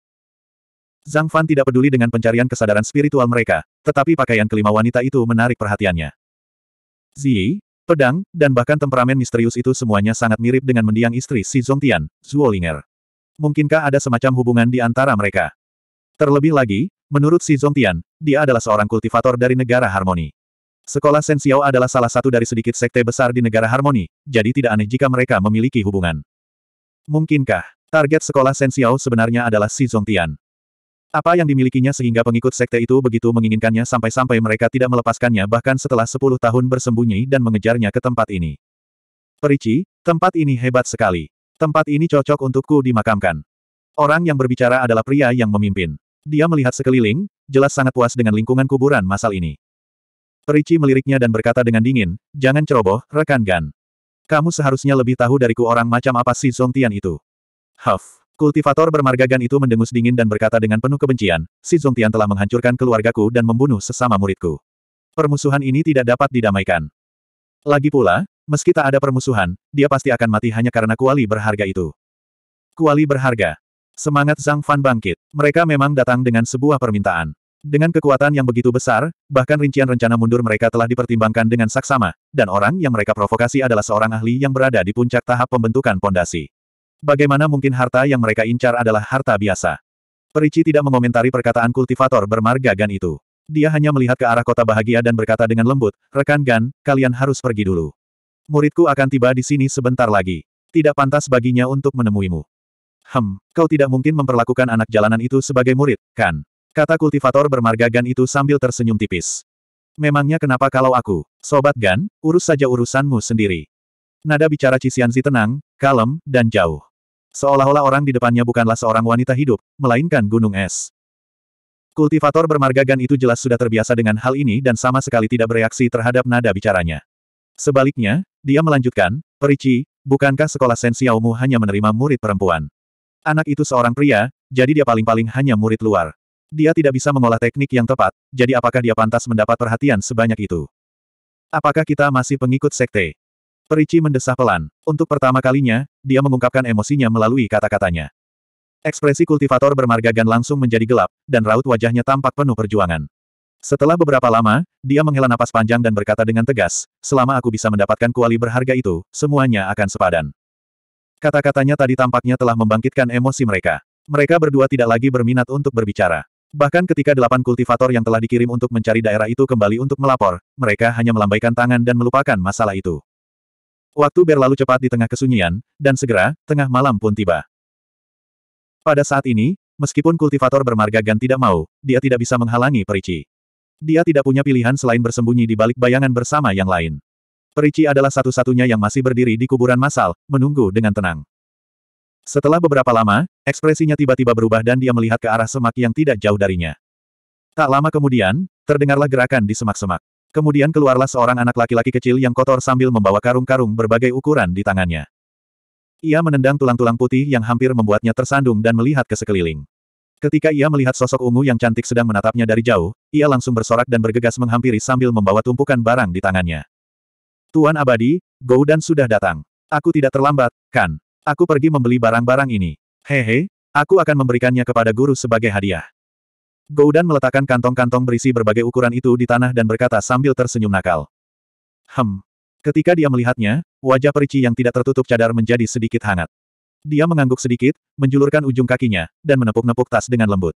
Zhang Fan tidak peduli dengan pencarian kesadaran spiritual mereka, tetapi pakaian kelima wanita itu menarik perhatiannya. Ziyi, pedang, dan bahkan temperamen misterius itu semuanya sangat mirip dengan mendiang istri Si Zongtian, Zuolinger. Mungkinkah ada semacam hubungan di antara mereka? Terlebih lagi, menurut Si Zongtian, dia adalah seorang kultivator dari negara harmoni. Sekolah Sensiao adalah salah satu dari sedikit sekte besar di negara harmoni, jadi tidak aneh jika mereka memiliki hubungan. Mungkinkah, target sekolah Sensiao sebenarnya adalah Si Zongtian? Apa yang dimilikinya sehingga pengikut sekte itu begitu menginginkannya sampai-sampai mereka tidak melepaskannya bahkan setelah sepuluh tahun bersembunyi dan mengejarnya ke tempat ini. Perici, tempat ini hebat sekali. Tempat ini cocok untukku dimakamkan. Orang yang berbicara adalah pria yang memimpin. Dia melihat sekeliling, jelas sangat puas dengan lingkungan kuburan masal ini. Perici meliriknya dan berkata dengan dingin, jangan ceroboh, rekan Gan. Kamu seharusnya lebih tahu dariku orang macam apa si Zongtian itu. Huff. Kultivator bermarga Gan itu mendengus dingin dan berkata dengan penuh kebencian, si Zongtian telah menghancurkan keluargaku dan membunuh sesama muridku. Permusuhan ini tidak dapat didamaikan. Lagi pula, meski tak ada permusuhan, dia pasti akan mati hanya karena kuali berharga itu. Kuali berharga. Semangat Zhang Fan bangkit. Mereka memang datang dengan sebuah permintaan. Dengan kekuatan yang begitu besar, bahkan rincian rencana mundur mereka telah dipertimbangkan dengan saksama, dan orang yang mereka provokasi adalah seorang ahli yang berada di puncak tahap pembentukan pondasi. Bagaimana mungkin harta yang mereka incar adalah harta biasa? Perici tidak mengomentari perkataan kultivator bermarga Gan itu. Dia hanya melihat ke arah kota bahagia dan berkata dengan lembut, Rekan Gan, kalian harus pergi dulu. Muridku akan tiba di sini sebentar lagi. Tidak pantas baginya untuk menemuimu. Hem, kau tidak mungkin memperlakukan anak jalanan itu sebagai murid, kan? Kata kultivator bermarga Gan itu sambil tersenyum tipis. Memangnya kenapa kalau aku, Sobat Gan, urus saja urusanmu sendiri. Nada bicara Cisianzi tenang, kalem, dan jauh. Seolah-olah orang di depannya bukanlah seorang wanita hidup, melainkan gunung es. Kultivator bermarga Gan itu jelas sudah terbiasa dengan hal ini dan sama sekali tidak bereaksi terhadap nada bicaranya. Sebaliknya, dia melanjutkan, Perici, bukankah sekolah sensiaumu hanya menerima murid perempuan? Anak itu seorang pria, jadi dia paling-paling hanya murid luar. Dia tidak bisa mengolah teknik yang tepat, jadi apakah dia pantas mendapat perhatian sebanyak itu? Apakah kita masih pengikut sekte? Perici mendesah pelan. Untuk pertama kalinya, dia mengungkapkan emosinya melalui kata-katanya. Ekspresi kultivator bermarga langsung menjadi gelap, dan raut wajahnya tampak penuh perjuangan. Setelah beberapa lama, dia menghela napas panjang dan berkata dengan tegas, selama aku bisa mendapatkan kuali berharga itu, semuanya akan sepadan. Kata-katanya tadi tampaknya telah membangkitkan emosi mereka. Mereka berdua tidak lagi berminat untuk berbicara. Bahkan ketika delapan kultivator yang telah dikirim untuk mencari daerah itu kembali untuk melapor, mereka hanya melambaikan tangan dan melupakan masalah itu. Waktu berlalu cepat di tengah kesunyian, dan segera, tengah malam pun tiba. Pada saat ini, meskipun kultivator bermarga Gan tidak mau, dia tidak bisa menghalangi Perici. Dia tidak punya pilihan selain bersembunyi di balik bayangan bersama yang lain. Perici adalah satu-satunya yang masih berdiri di kuburan massal, menunggu dengan tenang. Setelah beberapa lama, ekspresinya tiba-tiba berubah dan dia melihat ke arah semak yang tidak jauh darinya. Tak lama kemudian, terdengarlah gerakan di semak-semak. Kemudian keluarlah seorang anak laki-laki kecil yang kotor sambil membawa karung-karung berbagai ukuran di tangannya. Ia menendang tulang-tulang putih yang hampir membuatnya tersandung dan melihat ke sekeliling. Ketika ia melihat sosok ungu yang cantik sedang menatapnya dari jauh, ia langsung bersorak dan bergegas menghampiri sambil membawa tumpukan barang di tangannya. Tuan Abadi, dan sudah datang. Aku tidak terlambat, kan? Aku pergi membeli barang-barang ini. Hehe, aku akan memberikannya kepada guru sebagai hadiah. Goudan meletakkan kantong-kantong berisi berbagai ukuran itu di tanah dan berkata sambil tersenyum nakal. Hem. Ketika dia melihatnya, wajah perici yang tidak tertutup cadar menjadi sedikit hangat. Dia mengangguk sedikit, menjulurkan ujung kakinya, dan menepuk-nepuk tas dengan lembut.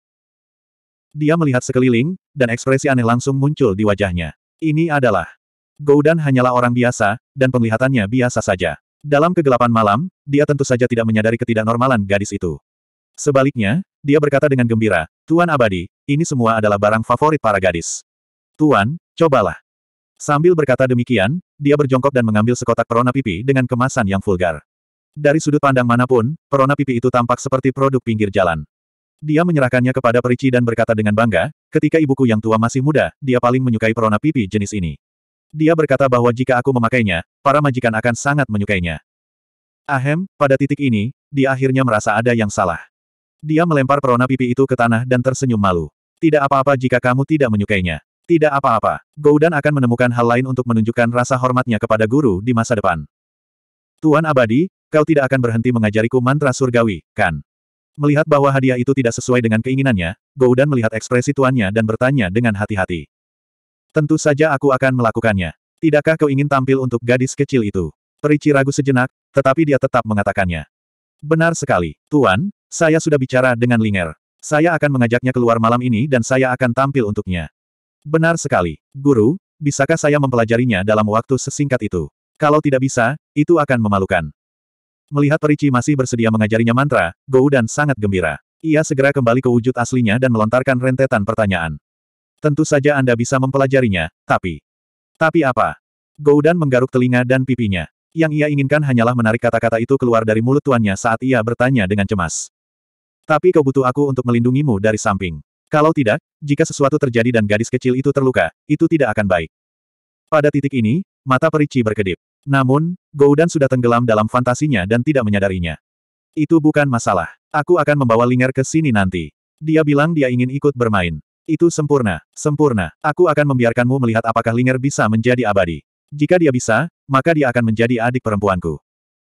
Dia melihat sekeliling, dan ekspresi aneh langsung muncul di wajahnya. Ini adalah Goudan hanyalah orang biasa, dan penglihatannya biasa saja. Dalam kegelapan malam, dia tentu saja tidak menyadari ketidaknormalan gadis itu. Sebaliknya, dia berkata dengan gembira, Tuan Abadi, ini semua adalah barang favorit para gadis. Tuan, cobalah. Sambil berkata demikian, dia berjongkok dan mengambil sekotak perona pipi dengan kemasan yang vulgar. Dari sudut pandang manapun, perona pipi itu tampak seperti produk pinggir jalan. Dia menyerahkannya kepada perici dan berkata dengan bangga, ketika ibuku yang tua masih muda, dia paling menyukai perona pipi jenis ini. Dia berkata bahwa jika aku memakainya, para majikan akan sangat menyukainya. Ahem, pada titik ini, dia akhirnya merasa ada yang salah. Dia melempar perona pipi itu ke tanah dan tersenyum malu. Tidak apa-apa jika kamu tidak menyukainya. Tidak apa-apa. Goudan akan menemukan hal lain untuk menunjukkan rasa hormatnya kepada guru di masa depan. Tuan Abadi, kau tidak akan berhenti mengajariku mantra surgawi, kan? Melihat bahwa hadiah itu tidak sesuai dengan keinginannya, Goudan melihat ekspresi tuannya dan bertanya dengan hati-hati. Tentu saja aku akan melakukannya. Tidakkah kau ingin tampil untuk gadis kecil itu? Perici ragu sejenak, tetapi dia tetap mengatakannya. Benar sekali, Tuan, saya sudah bicara dengan Linger. Saya akan mengajaknya keluar malam ini dan saya akan tampil untuknya. Benar sekali, Guru, bisakah saya mempelajarinya dalam waktu sesingkat itu? Kalau tidak bisa, itu akan memalukan. Melihat Perici masih bersedia mengajarinya mantra, dan sangat gembira. Ia segera kembali ke wujud aslinya dan melontarkan rentetan pertanyaan. Tentu saja Anda bisa mempelajarinya, tapi... Tapi apa? dan menggaruk telinga dan pipinya. Yang ia inginkan hanyalah menarik kata-kata itu keluar dari mulut tuannya saat ia bertanya dengan cemas. Tapi kau butuh aku untuk melindungimu dari samping. Kalau tidak, jika sesuatu terjadi dan gadis kecil itu terluka, itu tidak akan baik. Pada titik ini, mata perici berkedip. Namun, Goudan sudah tenggelam dalam fantasinya dan tidak menyadarinya. Itu bukan masalah. Aku akan membawa Linger ke sini nanti. Dia bilang dia ingin ikut bermain. Itu sempurna, sempurna. Aku akan membiarkanmu melihat apakah Linger bisa menjadi abadi. Jika dia bisa, maka dia akan menjadi adik perempuanku.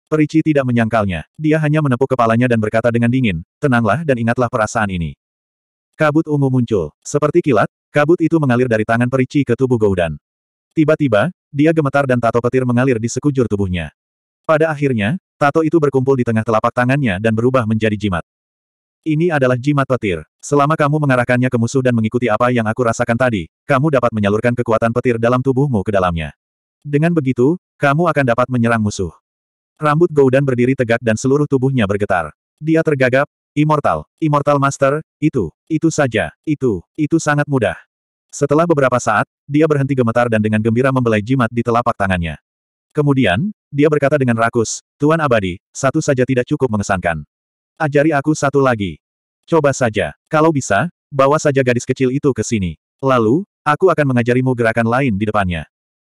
Perici tidak menyangkalnya. Dia hanya menepuk kepalanya dan berkata dengan dingin, tenanglah dan ingatlah perasaan ini. Kabut ungu muncul. Seperti kilat, kabut itu mengalir dari tangan perici ke tubuh Goudan. Tiba-tiba, dia gemetar dan tato petir mengalir di sekujur tubuhnya. Pada akhirnya, tato itu berkumpul di tengah telapak tangannya dan berubah menjadi jimat. Ini adalah jimat petir. Selama kamu mengarahkannya ke musuh dan mengikuti apa yang aku rasakan tadi, kamu dapat menyalurkan kekuatan petir dalam tubuhmu ke dalamnya. Dengan begitu, kamu akan dapat menyerang musuh. Rambut Goudan berdiri tegak dan seluruh tubuhnya bergetar. Dia tergagap, Immortal, Immortal Master, itu, itu saja, itu, itu sangat mudah. Setelah beberapa saat, dia berhenti gemetar dan dengan gembira membelai jimat di telapak tangannya. Kemudian, dia berkata dengan rakus, Tuan Abadi, satu saja tidak cukup mengesankan. Ajari aku satu lagi. Coba saja, kalau bisa, bawa saja gadis kecil itu ke sini. Lalu, aku akan mengajarimu gerakan lain di depannya.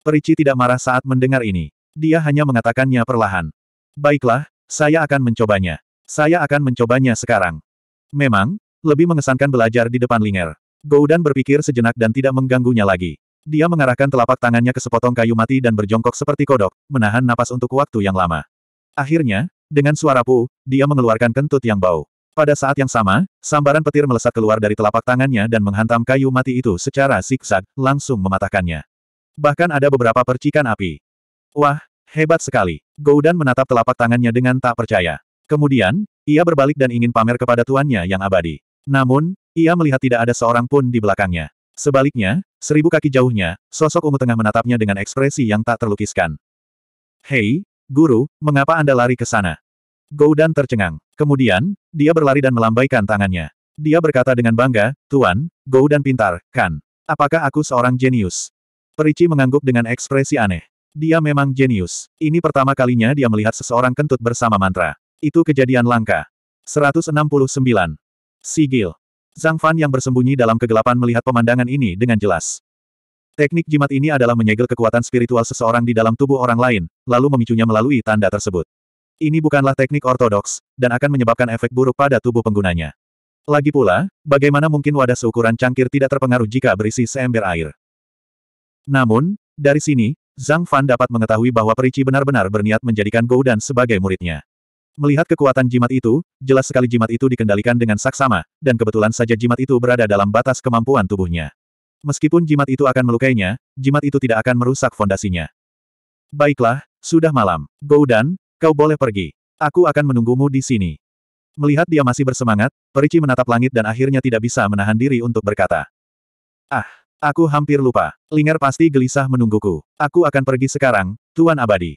Perici tidak marah saat mendengar ini. Dia hanya mengatakannya perlahan. Baiklah, saya akan mencobanya. Saya akan mencobanya sekarang. Memang, lebih mengesankan belajar di depan Linger. Goudan berpikir sejenak dan tidak mengganggunya lagi. Dia mengarahkan telapak tangannya ke sepotong kayu mati dan berjongkok seperti kodok, menahan napas untuk waktu yang lama. Akhirnya, dengan suara pu, dia mengeluarkan kentut yang bau. Pada saat yang sama, sambaran petir melesat keluar dari telapak tangannya dan menghantam kayu mati itu secara zigzag, langsung mematahkannya. Bahkan ada beberapa percikan api. Wah, hebat sekali. Goudan menatap telapak tangannya dengan tak percaya. Kemudian, ia berbalik dan ingin pamer kepada tuannya yang abadi. Namun, ia melihat tidak ada seorang pun di belakangnya. Sebaliknya, seribu kaki jauhnya, sosok ungu tengah menatapnya dengan ekspresi yang tak terlukiskan. Hei, guru, mengapa Anda lari ke sana? Goudan tercengang. Kemudian, dia berlari dan melambaikan tangannya. Dia berkata dengan bangga, Tuan, Goudan pintar, kan? Apakah aku seorang jenius? Perici mengangguk dengan ekspresi aneh. Dia memang jenius. Ini pertama kalinya dia melihat seseorang kentut bersama mantra. Itu kejadian langka. 169. Sigil. Zhang Fan yang bersembunyi dalam kegelapan melihat pemandangan ini dengan jelas. Teknik jimat ini adalah menyegel kekuatan spiritual seseorang di dalam tubuh orang lain, lalu memicunya melalui tanda tersebut. Ini bukanlah teknik ortodoks, dan akan menyebabkan efek buruk pada tubuh penggunanya. Lagi pula, bagaimana mungkin wadah seukuran cangkir tidak terpengaruh jika berisi seember air? Namun, dari sini, Zhang Fan dapat mengetahui bahwa Perici benar-benar berniat menjadikan Gou Dan sebagai muridnya. Melihat kekuatan jimat itu, jelas sekali jimat itu dikendalikan dengan saksama, dan kebetulan saja jimat itu berada dalam batas kemampuan tubuhnya. Meskipun jimat itu akan melukainya, jimat itu tidak akan merusak fondasinya. Baiklah, sudah malam. Dan, kau boleh pergi. Aku akan menunggumu di sini. Melihat dia masih bersemangat, Perici menatap langit dan akhirnya tidak bisa menahan diri untuk berkata. Ah! Aku hampir lupa. Lingar pasti gelisah menungguku. Aku akan pergi sekarang, Tuan Abadi.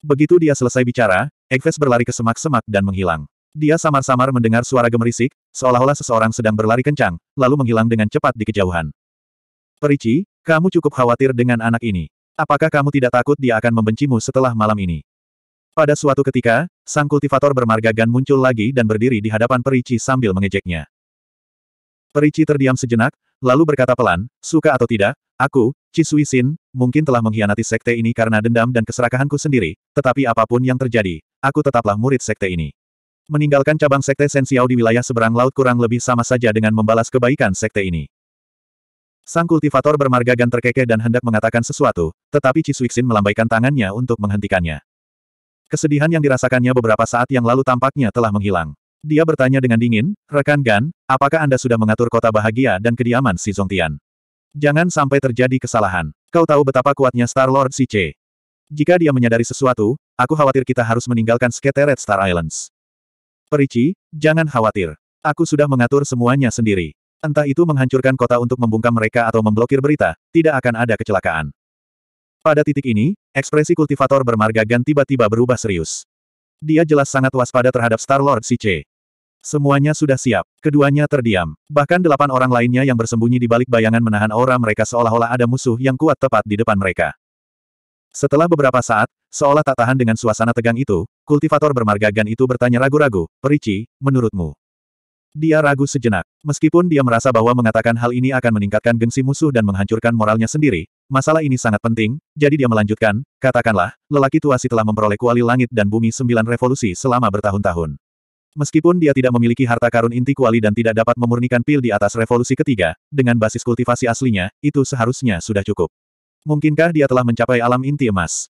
Begitu dia selesai bicara, Egves berlari ke semak-semak dan menghilang. Dia samar-samar mendengar suara gemerisik, seolah-olah seseorang sedang berlari kencang, lalu menghilang dengan cepat di kejauhan. Perici, kamu cukup khawatir dengan anak ini. Apakah kamu tidak takut dia akan membencimu setelah malam ini? Pada suatu ketika, sang kultivator bermarga Gan muncul lagi dan berdiri di hadapan Perici sambil mengejeknya. Perici terdiam sejenak, lalu berkata pelan, suka atau tidak, aku, Chisui Sin, mungkin telah mengkhianati sekte ini karena dendam dan keserakahanku sendiri, tetapi apapun yang terjadi, aku tetaplah murid sekte ini. Meninggalkan cabang sekte Sensiao di wilayah seberang laut kurang lebih sama saja dengan membalas kebaikan sekte ini. Sang kultivator bermarga gan terkekeh dan hendak mengatakan sesuatu, tetapi Sin melambaikan tangannya untuk menghentikannya. Kesedihan yang dirasakannya beberapa saat yang lalu tampaknya telah menghilang. Dia bertanya dengan dingin, rekan Gan, apakah Anda sudah mengatur kota bahagia dan kediaman si Zongtian? Jangan sampai terjadi kesalahan. Kau tahu betapa kuatnya Star-Lord si C. Jika dia menyadari sesuatu, aku khawatir kita harus meninggalkan Skateret Star Islands. Perici, jangan khawatir. Aku sudah mengatur semuanya sendiri. Entah itu menghancurkan kota untuk membungkam mereka atau memblokir berita, tidak akan ada kecelakaan. Pada titik ini, ekspresi kultivator bermarga Gan tiba-tiba berubah serius. Dia jelas sangat waspada terhadap Star-Lord si C. Semuanya sudah siap. Keduanya terdiam. Bahkan delapan orang lainnya yang bersembunyi di balik bayangan menahan aura mereka seolah-olah ada musuh yang kuat tepat di depan mereka. Setelah beberapa saat, seolah tak tahan dengan suasana tegang itu, kultivator bermarga Gan itu bertanya ragu-ragu, Perici, menurutmu? Dia ragu sejenak. Meskipun dia merasa bahwa mengatakan hal ini akan meningkatkan gengsi musuh dan menghancurkan moralnya sendiri, masalah ini sangat penting, jadi dia melanjutkan, katakanlah, lelaki tua si telah memperoleh kuali langit dan bumi sembilan revolusi selama bertahun-tahun. Meskipun dia tidak memiliki harta karun inti kuali dan tidak dapat memurnikan pil di atas revolusi ketiga, dengan basis kultivasi aslinya, itu seharusnya sudah cukup. Mungkinkah dia telah mencapai alam inti emas?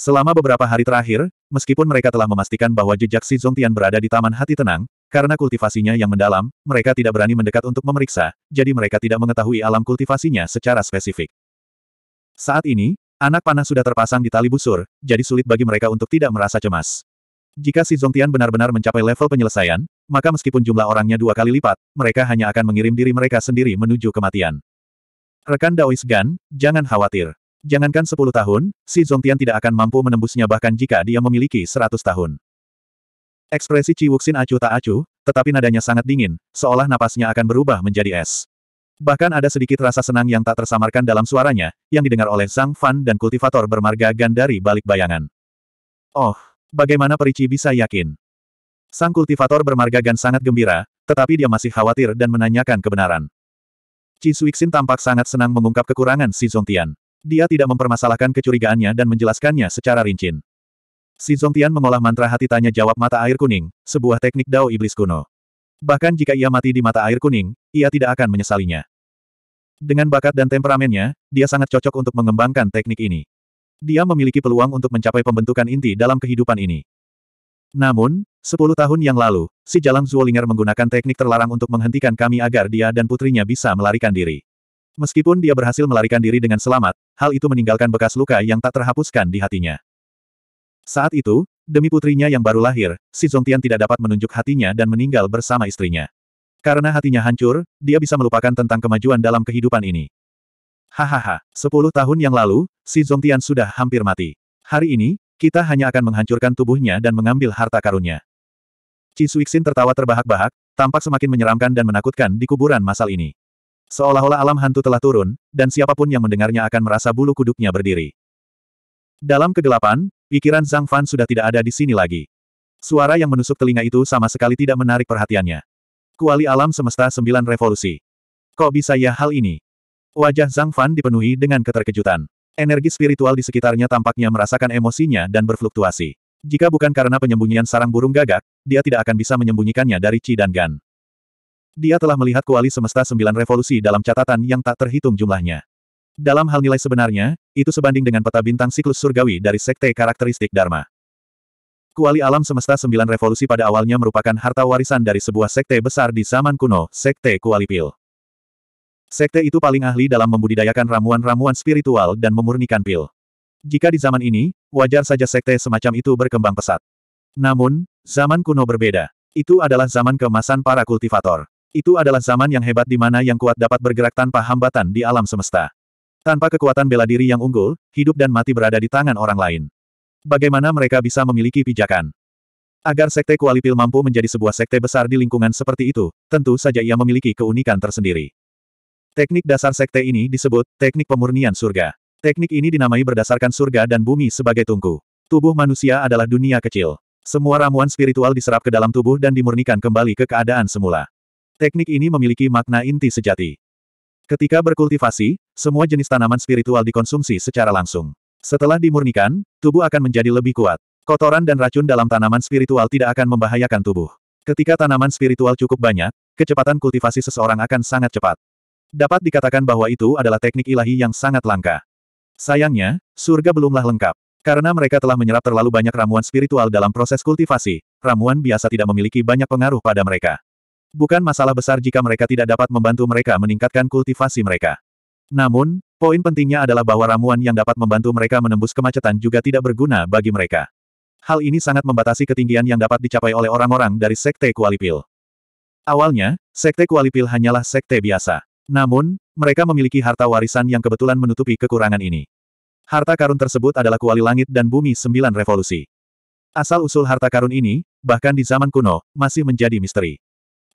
Selama beberapa hari terakhir, meskipun mereka telah memastikan bahwa jejak si Zongtian berada di Taman Hati Tenang, karena kultivasinya yang mendalam, mereka tidak berani mendekat untuk memeriksa, jadi mereka tidak mengetahui alam kultivasinya secara spesifik. Saat ini, anak panah sudah terpasang di tali busur, jadi sulit bagi mereka untuk tidak merasa cemas. Jika si Zongtian benar-benar mencapai level penyelesaian, maka meskipun jumlah orangnya dua kali lipat, mereka hanya akan mengirim diri mereka sendiri menuju kematian. Rekan Daois Gan, jangan khawatir. Jangankan sepuluh tahun, si Zongtian tidak akan mampu menembusnya bahkan jika dia memiliki seratus tahun. Ekspresi Wuxin acuh tak acuh, tetapi nadanya sangat dingin, seolah napasnya akan berubah menjadi es. Bahkan ada sedikit rasa senang yang tak tersamarkan dalam suaranya, yang didengar oleh Zhang Fan dan kultivator bermarga Gan dari balik bayangan. Oh, Bagaimana Perici bisa yakin? Sang kultivator bermarga Gan sangat gembira, tetapi dia masih khawatir dan menanyakan kebenaran. Ci Suixin tampak sangat senang mengungkap kekurangan Si Zongtian. Dia tidak mempermasalahkan kecurigaannya dan menjelaskannya secara rinci. Si Zongtian mengolah mantra hati tanya jawab mata air kuning, sebuah teknik dao iblis kuno. Bahkan jika ia mati di mata air kuning, ia tidak akan menyesalinya. Dengan bakat dan temperamennya, dia sangat cocok untuk mengembangkan teknik ini. Dia memiliki peluang untuk mencapai pembentukan inti dalam kehidupan ini. Namun, sepuluh tahun yang lalu, si Jalang Zuolinger menggunakan teknik terlarang untuk menghentikan kami agar dia dan putrinya bisa melarikan diri. Meskipun dia berhasil melarikan diri dengan selamat, hal itu meninggalkan bekas luka yang tak terhapuskan di hatinya. Saat itu, demi putrinya yang baru lahir, si Zongtian tidak dapat menunjuk hatinya dan meninggal bersama istrinya. Karena hatinya hancur, dia bisa melupakan tentang kemajuan dalam kehidupan ini. Hahaha, sepuluh tahun yang lalu, si Zongtian sudah hampir mati. Hari ini, kita hanya akan menghancurkan tubuhnya dan mengambil harta karunnya. Ci Suixin tertawa terbahak-bahak, tampak semakin menyeramkan dan menakutkan di kuburan masal ini. Seolah-olah alam hantu telah turun, dan siapapun yang mendengarnya akan merasa bulu kuduknya berdiri. Dalam kegelapan, pikiran Zhang Fan sudah tidak ada di sini lagi. Suara yang menusuk telinga itu sama sekali tidak menarik perhatiannya. Kuali alam semesta sembilan revolusi. Kok bisa ya hal ini? Wajah Zhang Fan dipenuhi dengan keterkejutan. Energi spiritual di sekitarnya tampaknya merasakan emosinya dan berfluktuasi. Jika bukan karena penyembunyian sarang burung gagak, dia tidak akan bisa menyembunyikannya dari Qi dan Gan. Dia telah melihat kuali semesta sembilan revolusi dalam catatan yang tak terhitung jumlahnya. Dalam hal nilai sebenarnya, itu sebanding dengan peta bintang siklus surgawi dari sekte karakteristik Dharma. Kuali alam semesta sembilan revolusi pada awalnya merupakan harta warisan dari sebuah sekte besar di zaman kuno, sekte Kualipil. Sekte itu paling ahli dalam membudidayakan ramuan-ramuan spiritual dan memurnikan pil. Jika di zaman ini, wajar saja sekte semacam itu berkembang pesat. Namun, zaman kuno berbeda. Itu adalah zaman kemasan para kultivator. Itu adalah zaman yang hebat di mana yang kuat dapat bergerak tanpa hambatan di alam semesta. Tanpa kekuatan bela diri yang unggul, hidup dan mati berada di tangan orang lain. Bagaimana mereka bisa memiliki pijakan? Agar sekte Kualipil mampu menjadi sebuah sekte besar di lingkungan seperti itu, tentu saja ia memiliki keunikan tersendiri. Teknik dasar sekte ini disebut teknik pemurnian surga. Teknik ini dinamai berdasarkan surga dan bumi sebagai tungku. Tubuh manusia adalah dunia kecil. Semua ramuan spiritual diserap ke dalam tubuh dan dimurnikan kembali ke keadaan semula. Teknik ini memiliki makna inti sejati. Ketika berkultivasi, semua jenis tanaman spiritual dikonsumsi secara langsung. Setelah dimurnikan, tubuh akan menjadi lebih kuat. Kotoran dan racun dalam tanaman spiritual tidak akan membahayakan tubuh. Ketika tanaman spiritual cukup banyak, kecepatan kultivasi seseorang akan sangat cepat. Dapat dikatakan bahwa itu adalah teknik ilahi yang sangat langka. Sayangnya, surga belumlah lengkap. Karena mereka telah menyerap terlalu banyak ramuan spiritual dalam proses kultivasi, ramuan biasa tidak memiliki banyak pengaruh pada mereka. Bukan masalah besar jika mereka tidak dapat membantu mereka meningkatkan kultivasi mereka. Namun, poin pentingnya adalah bahwa ramuan yang dapat membantu mereka menembus kemacetan juga tidak berguna bagi mereka. Hal ini sangat membatasi ketinggian yang dapat dicapai oleh orang-orang dari Sekte Kualipil. Awalnya, Sekte Kualipil hanyalah sekte biasa. Namun, mereka memiliki harta warisan yang kebetulan menutupi kekurangan ini. Harta karun tersebut adalah kuali langit dan bumi sembilan revolusi. Asal-usul harta karun ini, bahkan di zaman kuno, masih menjadi misteri.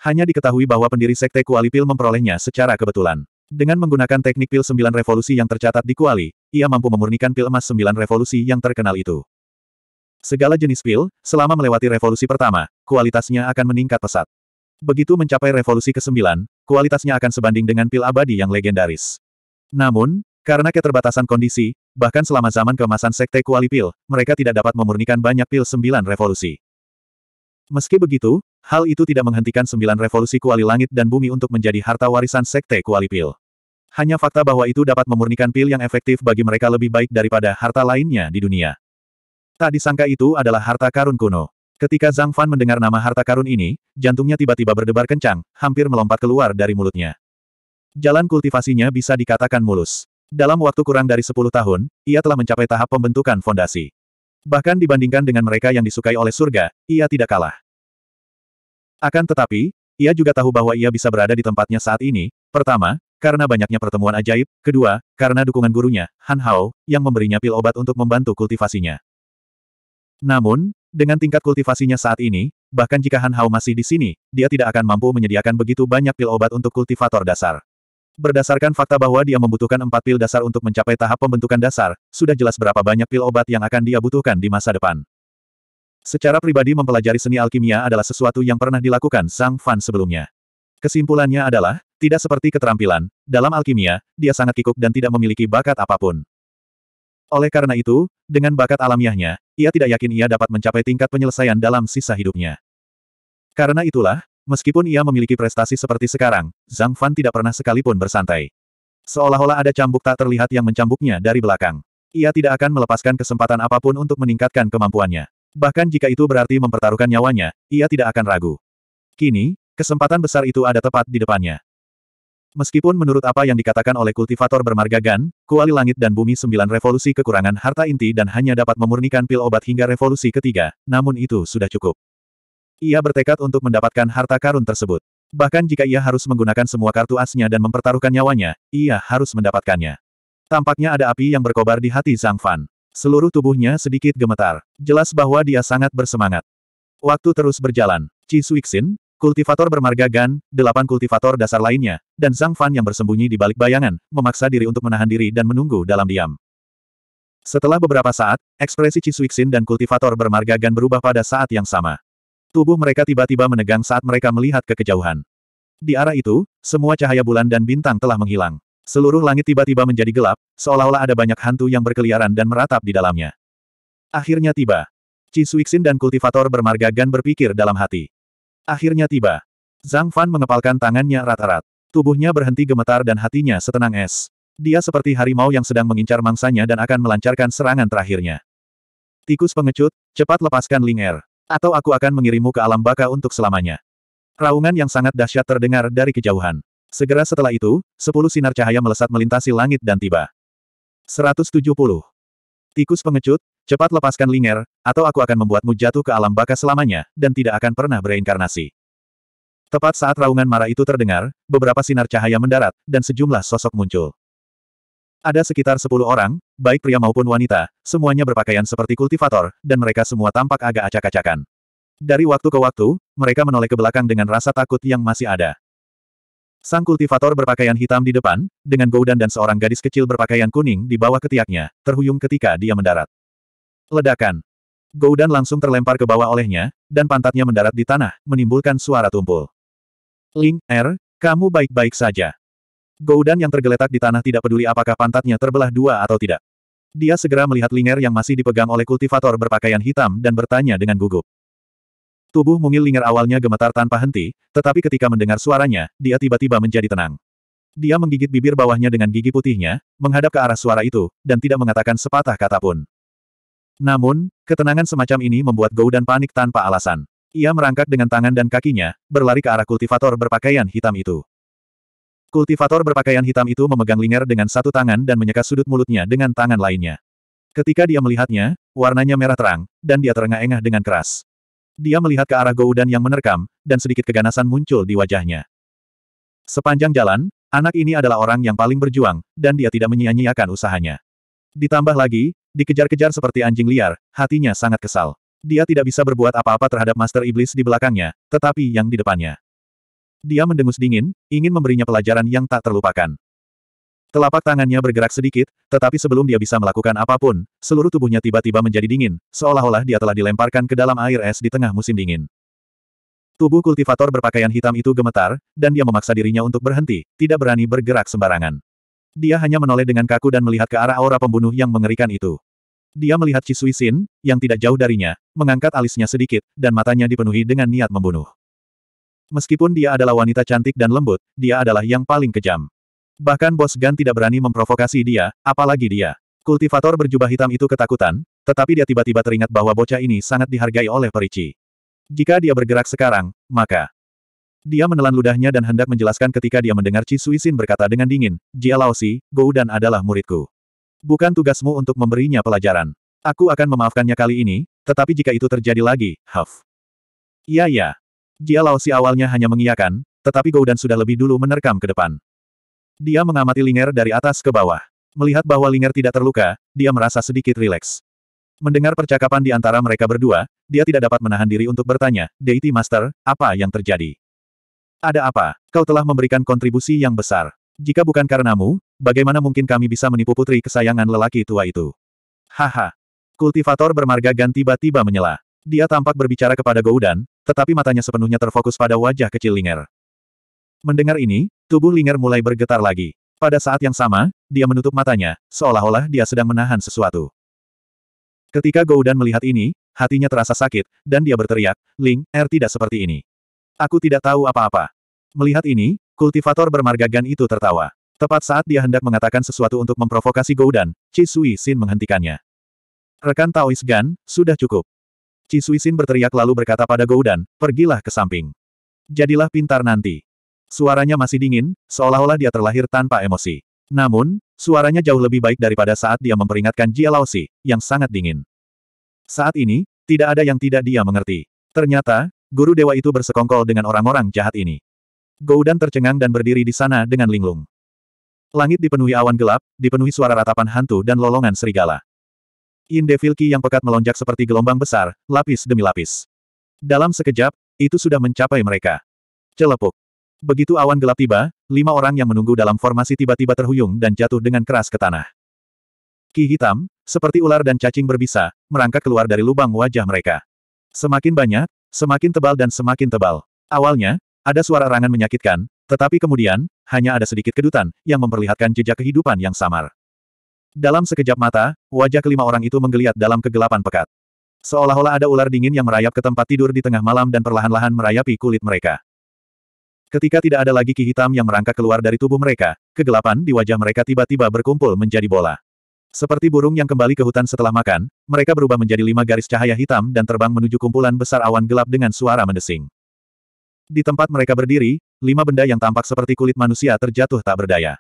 Hanya diketahui bahwa pendiri Sekte Kuali Pil memperolehnya secara kebetulan. Dengan menggunakan teknik pil sembilan revolusi yang tercatat di Kuali, ia mampu memurnikan pil emas sembilan revolusi yang terkenal itu. Segala jenis pil, selama melewati revolusi pertama, kualitasnya akan meningkat pesat begitu mencapai revolusi ke-9, kualitasnya akan sebanding dengan pil abadi yang legendaris. Namun, karena keterbatasan kondisi, bahkan selama zaman kemasan Sekte Kuali Pil, mereka tidak dapat memurnikan banyak pil 9 revolusi. Meski begitu, hal itu tidak menghentikan 9 revolusi kuali langit dan bumi untuk menjadi harta warisan Sekte Kuali Pil. Hanya fakta bahwa itu dapat memurnikan pil yang efektif bagi mereka lebih baik daripada harta lainnya di dunia. Tak disangka itu adalah harta karun kuno. Ketika Zhang Fan mendengar nama harta karun ini, jantungnya tiba-tiba berdebar kencang, hampir melompat keluar dari mulutnya. Jalan kultivasinya bisa dikatakan mulus. Dalam waktu kurang dari 10 tahun, ia telah mencapai tahap pembentukan fondasi. Bahkan dibandingkan dengan mereka yang disukai oleh surga, ia tidak kalah. Akan tetapi, ia juga tahu bahwa ia bisa berada di tempatnya saat ini, pertama, karena banyaknya pertemuan ajaib, kedua, karena dukungan gurunya, Han Hao, yang memberinya pil obat untuk membantu kultivasinya. Namun, dengan tingkat kultivasinya saat ini, bahkan jika Han Hao masih di sini, dia tidak akan mampu menyediakan begitu banyak pil obat untuk kultivator dasar. Berdasarkan fakta bahwa dia membutuhkan empat pil dasar untuk mencapai tahap pembentukan dasar, sudah jelas berapa banyak pil obat yang akan dia butuhkan di masa depan. Secara pribadi mempelajari seni alkimia adalah sesuatu yang pernah dilakukan Sang Fan sebelumnya. Kesimpulannya adalah, tidak seperti keterampilan, dalam alkimia, dia sangat kikuk dan tidak memiliki bakat apapun. Oleh karena itu, dengan bakat alamiahnya, ia tidak yakin ia dapat mencapai tingkat penyelesaian dalam sisa hidupnya. Karena itulah, meskipun ia memiliki prestasi seperti sekarang, Zhang Fan tidak pernah sekalipun bersantai. Seolah-olah ada cambuk tak terlihat yang mencambuknya dari belakang. Ia tidak akan melepaskan kesempatan apapun untuk meningkatkan kemampuannya. Bahkan jika itu berarti mempertaruhkan nyawanya, ia tidak akan ragu. Kini, kesempatan besar itu ada tepat di depannya. Meskipun menurut apa yang dikatakan oleh kultivator bermarga Gan, kuali langit dan bumi sembilan revolusi kekurangan harta inti dan hanya dapat memurnikan pil obat hingga revolusi ketiga, namun itu sudah cukup. Ia bertekad untuk mendapatkan harta karun tersebut. Bahkan jika ia harus menggunakan semua kartu asnya dan mempertaruhkan nyawanya, ia harus mendapatkannya. Tampaknya ada api yang berkobar di hati Zhang Fan. Seluruh tubuhnya sedikit gemetar. Jelas bahwa dia sangat bersemangat. Waktu terus berjalan. Ci Suixin, Kultivator bermarga Gan, delapan kultivator dasar lainnya, dan Zhang Fan yang bersembunyi di balik bayangan, memaksa diri untuk menahan diri dan menunggu dalam diam. Setelah beberapa saat, ekspresi Cisuixin dan kultivator bermarga Gan berubah pada saat yang sama. Tubuh mereka tiba-tiba menegang saat mereka melihat ke kejauhan. Di arah itu, semua cahaya bulan dan bintang telah menghilang. Seluruh langit tiba-tiba menjadi gelap, seolah-olah ada banyak hantu yang berkeliaran dan meratap di dalamnya. Akhirnya tiba. Cisuixin dan kultivator bermarga Gan berpikir dalam hati. Akhirnya tiba. Zhang Fan mengepalkan tangannya rata rata Tubuhnya berhenti gemetar dan hatinya setenang es. Dia seperti harimau yang sedang mengincar mangsanya dan akan melancarkan serangan terakhirnya. Tikus pengecut, cepat lepaskan Ling Er. Atau aku akan mengirimmu ke alam baka untuk selamanya. Raungan yang sangat dahsyat terdengar dari kejauhan. Segera setelah itu, sepuluh sinar cahaya melesat melintasi langit dan tiba. 170. Tikus pengecut, Cepat lepaskan Linger, atau aku akan membuatmu jatuh ke alam baka selamanya, dan tidak akan pernah bereinkarnasi. Tepat saat raungan marah itu terdengar, beberapa sinar cahaya mendarat, dan sejumlah sosok muncul. Ada sekitar sepuluh orang, baik pria maupun wanita, semuanya berpakaian seperti kultivator, dan mereka semua tampak agak acak-acakan. Dari waktu ke waktu, mereka menoleh ke belakang dengan rasa takut yang masih ada. Sang kultivator berpakaian hitam di depan, dengan Goudan dan seorang gadis kecil berpakaian kuning di bawah ketiaknya, terhuyung ketika dia mendarat. Ledakan. Goudan langsung terlempar ke bawah olehnya, dan pantatnya mendarat di tanah, menimbulkan suara tumpul. Ling, Er, kamu baik-baik saja. Goudan yang tergeletak di tanah tidak peduli apakah pantatnya terbelah dua atau tidak. Dia segera melihat Linger yang masih dipegang oleh kultivator berpakaian hitam dan bertanya dengan gugup. Tubuh mungil Linger awalnya gemetar tanpa henti, tetapi ketika mendengar suaranya, dia tiba-tiba menjadi tenang. Dia menggigit bibir bawahnya dengan gigi putihnya, menghadap ke arah suara itu, dan tidak mengatakan sepatah kata pun. Namun, ketenangan semacam ini membuat dan panik tanpa alasan. Ia merangkak dengan tangan dan kakinya, berlari ke arah kultivator berpakaian hitam itu. Kultivator berpakaian hitam itu memegang Linger dengan satu tangan dan menyeka sudut mulutnya dengan tangan lainnya. Ketika dia melihatnya, warnanya merah terang, dan dia terengah-engah dengan keras. Dia melihat ke arah dan yang menerkam, dan sedikit keganasan muncul di wajahnya. Sepanjang jalan, anak ini adalah orang yang paling berjuang, dan dia tidak menyia-nyiakan usahanya. Ditambah lagi, dikejar-kejar seperti anjing liar, hatinya sangat kesal. Dia tidak bisa berbuat apa-apa terhadap Master Iblis di belakangnya, tetapi yang di depannya. Dia mendengus dingin, ingin memberinya pelajaran yang tak terlupakan. Telapak tangannya bergerak sedikit, tetapi sebelum dia bisa melakukan apapun, seluruh tubuhnya tiba-tiba menjadi dingin, seolah-olah dia telah dilemparkan ke dalam air es di tengah musim dingin. Tubuh kultivator berpakaian hitam itu gemetar, dan dia memaksa dirinya untuk berhenti, tidak berani bergerak sembarangan. Dia hanya menoleh dengan kaku dan melihat ke arah aura pembunuh yang mengerikan itu. Dia melihat Cisui Sin, yang tidak jauh darinya, mengangkat alisnya sedikit, dan matanya dipenuhi dengan niat membunuh. Meskipun dia adalah wanita cantik dan lembut, dia adalah yang paling kejam. Bahkan bos Gan tidak berani memprovokasi dia, apalagi dia. Kultivator berjubah hitam itu ketakutan, tetapi dia tiba-tiba teringat bahwa bocah ini sangat dihargai oleh Perici. Jika dia bergerak sekarang, maka dia menelan ludahnya dan hendak menjelaskan ketika dia mendengar Chi Suisin berkata dengan dingin, Jia Laosi, Gou dan adalah muridku. Bukan tugasmu untuk memberinya pelajaran. Aku akan memaafkannya kali ini, tetapi jika itu terjadi lagi, Huff. Iya ya. Jia Laosi awalnya hanya mengiyakan, tetapi Gou dan sudah lebih dulu menerkam ke depan. Dia mengamati Linger dari atas ke bawah. Melihat bahwa Linger tidak terluka, dia merasa sedikit rileks. Mendengar percakapan di antara mereka berdua, dia tidak dapat menahan diri untuk bertanya, Deity Master, apa yang terjadi? Ada apa? Kau telah memberikan kontribusi yang besar. Jika bukan karenamu, bagaimana mungkin kami bisa menipu putri kesayangan lelaki tua itu? Haha. Kultivator bermarga Gan tiba-tiba menyela. Dia tampak berbicara kepada Goudan, tetapi matanya sepenuhnya terfokus pada wajah kecil Linger. Mendengar ini, tubuh Linger mulai bergetar lagi. Pada saat yang sama, dia menutup matanya, seolah-olah dia sedang menahan sesuatu. Ketika Goudan melihat ini, hatinya terasa sakit, dan dia berteriak, Ling, er tidak seperti ini. Aku tidak tahu apa-apa. Melihat ini, kultivator bermarga Gan itu tertawa. Tepat saat dia hendak mengatakan sesuatu untuk memprovokasi Goudan, Chi Sui Xin menghentikannya. Rekan Taois Gan, sudah cukup. Chi Sui Xin berteriak lalu berkata pada Goudan, pergilah ke samping. Jadilah pintar nanti. Suaranya masih dingin, seolah-olah dia terlahir tanpa emosi. Namun, suaranya jauh lebih baik daripada saat dia memperingatkan Jia Laosi, yang sangat dingin. Saat ini, tidak ada yang tidak dia mengerti. Ternyata, Guru dewa itu bersekongkol dengan orang-orang jahat ini. Goudan tercengang dan berdiri di sana dengan linglung. Langit dipenuhi awan gelap, dipenuhi suara ratapan hantu dan lolongan serigala. Yin Devil yang pekat melonjak seperti gelombang besar, lapis demi lapis. Dalam sekejap, itu sudah mencapai mereka. Celepuk. Begitu awan gelap tiba, lima orang yang menunggu dalam formasi tiba-tiba terhuyung dan jatuh dengan keras ke tanah. Ki hitam, seperti ular dan cacing berbisa, merangkak keluar dari lubang wajah mereka. Semakin banyak, Semakin tebal dan semakin tebal. Awalnya, ada suara rangan menyakitkan, tetapi kemudian, hanya ada sedikit kedutan, yang memperlihatkan jejak kehidupan yang samar. Dalam sekejap mata, wajah kelima orang itu menggeliat dalam kegelapan pekat. Seolah-olah ada ular dingin yang merayap ke tempat tidur di tengah malam dan perlahan-lahan merayapi kulit mereka. Ketika tidak ada lagi ki hitam yang merangkak keluar dari tubuh mereka, kegelapan di wajah mereka tiba-tiba berkumpul menjadi bola. Seperti burung yang kembali ke hutan setelah makan, mereka berubah menjadi lima garis cahaya hitam dan terbang menuju kumpulan besar awan gelap dengan suara mendesing. Di tempat mereka berdiri, lima benda yang tampak seperti kulit manusia terjatuh tak berdaya.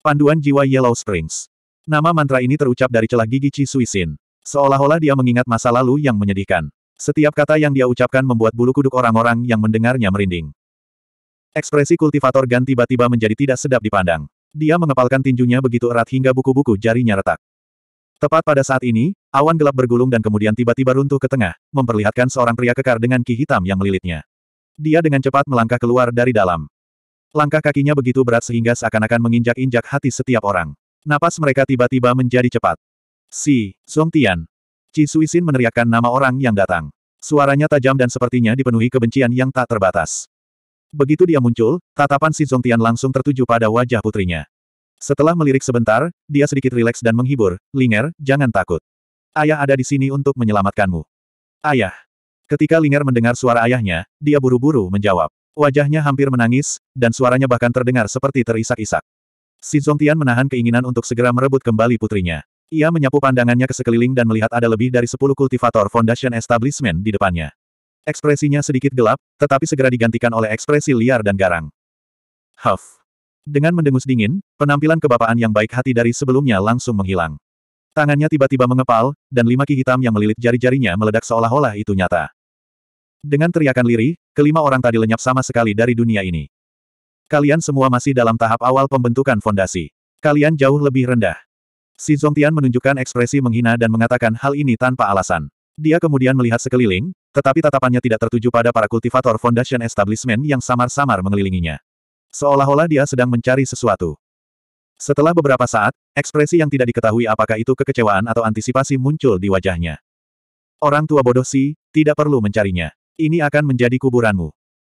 Panduan jiwa Yellow Springs. Nama mantra ini terucap dari celah gigi Chi Suisin. Seolah-olah dia mengingat masa lalu yang menyedihkan. Setiap kata yang dia ucapkan membuat bulu kuduk orang-orang yang mendengarnya merinding. Ekspresi kultivator Gan tiba-tiba menjadi tidak sedap dipandang. Dia mengepalkan tinjunya begitu erat hingga buku-buku jarinya retak. Tepat pada saat ini, awan gelap bergulung dan kemudian tiba-tiba runtuh ke tengah, memperlihatkan seorang pria kekar dengan ki hitam yang melilitnya. Dia dengan cepat melangkah keluar dari dalam. Langkah kakinya begitu berat sehingga seakan-akan menginjak-injak hati setiap orang. Napas mereka tiba-tiba menjadi cepat. Si, Song Tian. Ci Suisin meneriakkan nama orang yang datang. Suaranya tajam dan sepertinya dipenuhi kebencian yang tak terbatas. Begitu dia muncul, tatapan si Zongtian langsung tertuju pada wajah putrinya. Setelah melirik sebentar, dia sedikit rileks dan menghibur, Linger, jangan takut. Ayah ada di sini untuk menyelamatkanmu. Ayah. Ketika Linger mendengar suara ayahnya, dia buru-buru menjawab. Wajahnya hampir menangis, dan suaranya bahkan terdengar seperti terisak-isak. Si Zongtian menahan keinginan untuk segera merebut kembali putrinya. Ia menyapu pandangannya ke sekeliling dan melihat ada lebih dari 10 kultivator Foundation Establishment di depannya. Ekspresinya sedikit gelap, tetapi segera digantikan oleh ekspresi liar dan garang. Huff. Dengan mendengus dingin, penampilan kebapaan yang baik hati dari sebelumnya langsung menghilang. Tangannya tiba-tiba mengepal, dan lima ki hitam yang melilit jari-jarinya meledak seolah-olah itu nyata. Dengan teriakan lirih, kelima orang tadi lenyap sama sekali dari dunia ini. Kalian semua masih dalam tahap awal pembentukan fondasi. Kalian jauh lebih rendah. Si Zongtian menunjukkan ekspresi menghina dan mengatakan hal ini tanpa alasan. Dia kemudian melihat sekeliling, tetapi tatapannya tidak tertuju pada para kultivator Foundation Establishment yang samar-samar mengelilinginya. Seolah-olah dia sedang mencari sesuatu. Setelah beberapa saat, ekspresi yang tidak diketahui apakah itu kekecewaan atau antisipasi muncul di wajahnya. Orang tua bodoh sih, tidak perlu mencarinya. Ini akan menjadi kuburanmu.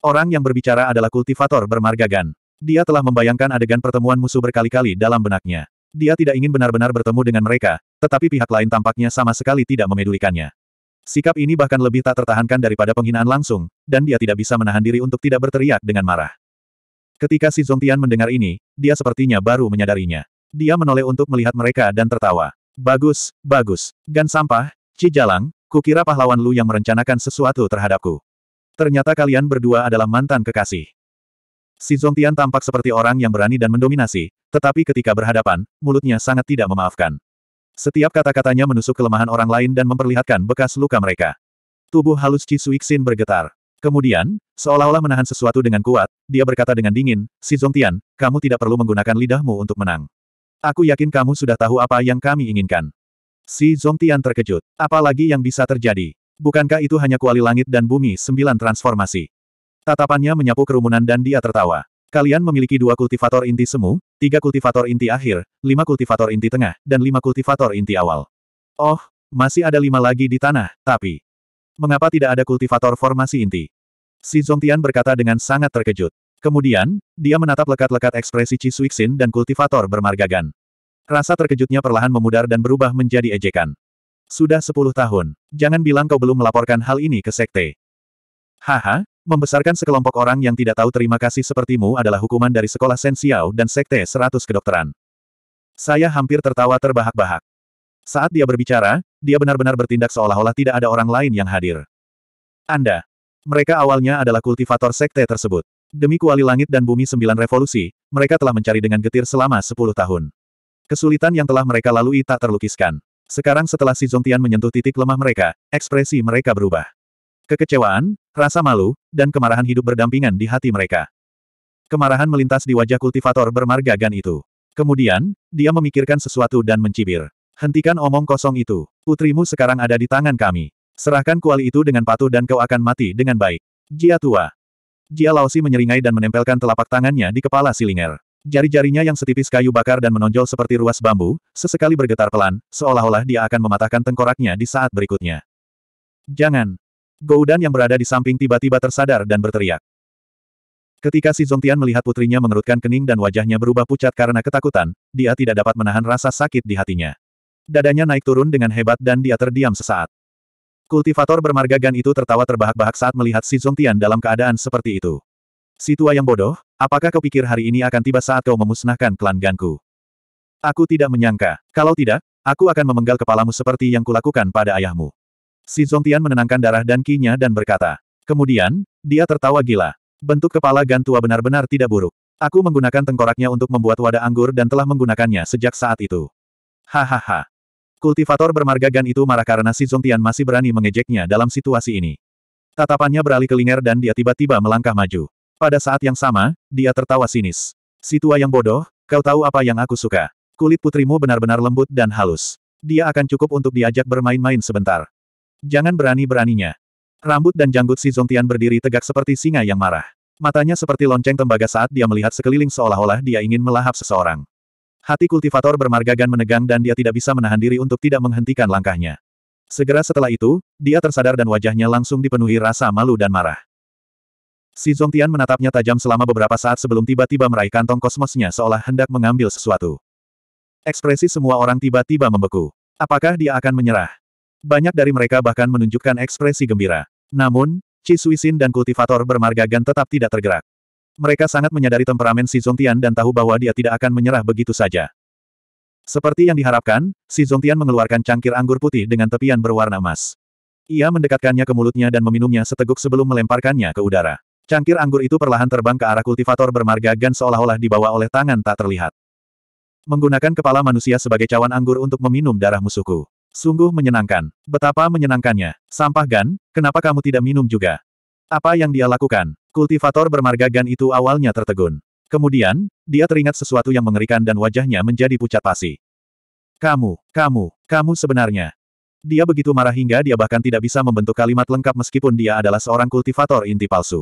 Orang yang berbicara adalah kultivator bermarga Gan. Dia telah membayangkan adegan pertemuan musuh berkali-kali dalam benaknya. Dia tidak ingin benar-benar bertemu dengan mereka, tetapi pihak lain tampaknya sama sekali tidak memedulikannya. Sikap ini bahkan lebih tak tertahankan daripada penghinaan langsung, dan dia tidak bisa menahan diri untuk tidak berteriak dengan marah. Ketika si Zongtian mendengar ini, dia sepertinya baru menyadarinya. Dia menoleh untuk melihat mereka dan tertawa. Bagus, bagus. Gan sampah, Cijalang, kukira pahlawan Lu yang merencanakan sesuatu terhadapku. Ternyata kalian berdua adalah mantan kekasih. Si Zongtian tampak seperti orang yang berani dan mendominasi, tetapi ketika berhadapan, mulutnya sangat tidak memaafkan. Setiap kata-katanya menusuk kelemahan orang lain dan memperlihatkan bekas luka mereka. Tubuh halus Chi Suixin bergetar. Kemudian, seolah-olah menahan sesuatu dengan kuat, dia berkata dengan dingin, Si Zongtian, kamu tidak perlu menggunakan lidahmu untuk menang. Aku yakin kamu sudah tahu apa yang kami inginkan. Si Zongtian terkejut. Apalagi yang bisa terjadi? Bukankah itu hanya kuali langit dan bumi sembilan transformasi? Tatapannya menyapu kerumunan dan dia tertawa. Kalian memiliki dua kultivator inti semu, tiga kultivator inti akhir, lima kultivator inti tengah, dan lima kultivator inti awal. Oh, masih ada lima lagi di tanah, tapi... Mengapa tidak ada kultivator formasi inti? Si Zongtian berkata dengan sangat terkejut. Kemudian, dia menatap lekat-lekat ekspresi Chi Suixin dan kultivator bermargagan. Rasa terkejutnya perlahan memudar dan berubah menjadi ejekan. Sudah sepuluh tahun. Jangan bilang kau belum melaporkan hal ini ke sekte. Haha, Membesarkan sekelompok orang yang tidak tahu terima kasih sepertimu adalah hukuman dari sekolah Sensiao dan Sekte 100 Kedokteran. Saya hampir tertawa terbahak-bahak. Saat dia berbicara, dia benar-benar bertindak seolah-olah tidak ada orang lain yang hadir. Anda. Mereka awalnya adalah kultivator sekte tersebut. Demi kuali langit dan bumi sembilan revolusi, mereka telah mencari dengan getir selama sepuluh tahun. Kesulitan yang telah mereka lalui tak terlukiskan. Sekarang setelah Si Zongtian menyentuh titik lemah mereka, ekspresi mereka berubah. Kekecewaan, rasa malu, dan kemarahan hidup berdampingan di hati mereka. Kemarahan melintas di wajah kultivator bermarga Gan itu. Kemudian, dia memikirkan sesuatu dan mencibir. Hentikan omong kosong itu. Putrimu sekarang ada di tangan kami. Serahkan kuali itu dengan patuh dan kau akan mati dengan baik. Jia tua. Jia Laosi menyeringai dan menempelkan telapak tangannya di kepala Silinger. Jari-jarinya yang setipis kayu bakar dan menonjol seperti ruas bambu, sesekali bergetar pelan, seolah-olah dia akan mematahkan tengkoraknya di saat berikutnya. Jangan. Goudan yang berada di samping tiba-tiba tersadar dan berteriak. Ketika si Zongtian melihat putrinya mengerutkan kening dan wajahnya berubah pucat karena ketakutan, dia tidak dapat menahan rasa sakit di hatinya. Dadanya naik turun dengan hebat dan dia terdiam sesaat. Kultivator bermarga Gan itu tertawa terbahak-bahak saat melihat si Zongtian dalam keadaan seperti itu. Si tua yang bodoh, apakah kau pikir hari ini akan tiba saat kau memusnahkan klan Ganku? Aku tidak menyangka. Kalau tidak, aku akan memenggal kepalamu seperti yang kulakukan pada ayahmu. Si Zongtian menenangkan darah dan kinya dan berkata. Kemudian, dia tertawa gila. Bentuk kepala Gantua benar-benar tidak buruk. Aku menggunakan tengkoraknya untuk membuat wadah anggur dan telah menggunakannya sejak saat itu. Hahaha. Kultivator bermarga Gan itu marah karena si Zongtian masih berani mengejeknya dalam situasi ini. Tatapannya beralih ke Linger dan dia tiba-tiba melangkah maju. Pada saat yang sama, dia tertawa sinis. Si tua yang bodoh, kau tahu apa yang aku suka. Kulit putrimu benar-benar lembut dan halus. Dia akan cukup untuk diajak bermain-main sebentar. Jangan berani-beraninya. Rambut dan janggut si Zongtian berdiri tegak seperti singa yang marah. Matanya seperti lonceng tembaga saat dia melihat sekeliling seolah-olah dia ingin melahap seseorang. Hati kultivator bermargagan menegang dan dia tidak bisa menahan diri untuk tidak menghentikan langkahnya. Segera setelah itu, dia tersadar dan wajahnya langsung dipenuhi rasa malu dan marah. Si Zongtian menatapnya tajam selama beberapa saat sebelum tiba-tiba meraih kantong kosmosnya seolah hendak mengambil sesuatu. Ekspresi semua orang tiba-tiba membeku. Apakah dia akan menyerah? Banyak dari mereka bahkan menunjukkan ekspresi gembira. Namun, Qi Suisin dan kultivator bermarga Gan tetap tidak tergerak. Mereka sangat menyadari temperamen Si Zongtian dan tahu bahwa dia tidak akan menyerah begitu saja. Seperti yang diharapkan, Si Zongtian mengeluarkan cangkir anggur putih dengan tepian berwarna emas. Ia mendekatkannya ke mulutnya dan meminumnya seteguk sebelum melemparkannya ke udara. Cangkir anggur itu perlahan terbang ke arah kultivator bermarga Gan seolah-olah dibawa oleh tangan tak terlihat. Menggunakan kepala manusia sebagai cawan anggur untuk meminum darah musuhku. Sungguh menyenangkan. Betapa menyenangkannya. Sampah Gan, kenapa kamu tidak minum juga? Apa yang dia lakukan? Kultivator bermarga Gan itu awalnya tertegun. Kemudian, dia teringat sesuatu yang mengerikan dan wajahnya menjadi pucat pasi. Kamu, kamu, kamu sebenarnya. Dia begitu marah hingga dia bahkan tidak bisa membentuk kalimat lengkap meskipun dia adalah seorang kultivator inti palsu.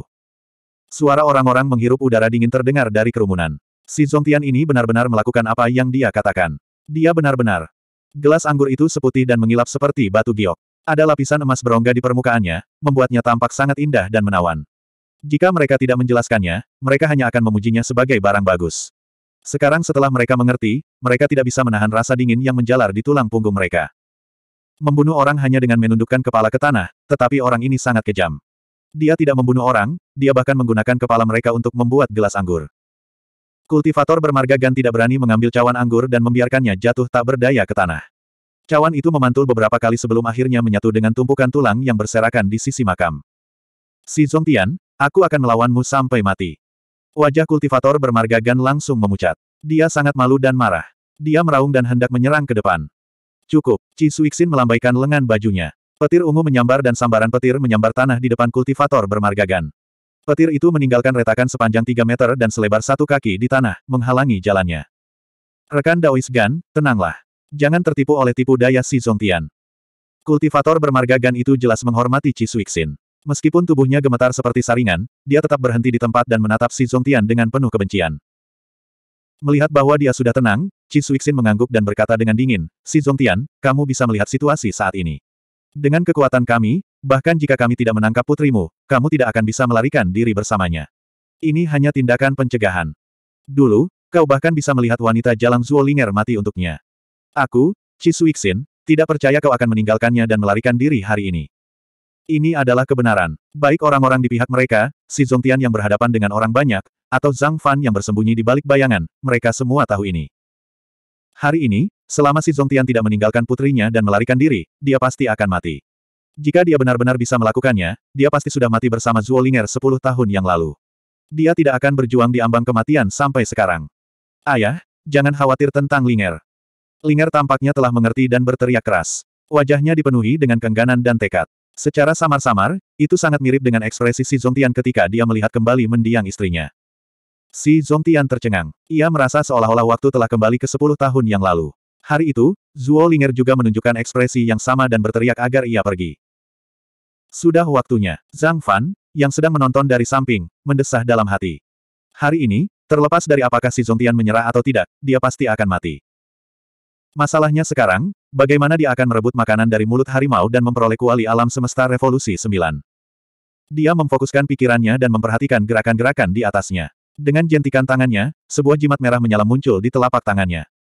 Suara orang-orang menghirup udara dingin terdengar dari kerumunan. Si Zongtian ini benar-benar melakukan apa yang dia katakan. Dia benar-benar, Gelas anggur itu seputih dan mengilap seperti batu giok. Ada lapisan emas berongga di permukaannya, membuatnya tampak sangat indah dan menawan. Jika mereka tidak menjelaskannya, mereka hanya akan memujinya sebagai barang bagus. Sekarang setelah mereka mengerti, mereka tidak bisa menahan rasa dingin yang menjalar di tulang punggung mereka. Membunuh orang hanya dengan menundukkan kepala ke tanah, tetapi orang ini sangat kejam. Dia tidak membunuh orang, dia bahkan menggunakan kepala mereka untuk membuat gelas anggur. Kultivator bermarga Gan tidak berani mengambil cawan anggur dan membiarkannya jatuh tak berdaya ke tanah. Cawan itu memantul beberapa kali sebelum akhirnya menyatu dengan tumpukan tulang yang berserakan di sisi makam. Si Zongtian, aku akan melawanmu sampai mati. Wajah kultivator bermarga Gan langsung memucat. Dia sangat malu dan marah. Dia meraung dan hendak menyerang ke depan. Cukup, Ci Suixin melambaikan lengan bajunya. Petir ungu menyambar dan sambaran petir menyambar tanah di depan kultivator bermarga Gan. Petir itu meninggalkan retakan sepanjang 3 meter dan selebar satu kaki di tanah, menghalangi jalannya. Rekan Daois Gan, tenanglah. Jangan tertipu oleh tipu daya si Zongtian. Kultivator bermarga Gan itu jelas menghormati Chi Suixin. Meskipun tubuhnya gemetar seperti saringan, dia tetap berhenti di tempat dan menatap si Zongtian dengan penuh kebencian. Melihat bahwa dia sudah tenang, Chi Suixin mengangguk dan berkata dengan dingin, Si Zongtian, kamu bisa melihat situasi saat ini. Dengan kekuatan kami, Bahkan jika kami tidak menangkap putrimu, kamu tidak akan bisa melarikan diri bersamanya. Ini hanya tindakan pencegahan. Dulu, kau bahkan bisa melihat wanita Jalang Zuolinger mati untuknya. Aku, Chisuixin, tidak percaya kau akan meninggalkannya dan melarikan diri hari ini. Ini adalah kebenaran. Baik orang-orang di pihak mereka, si Zongtian yang berhadapan dengan orang banyak, atau Zhang Fan yang bersembunyi di balik bayangan, mereka semua tahu ini. Hari ini, selama si Zongtian tidak meninggalkan putrinya dan melarikan diri, dia pasti akan mati. Jika dia benar-benar bisa melakukannya, dia pasti sudah mati bersama Zuolinger 10 tahun yang lalu. Dia tidak akan berjuang di ambang kematian sampai sekarang. Ayah, jangan khawatir tentang Linger. Linger tampaknya telah mengerti dan berteriak keras. Wajahnya dipenuhi dengan kengganan dan tekad. Secara samar-samar, itu sangat mirip dengan ekspresi Si Zongtian ketika dia melihat kembali mendiang istrinya. Si Zongtian tercengang. Ia merasa seolah-olah waktu telah kembali ke 10 tahun yang lalu. Hari itu, Zuo Linger juga menunjukkan ekspresi yang sama dan berteriak agar ia pergi. Sudah waktunya. Zhang Fan, yang sedang menonton dari samping, mendesah dalam hati. Hari ini, terlepas dari apakah si Zongtian menyerah atau tidak, dia pasti akan mati. Masalahnya sekarang, bagaimana dia akan merebut makanan dari mulut harimau dan memperoleh kuali alam semesta revolusi 9. Dia memfokuskan pikirannya dan memperhatikan gerakan-gerakan di atasnya. Dengan jentikan tangannya, sebuah jimat merah menyala muncul di telapak tangannya.